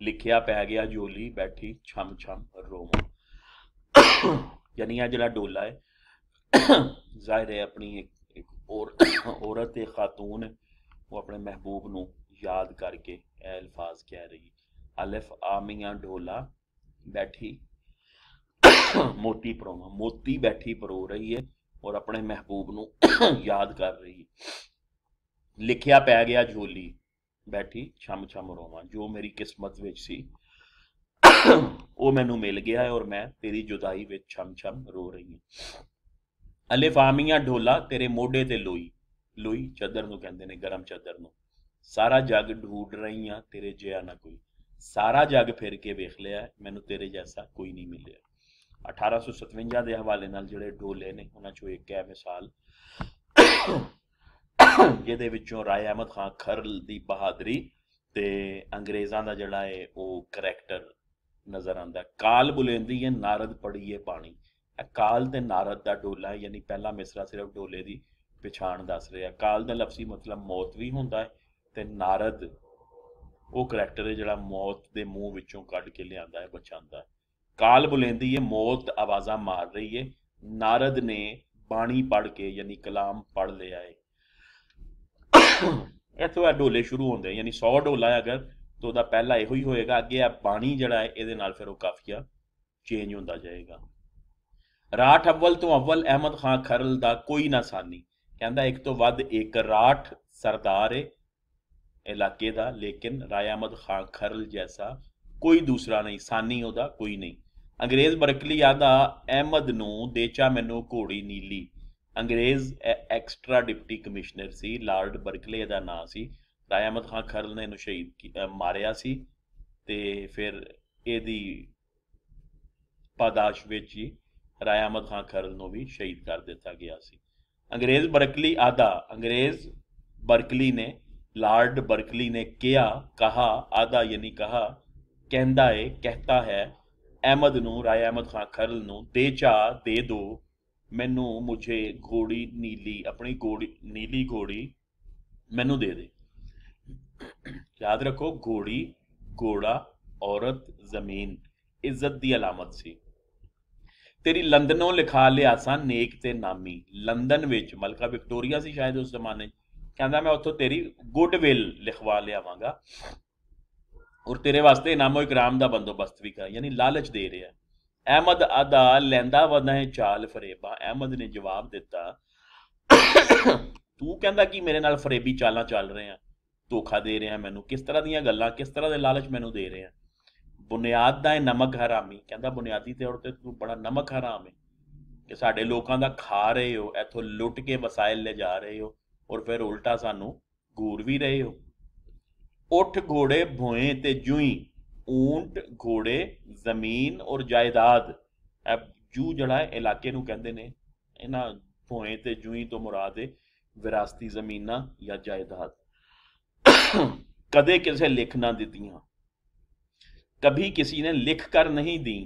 ਲਿਖਿਆ ਪੈ ਗਿਆ ਜੋਲੀ ਬੈਠੀ ਛਮ ਛਮ ਰੋਵਾ ਯਾਨੀ ਆ ਜਿਹੜਾ ਢੋਲਾ ਹੈ ਜ਼ਾਹਿਰ ਹੈ ਆਪਣੀ ਇੱਕ ਇੱਕ ਔਰ ਔਰਤ ਤੇ ਖਾਤੂਨ ਉਹ ਆਪਣੇ ਮਹਿਬੂਬ ਨੂੰ ਯਾਦ ਕਰਕੇ ਇਹ ਅਲਫਾਜ਼ ਕਹਿ ਰਹੀ ਆ ਆਮੀਆਂ ਢੋਲਾ ਬੈਠੀ ਮੋਤੀ ਪਰੋਵਾ ਮੋਤੀ ਬੈਠੀ ਪਰੋ ਰਹੀ ਹੈ ਔਰ ਆਪਣੇ ਮਹਿਬੂਬ ਨੂੰ ਯਾਦ ਕਰ ਰਹੀ ਲਿਖਿਆ ਪੈ ਗਿਆ ਝੋਲੀ ਬੈਠੀ ਛਮ ਛਮ ਰੋਵਾਂ ਜੋ ਮੇਰੀ ਕਿਸਮਤ ਵਿੱਚ ਸੀ ਉਹ ਮੈਨੂੰ ਮਿਲ ਗਿਆ ਹੈ ਔਰ ਮੈਂ ਤੇਰੀ ਜੁਦਾਈ ਵਿੱਚ ਛਮ ਛਮ ਰੋ ਰਹੀ ਹਾਂ ਅਲਿਫ ਆਮੀਆਂ ਢੋਲਾ ਤੇਰੇ ਮੋਢੇ ਤੇ ਲੋਈ ਲੋਈ ਚਾਦਰ ਨੂੰ ਕਹਿੰਦੇ ਨੇ ਗਰਮ ਚਾਦਰ ਨੂੰ ਸਾਰਾ ਜੱਗ ਢੂਡ ਰਹੀ ਤੇਰੇ ਜਿਹਾ ਨਾ ਕੋਈ ਸਾਰਾ ਜੱਗ ਫਿਰ ਕੇ ਵੇਖ ਲਿਆ ਮੈਨੂੰ ਤੇਰੇ ਜੈਸਾ ਕੋਈ ਨਹੀਂ ਮਿਲਿਆ 1857 ਦੇ ਹਵਾਲੇ ਨਾਲ ਜਿਹੜੇ ਡੋਲੇ ਨੇ ਉਹਨਾਂ ਚੋਂ ਇੱਕ ਹੈ ਮਿਸਾਲ ਜਿਹਦੇ ਵਿੱਚੋਂ ਰਾਏ ਅਹਿਮਦ ਖਾਨ ਖਰਲ ਦੀ ਬਹਾਦਰੀ ਤੇ ਅੰਗਰੇਜ਼ਾਂ ਦਾ ਜਿਹੜਾ ਹੈ ਉਹ ਕੈਰੈਕਟਰ ਨਜ਼ਰ ਆਉਂਦਾ ਕਾਲ ਬੁਲੇਂਦੀ ਹੈ ਨਾਰਦ ਪੜੀਏ ਪਾਣੀ ਅਕਾਲ ਤੇ ਨਾਰਦ ਦਾ ਡੋਲਾ ਯਾਨੀ ਪਹਿਲਾ ਮਿਸਰਾ ਸਿਰਫ ਡੋਲੇ ਦੀ ਪਛਾਣ ਦੱਸ ਰਿਹਾ ਕਾਲ ਦਾ ਲਫ਼ਜ਼ੀ ਮਤਲਬ ਮੌਤ ਵੀ ਹੁੰਦਾ ਹੈ ਤੇ ਨਾਰਦ ਉਹ ਕੈਰੈਕਟਰ ਹੈ ਜਿਹੜਾ ਮੌਤ ਦੇ ਮੂੰਹ ਵਿੱਚੋਂ ਕੱਢ ਕੇ ਲਿਆਂਦਾ ਹੈ ਬਚਾਉਂਦਾ ਹੈ ਕਾਲ ਬੁਲੈਂਦੀ ਹੈ ਮੌਤ ਆਵਾਜ਼ਾਂ ਮਾਰ ਰਹੀ ਹੈ ਨਾਰਦ ਨੇ ਬਾਣੀ ਪੜ ਕੇ ਯਾਨੀ ਕਲਾਮ ਪੜ ਲਿਆ ਹੈ ਇਥੋਂ ਆ ਡੋਲੇ ਸ਼ੁਰੂ ਹੁੰਦੇ ਯਾਨੀ 100 ਡੋਲਾ ਅਗਰ ਤੋਂ ਦਾ ਪਹਿਲਾ ਇਹੋ ਹੀ ਹੋਏਗਾ ਅੱਗੇ ਆ ਬਾਣੀ ਜਿਹੜਾ ਹੈ ਇਹਦੇ ਨਾਲ ਫਿਰ ਉਹ ਕਾਫੀਆ ਚੇਂਜ ਹੁੰਦਾ ਜਾਏਗਾ ਰਾਠ ਅਵਲ ਤੋਂ ਅਵਲ ਅਹਿਮਦ ਖਾਨ ਖਰਲ ਦਾ ਕੋਈ ਨਾ ਸਾਨੀ ਕਹਿੰਦਾ ਇੱਕ ਤੋਂ ਵੱਧ ਇੱਕ ਰਾਠ ਸਰਦਾਰ ਹੈ ਇਲਾਕੇ ਦਾ ਲੇਕਿਨ ਰਾਇ ਅਹਿਮਦ ਖਾਨ ਖਰਲ ਜੈਸਾ ਕੋਈ ਦੂਸਰਾ ਨਹੀਂ ਸਾਨੀ ਉਹਦਾ ਕੋਈ ਨਹੀਂ ਅੰਗਰੇਜ਼ ਬਰਕਲੀ ਆਦਾ ਅਹਿਮਦ ਨੂੰ ਦੇਚਾ ਮੈਨੂੰ ਘੋੜੀ ਨੀਲੀ ਅੰਗਰੇਜ਼ ਐਕਸਟਰਾ ਡਿਪਟੀ ਕਮਿਸ਼ਨਰ ਸੀ ਲਾਰਡ ਬਰਕਲੀ ਦਾ ਨਾਂ ਸੀ ਰਾਇਮਦ ਖਾਨ ਖਰਲ ਨੇ ਇਹਨੂੰ ਸ਼ਹੀਦ ਮਾਰਿਆ ਸੀ ਤੇ ਫਿਰ ਇਹਦੀ ਪਾਦਾਸ਼ ਵਿੱਚ ਹੀ ਰਾਏ ਖਾਨ ਖਰਲ ਨੂੰ ਵੀ ਸ਼ਹੀਦ ਕਰ ਦਿੱਤਾ ਗਿਆ ਸੀ ਅੰਗਰੇਜ਼ ਬਰਕਲੀ ਆਦਾ ਅੰਗਰੇਜ਼ ਬਰਕਲੀ ਨੇ ਲਾਰਡ ਬਰਕਲੀ ਨੇ ਕਿਹਾ ਕਹਾ ਆਦਾ ਯਾਨੀ ਕਹਾ ਕਹਿੰਦਾ ਹੈ ਕਹਤਾ ਹੈ ਅਹਿਮਦ ਨੂੰ ਰਾਏ ਅਹਿਮਦ ਖਾਨ ਖਰਲ ਨੂੰ ਦੇ ਚਾ ਦੇ ਦੋ ਮੈਨੂੰ ਮੁਝੇ ਘੋੜੀ ਨੀਲੀ ਆਪਣੀ ਘੋੜੀ ਨੀਲੀ ਘੋੜੀ ਮੈਨੂੰ ਦੇ ਦੇ ਯਾਦ ਰੱਖੋ ਘੋੜੀ ਘੋੜਾ ਔਰਤ ਜ਼ਮੀਨ ਇੱਜ਼ਤ ਦੀ ਅਲਮਤ ਸੀ ਤੇਰੀ ਲੰਡਨੋਂ ਲਿਖਾ ਲਿਆ ਸਾਂ ਨੇਕ ਤੇ ਨਾਮੀ ਲੰਡਨ ਵਿੱਚ ਮਲਕਾ ਵਿਕਟੋਰੀਆ ਸੀ ਸ਼ਾਇਦ ਉਸ ਜ਼ਮਾਨੇ ਕਹਿੰਦਾ ਮੈਂ ਉੱਥੋਂ ਤੇਰੀ ਗੁੱਡਵਿਲ ਲਿਖਵਾ ਲਿਆਵਾਂਗਾ ਔਰ ਤੇਰੇ ਵਾਸਤੇ ਇਨਾਮੋ ਇਕਰਾਮ ਦਾ ਬੰਦੋਬਸਤ ਵੀ ਕਰ ਯਾਨੀ ਲਾਲਚ ਦੇ ਰਿਹਾ ਅਹਿਮਦ ਅਦਾ ਲੈਂਦਾ ਵਦਾ ਹੈ ਚਾਲ ਫਰੇਬਾ ਅਹਿਮਦ ਨੇ ਜਵਾਬ ਦਿੱਤਾ ਤੂੰ ਕਹਿੰਦਾ ਕਿ ਮੇਰੇ ਨਾਲ ਫਰੇਬੀ ਚਾਲਾਂ ਚੱਲ ਰਹੇ ਆ ਧੋਖਾ ਦੇ ਰਿਹਾ ਮੈਨੂੰ ਕਿਸ ਤਰ੍ਹਾਂ ਦੀਆਂ ਗੱਲਾਂ ਕਿਸ ਤਰ੍ਹਾਂ ਦੇ ਲਾਲਚ ਮੈਨੂੰ ਦੇ ਰਹੇ ਆ ਬੁਨਿਆਦ ਦਾ ਹੈ ਨਮਕ ਹਰਾਮੀ ਕਹਿੰਦਾ ਬੁਨਿਆਦੀ ਔਰ ਤੇ ਤੂੰ ਬੜਾ ਨਮਕ ਹਰਾਮ ਹੈ ਕਿ ਸਾਡੇ ਲੋਕਾਂ ਦਾ ਖਾ ਰਹੇ ਹੋ ਇਥੋਂ ਲੁੱਟ ਕੇ ਵਸਾਇਲ ਲੈ ਜਾ ਰਹੇ ਹੋ ਔਰ ਫਿਰ ਉਲਟਾ ਸਾਨੂੰ ਗੂਰ ਵੀ ਰਹੇ ਹੋ ਉਠ ਘੋੜੇ ਭੂਏ ਤੇ ਜੂਈ ਊਂਟ ਘੋੜੇ ਜ਼ਮੀਨ ਔਰ ਜਾਇਦਾਦ ਇਹ ਜੂ ਜਿਹੜਾ ਇਲਾਕੇ ਨੂੰ ਕਹਿੰਦੇ ਨੇ ਇਹਨਾਂ ਭੂਏ ਤੇ ਜੂਈ ਤੋਂ ਮੁਰਾਦ ਹੈ ਵਿਰਾਸਤੀ ਜ਼ਮੀਨਾਂ ਜਾਂ ਜਾਇਦਾਦ ਕਦੇ ਕਿਸੇ ਲਿਖ ਨਾ ਦਿੱਤੀਆਂ ਕਭੀ ਕਿਸੇ ਨੇ ਲਿਖ ਕਰ ਨਹੀਂ ਦੀ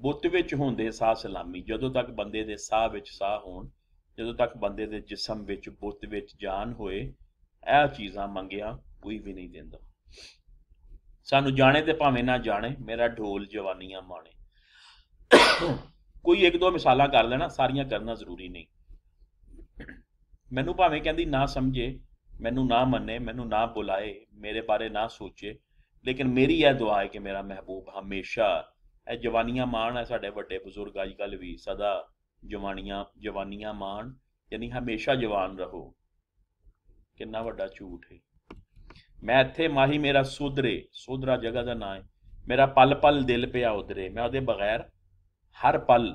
ਬੁੱਤ ਵਿੱਚ ਹੁੰਦੇ ਸਾਹ ਸਲਾਮੀ ਜਦੋਂ ਤੱਕ ਬੰਦੇ ਦੇ ਸਾਹ ਵਿੱਚ ਸਾਹ ਹੋਣ ਜਦੋਂ ਤੱਕ ਬੰਦੇ ਦੇ ਜਿਸਮ ਵਿੱਚ ਬੁੱਤ ਵਿੱਚ ਜਾਨ ਹੋਏ ਇਹ ਚੀਜ਼ਾਂ ਮੰਗਿਆ ਕੋਈ ਵੀ ਨਹੀਂ ਦਿੰਦਾ ਸਾਨੂੰ ਜਾਣੇ ਤੇ ਭਾਵੇਂ ਨਾ ਜਾਣੇ ਮੇਰਾ ਢੋਲ ਜਵਾਨੀਆਂ ਮਾਣੇ ਕੋਈ ਇੱਕ ਦੋ ਮਿਸਾਲਾਂ ਕਰ ਲੈਣਾ ਸਾਰੀਆਂ ਕਰਨਾ ਜ਼ਰੂਰੀ ਨਹੀਂ ਮੈਨੂੰ ਭਾਵੇਂ ਕਹਿੰਦੀ ਨਾ ਸਮਝੇ ਮੈਨੂੰ ਨਾ ਮੰਨੇ ਮੈਨੂੰ ਨਾ ਬੁਲਾਏ ਮੇਰੇ ਬਾਰੇ ਨਾ ਸੋਚੇ ਲੇਕਿਨ ਮੇਰੀ ਇਹ ਦੁਆ ਹੈ ਕਿ ਮੇਰਾ ਮਹਿਬੂਬ ਹਮੇਸ਼ਾ ਇਹ ਜਵਾਨੀਆਂ ਮਾਣ ਹੈ ਸਾਡੇ ਵੱਡੇ ਬਜ਼ੁਰਗ ਅੱਜ ਕੱਲ ਵੀ ਸਦਾ ਜਵਾਨੀਆਂ ਜਵਾਨੀਆਂ ਮਾਣ ਯਾਨੀ ਹਮੇਸ਼ਾ ਜਵਾਨ ਰਹੋ ਕਿੰਨਾ ਵੱਡਾ ਝੂਠ ਹੈ ਮੈਂ ਇੱਥੇ ਮਾਹੀ ਮੇਰਾ ਸੁਧਰੇ ਸੁਧਰਾ ਜਗ੍ਹਾ ਦਾ ਨਾਮ ਹੈ ਮੇਰਾ ਪਲ ਪਲ ਦਿਲ ਪਿਆ ਉਧਰੇ ਮੈਂ ਉਹਦੇ ਬਗੈਰ ਹਰ ਪਲ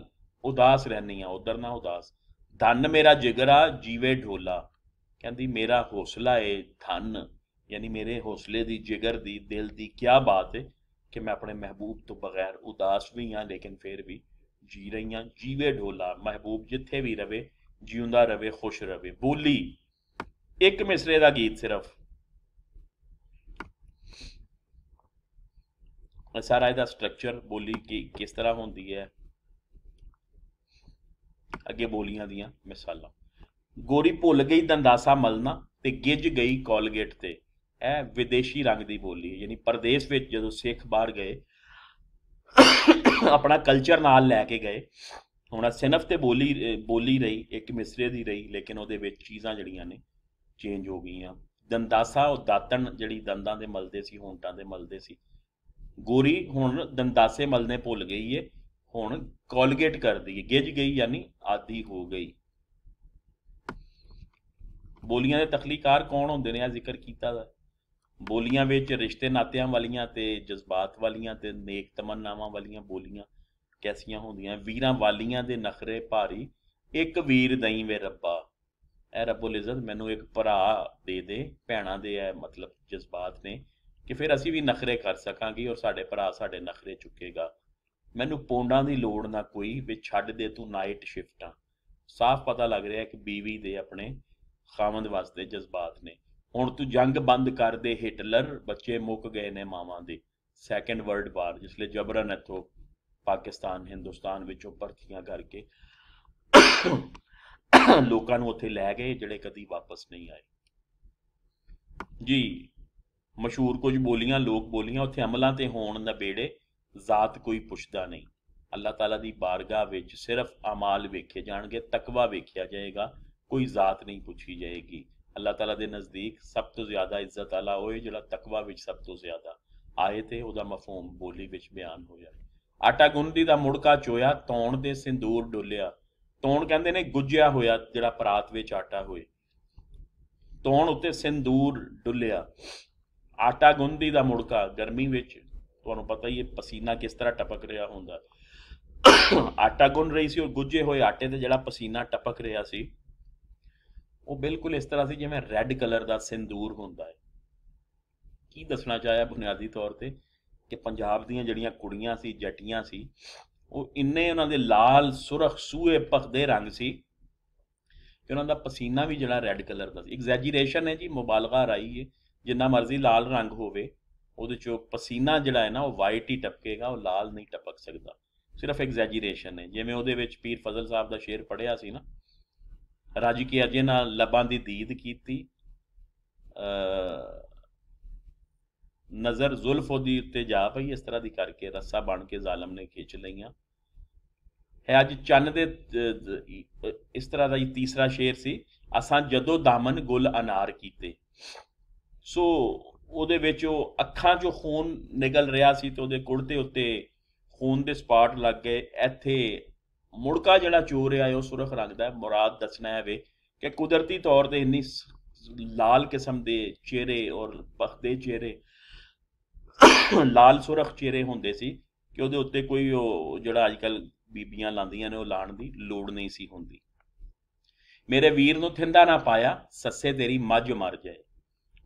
ਉਦਾਸ ਰਹਿਨੀ ਆ ਉਧਰ ਨਾ ਉਦਾਸ ਧਨ ਮੇਰਾ ਜਿਗਰਾ ਜੀਵੇ ਢੋਲਾ ਕਹਿੰਦੀ ਮੇਰਾ ਹੌਸਲਾ ਏ ਧਨ ਯਾਨੀ ਮੇਰੇ ਹੌਸਲੇ ਦੀ ਜਿਗਰ ਦੀ ਦਿਲ ਦੀ ਕੀ ਬਾਤ ਏ ਕਿ ਮੈਂ ਆਪਣੇ ਮਹਿਬੂਬ ਤੋਂ ਬਗੈਰ ਉਦਾਸ ਵੀ ਆ ਲੇਕਿਨ ਫੇਰ ਵੀ ਜੀ ਰਹੀ ਆ ਜੀਵੇ ਢੋਲਾ ਮਹਿਬੂਬ ਜਿੱਥੇ ਵੀ ਰਵੇ ਜੀਉਂਦਾ ਰਵੇ ਖੁਸ਼ ਰਵੇ ਬੋਲੀ ਇੱਕ ਮਿਸਰੇ ਦਾ ਗੀਤ ਸਿਰਫ ਸਾਰਾ ਇਹਦਾ ਸਟਰਕਚਰ ਬੋਲੀ ਕੀ ਕਿਸ ਤਰ੍ਹਾਂ ਹੁੰਦੀ ਹੈ ਅੱਗੇ ਬੋਲੀਆਂ ਦੀਆਂ ਮਿਸਾਲਾਂ ਗੋਰੀ ਭੁੱਲ ਗਈ ਦੰਦਾਸਾ ਮਲਣਾ ਤੇ ਗਿੱਜ ਗਈ ਕੋਲਗੇਟ ਤੇ ਇਹ ਵਿਦੇਸ਼ੀ ਰੰਗ ਦੀ ਬੋਲੀ ਹੈ ਯਾਨੀ ਪਰਦੇਸ ਵਿੱਚ ਜਦੋਂ ਸਿੱਖ ਬਾਹਰ ਗਏ ਆਪਣਾ ਕਲਚਰ ਨਾਲ ਲੈ ਕੇ ਗਏ ਹੁਣ ਸਿਨਫ ਤੇ ਬੋਲੀ ਬੋਲੀ ਰਹੀ ਇੱਕ ਮਿਸਰੇ ਦੀ ਰਹੀ ਲੇਕਿਨ ਉਹਦੇ ਵਿੱਚ ਚੀਜ਼ਾਂ ਜਿਹੜੀਆਂ ਨੇ ਚੇਂਜ ਹੋ ਗਈਆਂ ਦੰਦਾਸਾ ਉਹ ਦਾਤਣ ਜਿਹੜੀ ਦੰਦਾਂ ਦੇ ਮਲਦੇ ਸੀ ਹੋਂਟਾਂ ਦੇ ਮਲਦੇ ਸੀ ਗੋਰੀ ਹੁਣ ਦੰਦਾਸੇ ਮਲਨੇ ਭੁੱਲ ਗਈ ਏ ਹੁਣ ਕੋਲਗੇਟ ਕਰਦੀ ਏ ਗਿਜ ਗਈ ਯਾਨੀ ਆਦੀ ਹੋ ਗਈ ਬੋਲੀਆਂ ਦੇ ਤਖਲੀਕਾਰ ਕੌਣ ਹੁੰਦੇ ਨੇ ਆ ਜ਼ਿਕਰ ਕੀਤਾ ਦਾ ਬੋਲੀਆਂ ਵਿੱਚ ਰਿਸ਼ਤੇ ਨਾਤਿਆਂ ਵਾਲੀਆਂ ਤੇ ਜਜ਼ਬਾਤ ਵਾਲੀਆਂ ਤੇ ਨੇਕ ਤਮੰਨਾਵਾਂ ਵਾਲੀਆਂ ਬੋਲੀਆਂ ਕੈਸੀਆਂ ਹੁੰਦੀਆਂ ਵੀਰਾਂ ਵਾਲੀਆਂ ਦੇ ਨਖਰੇ ਭਾਰੀ ਇੱਕ ਵੀਰ ਦਈ ਵੇ ਰੱਬਾ ਐ ਰੱਬੁਲ ਇਜ਼ਤ ਮੈਨੂੰ ਇੱਕ ਭਰਾ ਦੇ ਦੇ ਭੈਣਾ ਦੇ ਐ ਮਤਲਬ ਜਜ਼ਬਾਤ ਨੇ ਕਿ ਫਿਰ ਅਸੀਂ ਵੀ ਨਖਰੇ ਕਰ ਸਕਾਂਗੇ ਔਰ ਸਾਡੇ ਭਰਾ ਸਾਡੇ ਨਖਰੇ ਚੁੱਕੇਗਾ ਮੈਨੂੰ ਪੌਂਡਾਂ ਦੀ ਲੋੜ ਨਾ ਕੋਈ ਵੀ ਛੱਡ ਦੇ ਤੂੰ ਨਾਈਟ ਸ਼ਿਫਟਾਂ ਸਾਫ਼ ਪਤਾ ਲੱਗ ਰਿਹਾ ਕਿ ਬੀਵੀ ਦੇ ਆਪਣੇ ਖਾਮਦ ਵਾਸਤੇ ਜਜ਼ਬਾਤ ਨੇ ਹੁਣ ਤੂੰ ਜੰਗ ਬੰਦ ਕਰ ਦੇ ਹਿਟਲਰ ਬੱਚੇ ਮੁੱਕ ਗਏ ਨੇ ਮਾਵਾਂ ਦੇ ਸੈਕੰਡ ਵਰਲਡ ਵਾਰ ਜਿਸ ਲਈ ਜਬਰਨ ਇਥੋਂ ਪਾਕਿਸਤਾਨ ਹਿੰਦੁਸਤਾਨ ਵਿੱਚੋਂ ਪਰਥੀਆਂ ਕਰਕੇ ਲੋਕਾਂ ਨੂੰ ਉੱਥੇ ਲੈ ਗਏ ਜਿਹੜੇ ਕਦੀ ਵਾਪਸ ਨਹੀਂ ਆਏ ਜੀ ਮਸ਼ਹੂਰ ਕੁਝ ਬੋਲੀਆਂ ਲੋਕ ਬੋਲੀਆਂ ਉੱਥੇ ਅਮਲਾਂ ਤੇ ਹੋਣ ਦਾ ਬੇੜੇ ਜ਼ਾਤ ਕੋਈ ਪੁੱਛਦਾ ਨਹੀਂ ਅੱਲਾਹ ਤਾਲਾ ਦੀ ਬਾਰਗਾ ਵਿੱਚ ਸਿਰਫ ਆਮਾਲ ਵੇਖੇ ਜਾਣਗੇ ਤਕਵਾ ਵੇਖਿਆ ਜਾਏਗਾ ਕੋਈ ਜ਼ਾਤ ਨਹੀਂ ਪੁੱਛੀ ਜਾਏਗੀ ਅੱਲਾਹ ਤਾਲਾ ਦੇ ਨਜ਼ਦੀਕ ਸਭ ਤੋਂ ਜ਼ਿਆਦਾ ਇੱਜ਼ਤ ਆਲਾ ਹੋਏ ਜਿਹੜਾ ਤਕਵਾ ਵਿੱਚ ਸਭ ਤੋਂ ਜ਼ਿਆਦਾ ਆਏ ਤੇ ਉਹਦਾ ਮਫਹੂਮ ਬੋਲੀ ਵਿੱਚ ਬਿਆਨ ਹੋਇਆ ਆਟਾ ਗੁੰਦੀ ਦਾ ਮੁੜਕਾ ਚੋਇਆ ਤੌਣ ਦੇ ਸਿੰਦੂਰ ਡੋਲਿਆ ਤੌਣ ਕਹਿੰਦੇ ਨੇ ਗੁੱਜਿਆ ਹੋਇਆ ਜਿਹੜਾ ਪਰਾਤ ਵਿੱਚ ਆਟਾ ਹੋਏ ਤੌਣ ਉੱਤੇ ਸਿੰਦੂਰ ਡੁੱਲਿਆ ਆਟਾ ਗੁੰਦੀ ਦਾ ਮੁੜਕਾ ਗਰਮੀ ਵਿੱਚ ਤੁਹਾਨੂੰ ਪਤਾ ਹੀ ਹੈ ਪਸੀਨਾ ਕਿਸ ਤਰ੍ਹਾਂ ਟਪਕ ਰਿਹਾ ਹੁੰਦਾ ਆਟਾ ਗੁੰਨ ਰਹੀ ਸੀ ਔਰ ਗੁੱਜੇ ਹੋਏ ਆਟੇ ਤੇ ਜਿਹੜਾ ਪਸੀਨਾ ਟਪਕ ਰਿਹਾ ਸੀ ਉਹ ਬਿਲਕੁਲ ਇਸ ਤਰ੍ਹਾਂ ਸੀ ਜਿਵੇਂ ਰੈੱਡ ਕਲਰ ਦਾ ਸਿੰਦੂਰ ਹੁੰਦਾ ਹੈ ਕੀ ਦੱਸਣਾ ਚਾਹਿਆ ਬੁਨਿਆਦੀ ਤੌਰ ਤੇ ਕਿ ਪੰਜਾਬ ਦੀਆਂ ਜਿਹੜੀਆਂ ਕੁੜੀਆਂ ਸੀ ਜੱਟੀਆਂ ਸੀ ਉਹ ਇੰਨੇ ਉਹਨਾਂ ਦੇ ਲਾਲ ਸੁਰਖ ਸੂਏ ਪਖਦੇ ਰੰਗ ਸੀ ਕਿ ਉਹਨਾਂ ਦਾ ਪਸੀਨਾ ਵੀ ਜਿਹੜਾ ਰੈੱਡ ਕਲਰ ਦਾ ਸੀ ਐਗਜ਼ੈਜੀਰੇਸ਼ਨ ਹੈ ਜੀ ਮਬਾਲਗਾ ਰਾਈ ਹੈ ਜਿੰਨਾ ਮਰਜ਼ੀ ਲਾਲ ਰੰਗ ਹੋਵੇ ਉਹਦੇ ਚੋਂ ਪਸੀਨਾ ਜਿਹੜਾ ਹੈ ਨਾ ਉਹ ਵਾਈਟ ਹੀ ਟਪਕੇਗਾ ਉਹ ਲਾਲ ਨਹੀਂ ਟਪਕ ਸਕਦਾ ਸਿਰਫ ਐਗਜ਼ੈਜੀਰੇਸ਼ਨ ਹੈ ਜਿਵੇਂ ਉਹਦੇ ਵਿੱਚ ਪੀਰ ਫਜ਼ਲ ਸਾਹਿਬ ਦਾ ਸ਼ੇਰ ਪੜਿਆ ਸੀ ਨਾ ਰਾਜੀ ਕੀ ਅਜੇ ਨਾਲ ਲਬਾਂ ਦੀ ਦੀਦ ਕੀਤੀ ਅ ਨਜ਼ਰ ਜ਼ੁਲਫ ਉਹਦੀ ਉੱਤੇ ਜਾ ਪਈ ਇਸ ਤਰ੍ਹਾਂ ਦੀ ਕਰਕੇ ਰੱਸਾ ਬਣ ਕੇ ਜ਼ਾਲਮ ਨੇ ਖਿੱਚ ਲਈਆਂ ਹੈ ਅੱਜ ਚੰਨ ਦੇ ਇਸ ਤਰ੍ਹਾਂ ਦਾ ਇਹ ਤੀਸਰਾ ਸ਼ੇਰ ਸੀ ਅਸਾਂ ਜਦੋਂ ਦਾਮਨ ਗੁਲ ਅਨਾਰ ਕੀਤੇ ਸੋ ਉਹਦੇ ਵਿੱਚ ਉਹ ਅੱਖਾਂ 'ਚੋਂ ਖੂਨ ਨਿਕਲ ਰਿਹਾ ਸੀ ਤੇ ਉਹਦੇ ਕੁੜਤੇ ਉੱਤੇ ਖੂਨ ਦੇ ਸਪਾਟ ਲੱਗ ਗਏ ਇੱਥੇ ਮੁੜਕਾ ਜਿਹੜਾ ਚੋਰ ਆਇਆ ਉਹ ਸੁਰਖ ਰੱਖਦਾ ਮੁਰਾਦ ਦੱਸਣਾ ਹੈ ਵੇ ਕਿ ਕੁਦਰਤੀ ਤੌਰ ਤੇ ਇੰਨੀ ਲਾਲ ਕਿਸਮ ਦੇ ਚਿਹਰੇ ਔਰ ਪਖਦੇ ਚਿਹਰੇ ਲਾਲ ਸੁਰਖ ਚਿਹਰੇ ਹੁੰਦੇ ਸੀ ਕਿ ਉਹਦੇ ਉੱਤੇ ਕੋਈ ਉਹ ਜਿਹੜਾ ਅੱਜਕੱਲ ਬੀਬੀਆਂ ਲਾਉਂਦੀਆਂ ਨੇ ਉਹ ਲਾਣ ਦੀ ਲੋੜ ਨਹੀਂ ਸੀ ਹੁੰਦੀ ਮੇਰੇ ਵੀਰ ਨੂੰ ਥਿੰਦਾ ਨਾ ਪਾਇਆ ਸੱਸੇ ਤੇਰੀ ਮੱਝ ਮਰ ਜਾਏ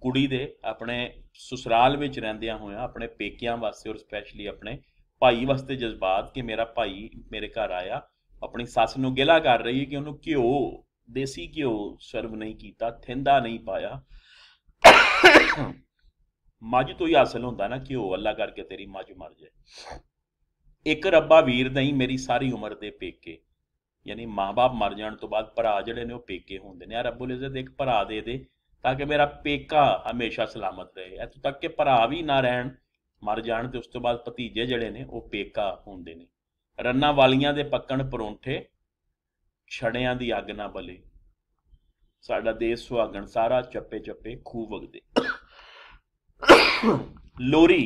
ਕੁੜੀ ਦੇ ਆਪਣੇ ਸੁਸਰਾਲ ਵਿੱਚ ਰਹਿੰਦਿਆਂ ਹੋਇਆਂ ਆਪਣੇ ਪੇਕਿਆਂ ਵਾਸਤੇ ਔਰ ਸਪੈਸ਼ਲੀ ਆਪਣੇ ਭਾਈ ਵਾਸਤੇ ਜਜ਼ਬਾਤ ਕਿ ਮੇਰਾ ਭਾਈ ਮੇਰੇ ਘਰ ਆਇਆ ਆਪਣੀ ਸੱਸ ਨੂੰ ਗਿਲਾ ਕਰ ਰਹੀ ਹੈ ਕਿ ਉਹਨੂੰ ਘਿਓ ਦੇਸੀ ਘਿਓ ਸਰਵ ਨਹੀਂ ਕੀਤਾ ਥਿੰਦਾ ਨਹੀਂ ਪਾਇਆ ਮੱਝ ਤੋਂ ਹੀ ਹਾਸਲ ਹੁੰਦਾ ਨਾ ਘਿਓ ਅੱਲਾ ਕਰਕੇ ਤੇਰੀ ਮੱਝ ਮਰ ਜਾਏ ਇੱਕ ਰੱਬਾ ਵੀਰ ਨਹੀਂ ਮੇਰੀ ਸਾਰੀ ਉਮਰ ਦੇ ਪੇਕੇ ਯਾਨੀ ਮਾਪੇ ਮਰ ਜਾਣ ਤੋਂ ਬਾਅਦ ਭਰਾ ਜਿਹੜੇ ਨੇ ਉਹ ਪੇਕੇ ਹੁੰਦੇ ਨੇ ਆ ਰੱਬੁਲ ਇਜ਼ਤ ਇੱਕ ਭਰਾ ਦੇ ਦੇ ਤਾਂ ਕਿ ਮੇਰਾ ਪੇਕਾ ਹਮੇਸ਼ਾ ਸਲਾਮਤ ਰਹੇ ਇਤੋਂ ਤੱਕ ਕਿ ਭਰਾ ਵੀ ਨਾ ਰਹਿਣ ਮਰ ਜਾਣ ਤੇ ਉਸ ਤੋਂ ਬਾਅਦ ਭਤੀਜੇ ਜਿਹੜੇ ਨੇ ਉਹ ਪੇਕਾ ਹੁੰਦੇ ਨੇ ਰੰਨਾ ਵਾਲੀਆਂ ਦੇ ਪੱਕਣ ਪਰੌਂਠੇ ਛੜਿਆਂ ਦੀ ਅੱਗ ਨਾ ਬਲੇ ਸਾਡਾ ਦੇਸ਼ ਸੁਹਾਗਣ ਸਾਰਾ ਚੱਪੇ ਚੱਪੇ ਖੂਹ ਵਗਦੇ ਲੋਰੀ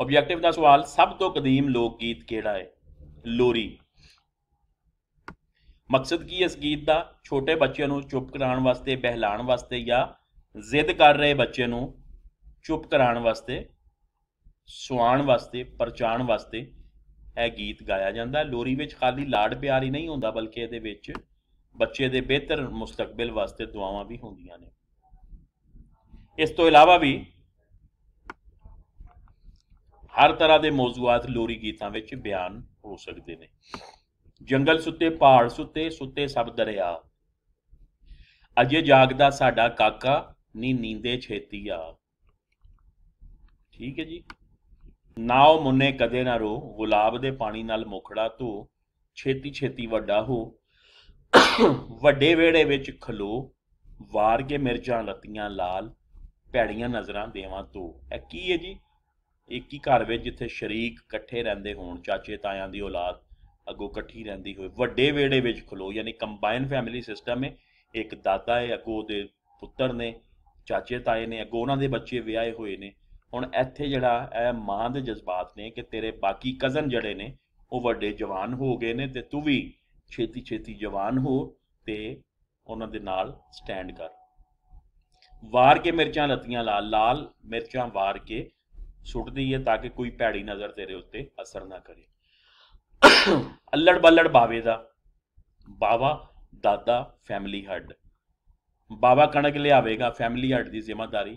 ਆਬਜੈਕਟਿਵ ਦਾ ਸਵਾਲ ਸਭ ਤੋਂ ਕਦੀਮ ਲੋਕ ਗੀਤ ਕਿਹੜਾ ਹੈ ਲੋਰੀ ਮਕਸਦ ਕੀ ਇਸ ਗੀਤ ਦਾ ਛੋਟੇ ਬੱਚਿਆਂ ਨੂੰ ਚੁੱਪ ਕਰਾਉਣ ਵਾਸਤੇ ਬਹਿਲਾਉਣ ਵਾਸਤੇ ਜਾਂ ਜ਼ਿੱਦ ਕਰ ਰਹੇ ਬੱਚੇ ਨੂੰ ਚੁੱਪ ਕਰਾਉਣ ਵਾਸਤੇ ਸੁਆਣ ਵਾਸਤੇ ਪਰਚਾਣ ਵਾਸਤੇ ਇਹ ਗੀਤ ਗਾਇਆ ਜਾਂਦਾ ਲੋਰੀ ਵਿੱਚ ਖਾਲੀ ਲਾੜ ਪਿਆਰ ਹੀ ਨਹੀਂ ਹੁੰਦਾ ਬਲਕਿ ਇਹਦੇ ਵਿੱਚ ਬੱਚੇ ਦੇ ਬਿਹਤਰ ਮੁਸਤਕਬਲ ਵਾਸਤੇ ਦੁਆਵਾਂ ਵੀ ਹੁੰਦੀਆਂ ਨੇ ਇਸ ਤੋਂ ਇਲਾਵਾ ਵੀ ਹਰ ਤਰ੍ਹਾਂ ਦੇ ਮੌਜੂਦਾਤ ਲੋਰੀ ਗੀਤਾਂ ਵਿੱਚ ਬਿਆਨ ਹੋ ਸਕਦੇ ਨੇ ਜੰਗਲ ਸੁੱਤੇ ਪਹਾੜ ਸੁੱਤੇ ਸੁੱਤੇ ਸਭ ਦਰਿਆ ਅਜੇ ਜਾਗਦਾ ਸਾਡਾ ਕਾਕਾ ਨੀ ਨੀਂਦੇ ਛੇਤੀ ਆ ਠੀਕ ਹੈ ਜੀ ਨਾਉ ਮੁੰਨੇ ਕਦੇ ਨਾ ਰੋ ਗੁਲਾਬ ਦੇ ਪਾਣੀ ਨਾਲ ਮੁਖੜਾ ਤੂੰ ਛੇਤੀ ਛੇਤੀ ਵੱਡਾ ਹੋ ਵੱਡੇ ਵੇੜੇ ਵਿੱਚ ਖਲੋ ਵਾਰ ਕੇ ਮਿਰਜਾਂ ਲੱਤੀਆਂ ਲਾਲ ਭੈੜੀਆਂ ਨਜ਼ਰਾਂ ਦੇਵਾਂ ਤੋ ਇਹ ਕੀ ਹੈ ਜੀ ਇੱਕ ਹੀ ਘਰ ਵਿੱਚ ਜਿੱਥੇ ਸ਼ਰੀਕ ਇਕੱਠੇ ਰਹਿੰਦੇ ਹੋਣ ਚਾਚੇ ਤਾਇਆਂ ਦੀ ਔਲਾਦ ਅਗੋ ਇਕੱਠੀ ਰਹਿੰਦੀ ਹੋਵੇ ਵੱਡੇ ਵੇੜੇ ਵਿੱਚ ਖਲੋ ਯਾਨੀ ਕੰਬਾਈਨ ਫੈਮਿਲੀ ਸਿਸਟਮ ਹੈ ਇੱਕ ਦਾਦਾ ਹੈ ਅੱਗੋਂ ਦੇ ਪੁੱਤਰ ਨੇ ਚਾਚੇ ਤਾਏ ਨੇ ਅਗੋ ਉਹਨਾਂ ਦੇ ਬੱਚੇ ਵਿਆਹੇ ਹੋਏ ਨੇ ਹੁਣ ਇੱਥੇ ਜਿਹੜਾ ਇਹ ਮਾਂ ਦੇ ਜਜ਼ਬਾਤ ਨੇ ਕਿ ਤੇਰੇ ਬਾਕੀ ਕਜ਼ਨ ਜਿਹੜੇ ਨੇ ਉਹ ਵੱਡੇ ਜਵਾਨ ਹੋ ਗਏ ਨੇ ਤੇ ਤੂੰ ਵੀ ਛੇਤੀ ਛੇਤੀ ਜਵਾਨ ਹੋ ਤੇ ਉਹਨਾਂ ਦੇ ਨਾਲ ਸਟੈਂਡ ਕਰ ਵਾਰ ਕੇ ਮਿਰਚਾਂ ਲੱਤੀਆਂ ਲਾਲ ਲਾਲ ਮਿਰਚਾਂ ਵਾਰ ਕੇ ਸੁੱਟਦੀ ਹੈ ਤਾਂ ਕਿ ਕੋਈ ਭੈੜੀ ਨਜ਼ਰ ਤੇਰੇ ਉੱਤੇ ਅਸਰ ਨਾ ਕਰੇ अल्लड़ बल्लड़ बावेदा बावा ਦਾਦਾ ਫੈਮਿਲੀ ਹੱਡ ਬਾਵਾ ਕਣਕ ਲਿਆਵੇਗਾ ਫੈਮਿਲੀ ਹੱਡ ਦੀ ਜ਼ਿੰਮੇਵਾਰੀ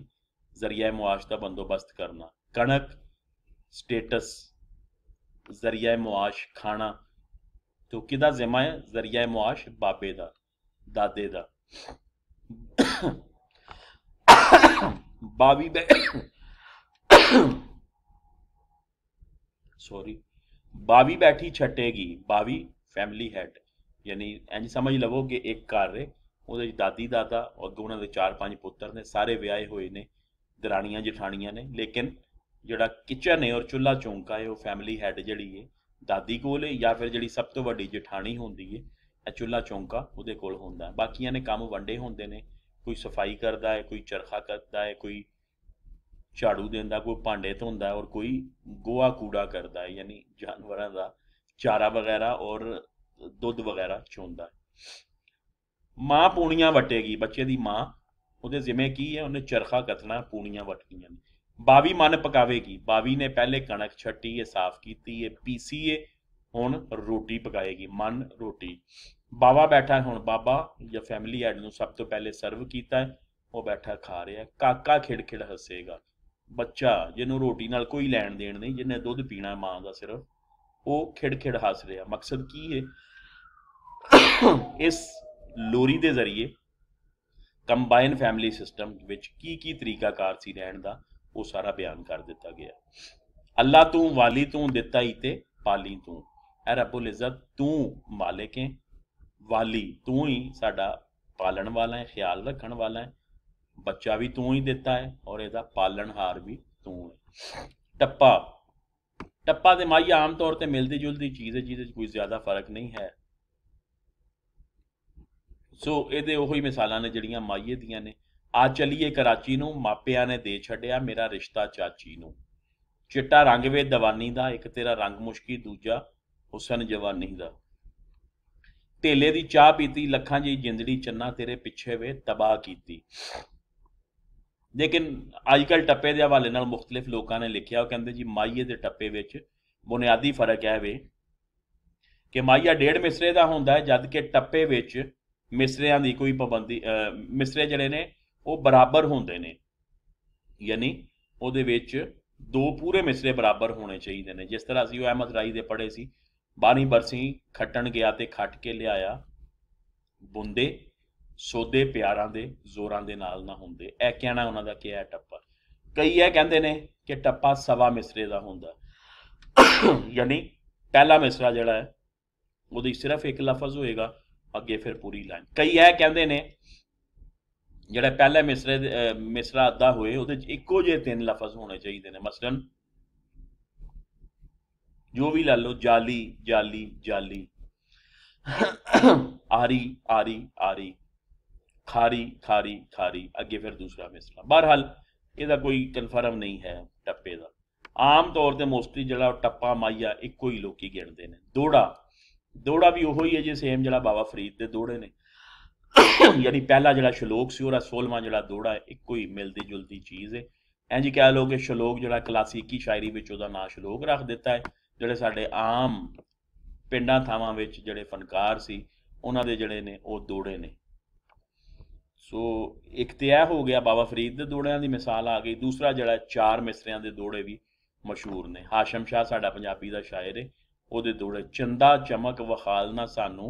ਜ਼ਰੀਆ ਮੁਆਸ਼ ਦਾ ਬੰਦੋਬਸਤ ਕਰਨਾ ਕਣਕ ਸਟੇਟਸ ਜ਼ਰੀਆ ਮੁਆਸ਼ ਖਾਣਾ तो किदा जिम्मा है जरिया मुआश बाबे का दादे का बावी बहन सॉरी ਬਾਵੀ ਬੈਠੀ ਛੱਟੇਗੀ ਬਾਵੀ ਫੈਮਿਲੀ ਹੈਡ ਯਾਨੀ ਇੰਜ ਸਮਝ ਲਵੋ ਕਿ ਇੱਕ ਘਰ ਹੈ ਉਹਦੇ ਵਿੱਚ ਦਾਦੀ ਦਾਦਾ ਔਰ ਦੋਨਾਂ ਦੇ ਚਾਰ ਪੰਜ ਪੁੱਤਰ ਨੇ ਸਾਰੇ ਵਿਆਹੇ ਹੋਏ ਨੇ ਦਰਾਣੀਆਂ ਜਠਾਣੀਆਂ ਨੇ ਲੇਕਿਨ ਜਿਹੜਾ ਕਿਚਨ ਹੈ ਔਰ ਚੁੱਲਾ ਚੌਂਕਾ ਹੈ ਉਹ ਫੈਮਿਲੀ ਹੈਡ ਜਿਹੜੀ ਹੈ ਦਾਦੀ ਕੋਲ ਹੈ ਜਾਂ ਫਿਰ ਜਿਹੜੀ ਸਭ ਤੋਂ ਵੱਡੀ ਜਠਾਣੀ ਹੁੰਦੀ ਹੈ ਇਹ ਚੁੱਲਾ ਚੌਂਕਾ ਉਹਦੇ ਕੋਲ ਹੁੰਦਾ ਹੈ ਬਾਕੀਆਂ ਨੇ ਕੰਮ ਵੰਡੇ ਹੁੰਦੇ ਨੇ ਕੋਈ ਸਫਾਈ ਕਰਦਾ ਹੈ ਕੋਈ ਚਰਖਾ ਕਰਦਾ ਹੈ ਕੋਈ ਝਾੜੂ ਦਿੰਦਾ ਕੋਈ ਭਾਂਡੇ ਧੋਂਦਾ ਔਰ ਕੋਈ ਗੋਆ ਕੂੜਾ ਕਰਦਾ ਯਾਨੀ ਜਾਨਵਰਾਂ ਦਾ ਚਾਰਾ ਵਗੈਰਾ ਔਰ ਦੁੱਧ ਵਗੈਰਾ ਚੋਂਦਾ ਮਾਂ ਪੂਣੀਆਂ ਵਟੇਗੀ ਬੱਚੇ ਦੀ ਮਾਂ ਉਹਦੇ ਜ਼ਿੰਮੇ ਕੀ ਹੈ ਉਹਨੇ ਚਰਖਾ ਕੱਤਣਾ ਪੂਣੀਆਂ ਵਟਕੀਆਂ ਬਾਵੀ ਮਨ ਪਕਾਵੇਗੀ ਬਾਵੀ ਨੇ ਪਹਿਲੇ ਕਣਕ ਛੱਟੀ ਇਹ ਸਾਫ਼ ਕੀਤੀ ਇਹ ਪੀਸੀ ਇਹ ਹੁਣ ਰੋਟੀ ਪਕਾਏਗੀ ਮਨ ਰੋਟੀ ਬਾਬਾ ਬੈਠਾ ਹੁਣ ਬਾਬਾ ਜਾਂ ਫੈਮਿਲੀ ਹੈਡ ਨੂੰ ਸਭ ਤੋਂ ਪਹਿਲੇ ਸਰਵ ਕੀਤਾ ਹੈ ਉਹ ਬੈਠਾ ਖਾ ਰਿਹਾ ਕਾਕਾ ਖਿੜਖਿੜ ਹੱਸੇਗਾ ਬੱਚਾ ਜਿਹਨੂੰ ਰੋਟੀ ਨਾਲ ਕੋਈ ਲੈਣ ਦੇਣ ਨਹੀਂ ਜਿਹਨੇ ਦੁੱਧ ਪੀਣਾ ਮਾਂ ਦਾ ਸਿਰਫ ਉਹ ਖਿੜਖਿੜ ਹੱਸ ਰਿਹਾ ਮਕਸਦ ਕੀ ਹੈ ਇਸ ਲੋਰੀ ਦੇ ਜ਼ਰੀਏ ਕੰਬਾਈਨ ਫੈਮਿਲੀ ਸਿਸਟਮ ਵਿੱਚ ਕੀ ਕੀ ਤਰੀਕਾਕਾਰ ਸੀ ਰਹਿਣ ਦਾ ਉਹ ਸਾਰਾ ਬਿਆਨ ਕਰ ਦਿੱਤਾ ਗਿਆ ਅੱਲਾ ਤੂੰ ਵਾਲੀ ਤੂੰ ਦਿੱਤਾ ਹੀ ਤੇ ਪਾਲੀ ਤੂੰ ਐ ਰੱਬੁਲ ਇਜ਼ਤ ਤੂੰ ਮਾਲਿਕ ਹੈ ਵਾਲੀ ਤੂੰ ਹੀ ਸਾਡਾ ਪਾਲਣ ਵਾਲਾ ਹੈ ਖਿਆਲ ਰੱਖਣ ਵਾਲਾ ਹੈ ਬੱਚਾ ਵੀ ਤੂੰ ਹੀ ਦਿੱਤਾ ਹੈ ਔਰ ਇਹਦਾ ਪਾਲਣਹਾਰ ਵੀ ਤੂੰ ਹੈ ਟੱਪਾ ਟੱਪਾ ਦੇ ਮਾਈ ਆਮ ਤੌਰ ਤੇ ਮਿਲਦੀ ਜੁਲਦੀ ਚੀਜ਼ ਹੈ ਜਿਹਦੇ ਵਿੱਚ ਕੋਈ ਜ਼ਿਆਦਾ ਫਰਕ ਨਹੀਂ ਹੈ ਸੋ ਇਹਦੇ ਉਹੀ ਮਿਸਾਲਾਂ ਨੇ ਜਿਹੜੀਆਂ ਮਾਈਏ ਦੀਆਂ ਨੇ ਆ ਚਲੀਏ ਕਰਾਚੀ ਨੂੰ ਮਾਪਿਆਂ ਨੇ ਦੇ ਛੱਡਿਆ ਮੇਰਾ ਰਿਸ਼ਤਾ ਚਾਚੀ ਨੂੰ ਚਿੱਟਾ ਰੰਗ ਵੇ ਦਵਾਨੀ ਦਾ ਇੱਕ ਤੇਰਾ ਰੰਗ ਮੁਸ਼ਕੀ ਦੂਜਾ ਹੁਸਨ ਜਵਾਨੀ ਦਾ ਢੇਲੇ ਦੀ ਚਾਹ ਪੀਤੀ ਲੱਖਾਂ ਜੀ ਜਿੰਦੜੀ ਚੰਨਾ ਤੇਰੇ ਪਿੱਛੇ ਵੇ ਤਬਾਹ ਕੀਤੀ ਲੇਕਿਨ ਅੱਜਕੱਲ ਟੱਪੇ ਦੇ ਹਵਾਲੇ ਨਾਲ ਮੁxtਲਿਫ ਲੋਕਾਂ ਨੇ ਲਿਖਿਆ ਉਹ ਕਹਿੰਦੇ ਜੀ ਮਾਈਏ ਦੇ ਟੱਪੇ ਵਿੱਚ ਬੁਨਿਆਦੀ ਫਰਕ ਹੈ ਵੇ ਕਿ ਮਾਈਆ ਡੇਢ ਮਿਸਰੇ ਦਾ ਹੁੰਦਾ ਹੈ ਜਦ ਕਿ ਟੱਪੇ ਵਿੱਚ ਮਿਸਰਿਆਂ ਦੀ ਕੋਈ ਪਾਬੰਦੀ ਮਿਸਰੇ ਜਿਹੜੇ ਨੇ ਉਹ ਬਰਾਬਰ ਹੁੰਦੇ ਨੇ ਯਾਨੀ ਉਹਦੇ ਵਿੱਚ ਦੋ ਪੂਰੇ ਮਿਸਰੇ ਬਰਾਬਰ ਹੋਣੇ ਚਾਹੀਦੇ ਨੇ ਜਿਸ ਤਰ੍ਹਾਂ ਅਸੀਂ ਉਹ ਅਹਿਮਦ ਰਾਈ ਦੇ ਪੜੇ ਸੀ ਬਾਣੀ ਬਰਸੀ ਖੱਟਣ ਗਿਆ ਤੇ ਖੱਟ ਕੇ ਲਿਆਇਆ ਬੁੰਦੇ ਸੋਦੇ ਪਿਆਰਾਂ ਦੇ ਜ਼ੋਰਾਂ ਦੇ ਨਾਲ ਨਾ ਹੁੰਦੇ ਇਹ ਕਹਿਣਾ ਉਹਨਾਂ ਦਾ ਕਿ ਹੈ ਟੱਪਾ ਕਈ ਇਹ ਕਹਿੰਦੇ ਨੇ ਕਿ ਟੱਪਾ ਸਵਾ ਮਿਸਰੇ ਦਾ ਹੁੰਦਾ ਯਾਨੀ ਪਹਿਲਾ ਮਿਸਰਾ ਜਿਹੜਾ ਹੈ ਉਹਦੀ ਸਿਰਫ ਇੱਕ ਲਫ਼ਜ਼ ਹੋਏਗਾ ਅੱਗੇ ਫਿਰ ਪੂਰੀ ਲਾਈਨ ਕਈ ਇਹ ਕਹਿੰਦੇ ਨੇ ਜਿਹੜਾ ਪਹਿਲੇ ਮਿਸਰੇ ਮਿਸਰਾ ਅੱਧਾ ਹੋਏ ਉਹਦੇ ਚ ਇੱਕੋ ਜਿਹੇ ਤਿੰਨ ਲਫ਼ਜ਼ ਹੋਣੇ ਚਾਹੀਦੇ ਨੇ ਮਸਲਨ ਜੋ ਵੀ ਲਾ ਲਓ ਜਾਲੀ ਜਾਲੀ ਜਾਲੀ ਆਰੀ ਆਰੀ ਆਰੀ ਖਾਰੀ ਖਾਰੀ ਖਾਰੀ ਅੱਗੇ ਫਿਰ ਦੂਸਰਾ ਮਿਸਰਾ ਬਹਰਹਾਲ ਇਹਦਾ ਕੋਈ ਕਨਫਰਮ ਨਹੀਂ ਹੈ ਟੱਪੇ ਦਾ ਆਮ ਤੌਰ ਤੇ ਮੋਸਟਲੀ ਜਿਹੜਾ ਟੱਪਾ ਮਾਇਆ ਇੱਕੋ ਹੀ ਲੋਕੀ ਗਿਣਦੇ ਨੇ ਦੋੜਾ ਦੋੜਾ ਵੀ ਉਹੋ ਹੀ ਹੈ ਜੇ ਸੇਮ ਜਿਹੜਾ ਬਾਬਾ ਫਰੀਦ ਦੇ ਦੋੜੇ ਨੇ ਯਾਨੀ ਪਹਿਲਾ ਜਿਹੜਾ ਸ਼ਲੋਕ ਸੀ ਉਹਦਾ 16ਵਾਂ ਜਿਹੜਾ ਦੋੜਾ ਇੱਕੋ ਹੀ ਮਿਲਦੀ ਜੁਲਦੀ ਚੀਜ਼ ਹੈ ਇੰਜ ਕਹਿ ਲਓ ਕਿ ਸ਼ਲੋਕ ਜਿਹੜਾ ਕਲਾਸੀਕੀ ਸ਼ਾਇਰੀ ਵਿੱਚ ਉਹਦਾ ਨਾਂ ਸ਼ਲੋਕ ਰੱਖ ਦਿੱਤਾ ਹੈ ਜਿਹੜੇ ਸਾਡੇ ਆਮ ਪਿੰਡਾਂ ਥਾਵਾਂ ਵਿੱਚ ਜਿਹੜੇ ਫਨਕਾਰ ਸੀ ਉਹਨਾਂ ਦੇ ਜਿਹੜੇ ਨੇ ਉਹ ਦੋੜੇ ਨੇ ਸੋ ਇੱਕ ਤੇ ਇਹ ਹੋ ਗਿਆ ਬਾਬਾ ਫਰੀਦ ਦੇ ਦੋੜਿਆਂ ਦੀ ਮਿਸਾਲ ਆ ਗਈ ਦੂਸਰਾ ਜਿਹੜਾ ਚਾਰ ਮਿਸਰਿਆਂ ਦੇ ਦੋੜੇ ਵੀ ਮਸ਼ਹੂਰ ਨੇ ਹਾਸ਼ਮ ਸ਼ਾਹ ਸਾਡਾ ਪੰਜਾਬੀ ਦਾ ਸ਼ਾਇਰ ਹੈ ਉਹਦੇ ਦੋੜੇ ਚੰਦਾ ਚਮਕ ਵਖਾਲ ਨਾ ਸਾਨੂੰ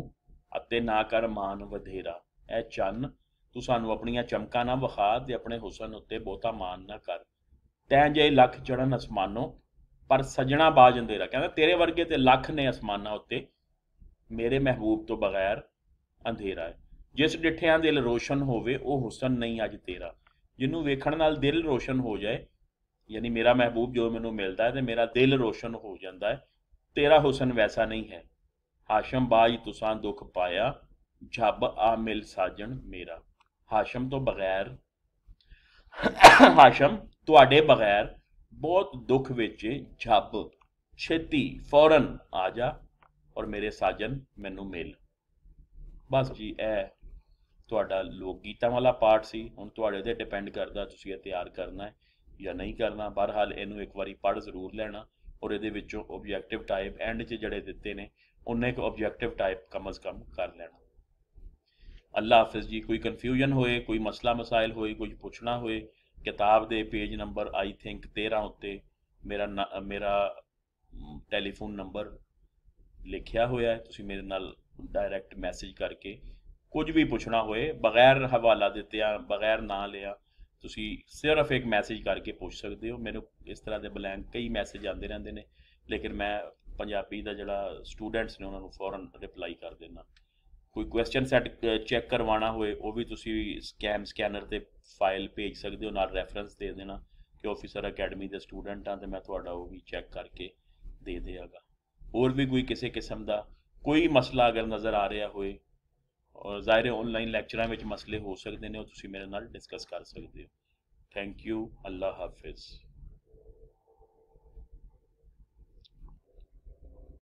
ਅਤੇ ਨਾ ਕਰ ਮਾਨ ਵਧੇਰਾ ਐ ਚੰਨ ਤੂੰ ਸਾਨੂੰ ਆਪਣੀਆਂ ਚਮਕਾਂ ਨਾ ਵਖਾ ਤੇ ਆਪਣੇ ਹੁਸਨ ਉੱਤੇ ਬਹੁਤਾ ਮਾਨ ਨਾ ਕਰ ਤੈਂ ਜੇ ਲੱਖ ਚੜਨ ਅਸਮਾਨੋਂ ਪਰ ਸਜਣਾ ਬਾਜ ਅੰਧੇਰਾ ਕਹਿੰਦਾ ਤੇਰੇ ਵਰਗੇ ਤੇ ਲੱਖ ਨੇ ਅਸਮਾਨਾਂ ਉੱਤੇ ਮੇਰੇ ਮਹਿਬੂਬ ਤੋਂ ਬਗੈਰ ਅੰਧੇਰਾ ਹੈ ਜਿਸ ਡਿਠਿਆਂ ਦਿਲ ਰੋਸ਼ਨ ਹੋਵੇ ਉਹ ਹੁਸਨ ਨਹੀਂ ਅੱਜ ਤੇਰਾ ਜਿਹਨੂੰ ਵੇਖਣ ਨਾਲ ਦਿਲ ਰੋਸ਼ਨ ਹੋ ਜਾਏ ਯਾਨੀ ਮੇਰਾ ਮਹਿਬੂਬ ਜੋ ਮੈਨੂੰ ਮਿਲਦਾ ਹੈ ਤੇ ਮੇਰਾ ਦਿਲ ਰੋਸ਼ਨ ਹੋ ਜਾਂਦਾ ਹੈ ਤੇਰਾ ਹੁਸਨ ਵੈਸਾ ਨਹੀਂ ਹੈ ਹਾਸ਼ਮ ਬਾਜ ਤੁਸਾਂ ਦੁੱਖ ਪਾਇਆ ਜੱਬ ਆ ਮਿਲ ਸਾਜਣ ਮੇਰਾ ਹਾਸ਼ਮ ਤੋਂ ਬਗੈਰ ਹਾਸ਼ਮ ਤੁਹਾਡੇ ਬਗੈਰ ਬਹੁਤ ਦੁੱਖ ਵਿੱਚ ਜੱਬ ਛੇਤੀ ਫੌਰਨ ਆ ਜਾ ਔਰ ਮੇਰੇ ਸਾਜਣ ਮੈਨੂੰ ਮਿਲ ਬਸ ਜੀ ਐ ਤੁਹਾਡਾ ਲੋਕ ਗੀਤਾਂ ਵਾਲਾ ਪਾਰਟ ਸੀ ਹੁਣ ਤੁਹਾਡੇ ਤੇ ਡਿਪੈਂਡ ਕਰਦਾ ਤੁਸੀਂ ਇਹ ਤਿਆਰ ਕਰਨਾ ਹੈ ਜਾਂ ਨਹੀਂ ਕਰਨਾ ਬਹਰਹਾਲ ਇਹਨੂੰ ਇੱਕ ਵਾਰੀ ਪੜ੍ਹ ਜ਼ਰੂਰ ਲੈਣਾ ਔਰ ਇਹਦੇ ਵਿੱਚੋਂ ਆਬਜੈਕਟਿਵ ਟਾਈਪ ਐਂਡ 'ਚ ਜਿਹੜੇ ਦਿੱਤੇ ਨੇ ਉਹਨੇ ਇੱਕ ਆਬਜੈਕਟਿਵ ਟਾਈਪ ਕਮ ਅਸ ਕਮ ਕਰ ਲੈਣਾ ਅੱਲਾ ਹਾਫਿਜ਼ ਜੀ ਕੋਈ ਕਨਫਿਊਜ਼ਨ ਹੋਏ ਕੋਈ ਮਸਲਾ ਮਸਾਇਲ ਹੋਏ ਕੁਝ ਪੁੱਛਣਾ ਹੋਏ ਕਿਤਾਬ ਦੇ ਪੇਜ ਨੰਬਰ ਆਈ ਥਿੰਕ 13 ਉੱਤੇ ਮੇਰਾ ਮੇਰਾ ਟੈਲੀਫੋਨ ਨੰਬਰ ਲਿਖਿਆ ਹੋਇਆ ਹੈ ਤੁਸੀਂ ਮੇਰੇ ਨਾਲ ਡਾਇਰੈਕਟ ਮੈਸੇਜ ਕਰਕੇ ਕੁਝ ਵੀ ਪੁੱਛਣਾ ਹੋਏ ਬਗੈਰ ਹਵਾਲਾ ਆ ਬਗੈਰ ਨਾਂ ਲਿਆ ਤੁਸੀਂ ਸਿਰਫ ਇੱਕ ਮੈਸੇਜ ਕਰਕੇ ਪੁੱਛ ਸਕਦੇ ਹੋ ਮੈਨੂੰ ਇਸ ਤਰ੍ਹਾਂ ਦੇ ਬਲੈਂਕ ਕਈ ਮੈਸੇਜ ਆਉਂਦੇ ਰਹਿੰਦੇ ਨੇ ਲੇਕਿਨ ਮੈਂ ਪੰਜਾਬੀ ਦਾ ਜਿਹੜਾ ਸਟੂਡੈਂਟਸ ਨੇ ਉਹਨਾਂ ਨੂੰ ਫੌਰਨ ਰਿਪਲਾਈ ਕਰ ਦੇਣਾ ਕੋਈ ਕੁਐਸਚਨ ਸੈਟ ਚੈੱਕ ਕਰਵਾਣਾ ਹੋਏ ਉਹ ਵੀ ਤੁਸੀਂ ਸਕੈਮ ਸਕੈਨਰ ਤੇ ਫਾਈਲ ਭੇਜ ਸਕਦੇ ਹੋ ਨਾਲ ਰੈਫਰੈਂਸ ਦੇ ਦੇਣਾ ਕਿ ਆਫੀਸਰ ਅਕੈਡਮੀ ਦੇ ਸਟੂਡੈਂਟ ਆ ਤੇ ਮੈਂ ਤੁਹਾਡਾ ਉਹ ਵੀ ਚੈੱਕ ਕਰਕੇ ਦੇ ਦੇਗਾ ਹੋਰ ਵੀ ਕੋਈ ਕਿਸੇ ਕਿਸਮ ਦਾ ਕੋਈ ਮਸਲਾ ਅਗਰ ਨਜ਼ਰ ਆ ਰਿਹਾ ਹੋਏ ਔਰ ਜ਼ਾਹਿਰ ਆਨਲਾਈਨ ਲੈਕਚਰਾਂ ਵਿੱਚ ਮਸਲੇ ਹੋ ਸਕਦੇ ਨੇ ਉਹ ਤੁਸੀਂ ਮੇਰੇ ਨਾਲ ਡਿਸਕਸ ਕਰ ਸਕਦੇ ਹੋ ਥੈਂਕ ਯੂ ਅੱਲਾ ਹਾਫਿਜ਼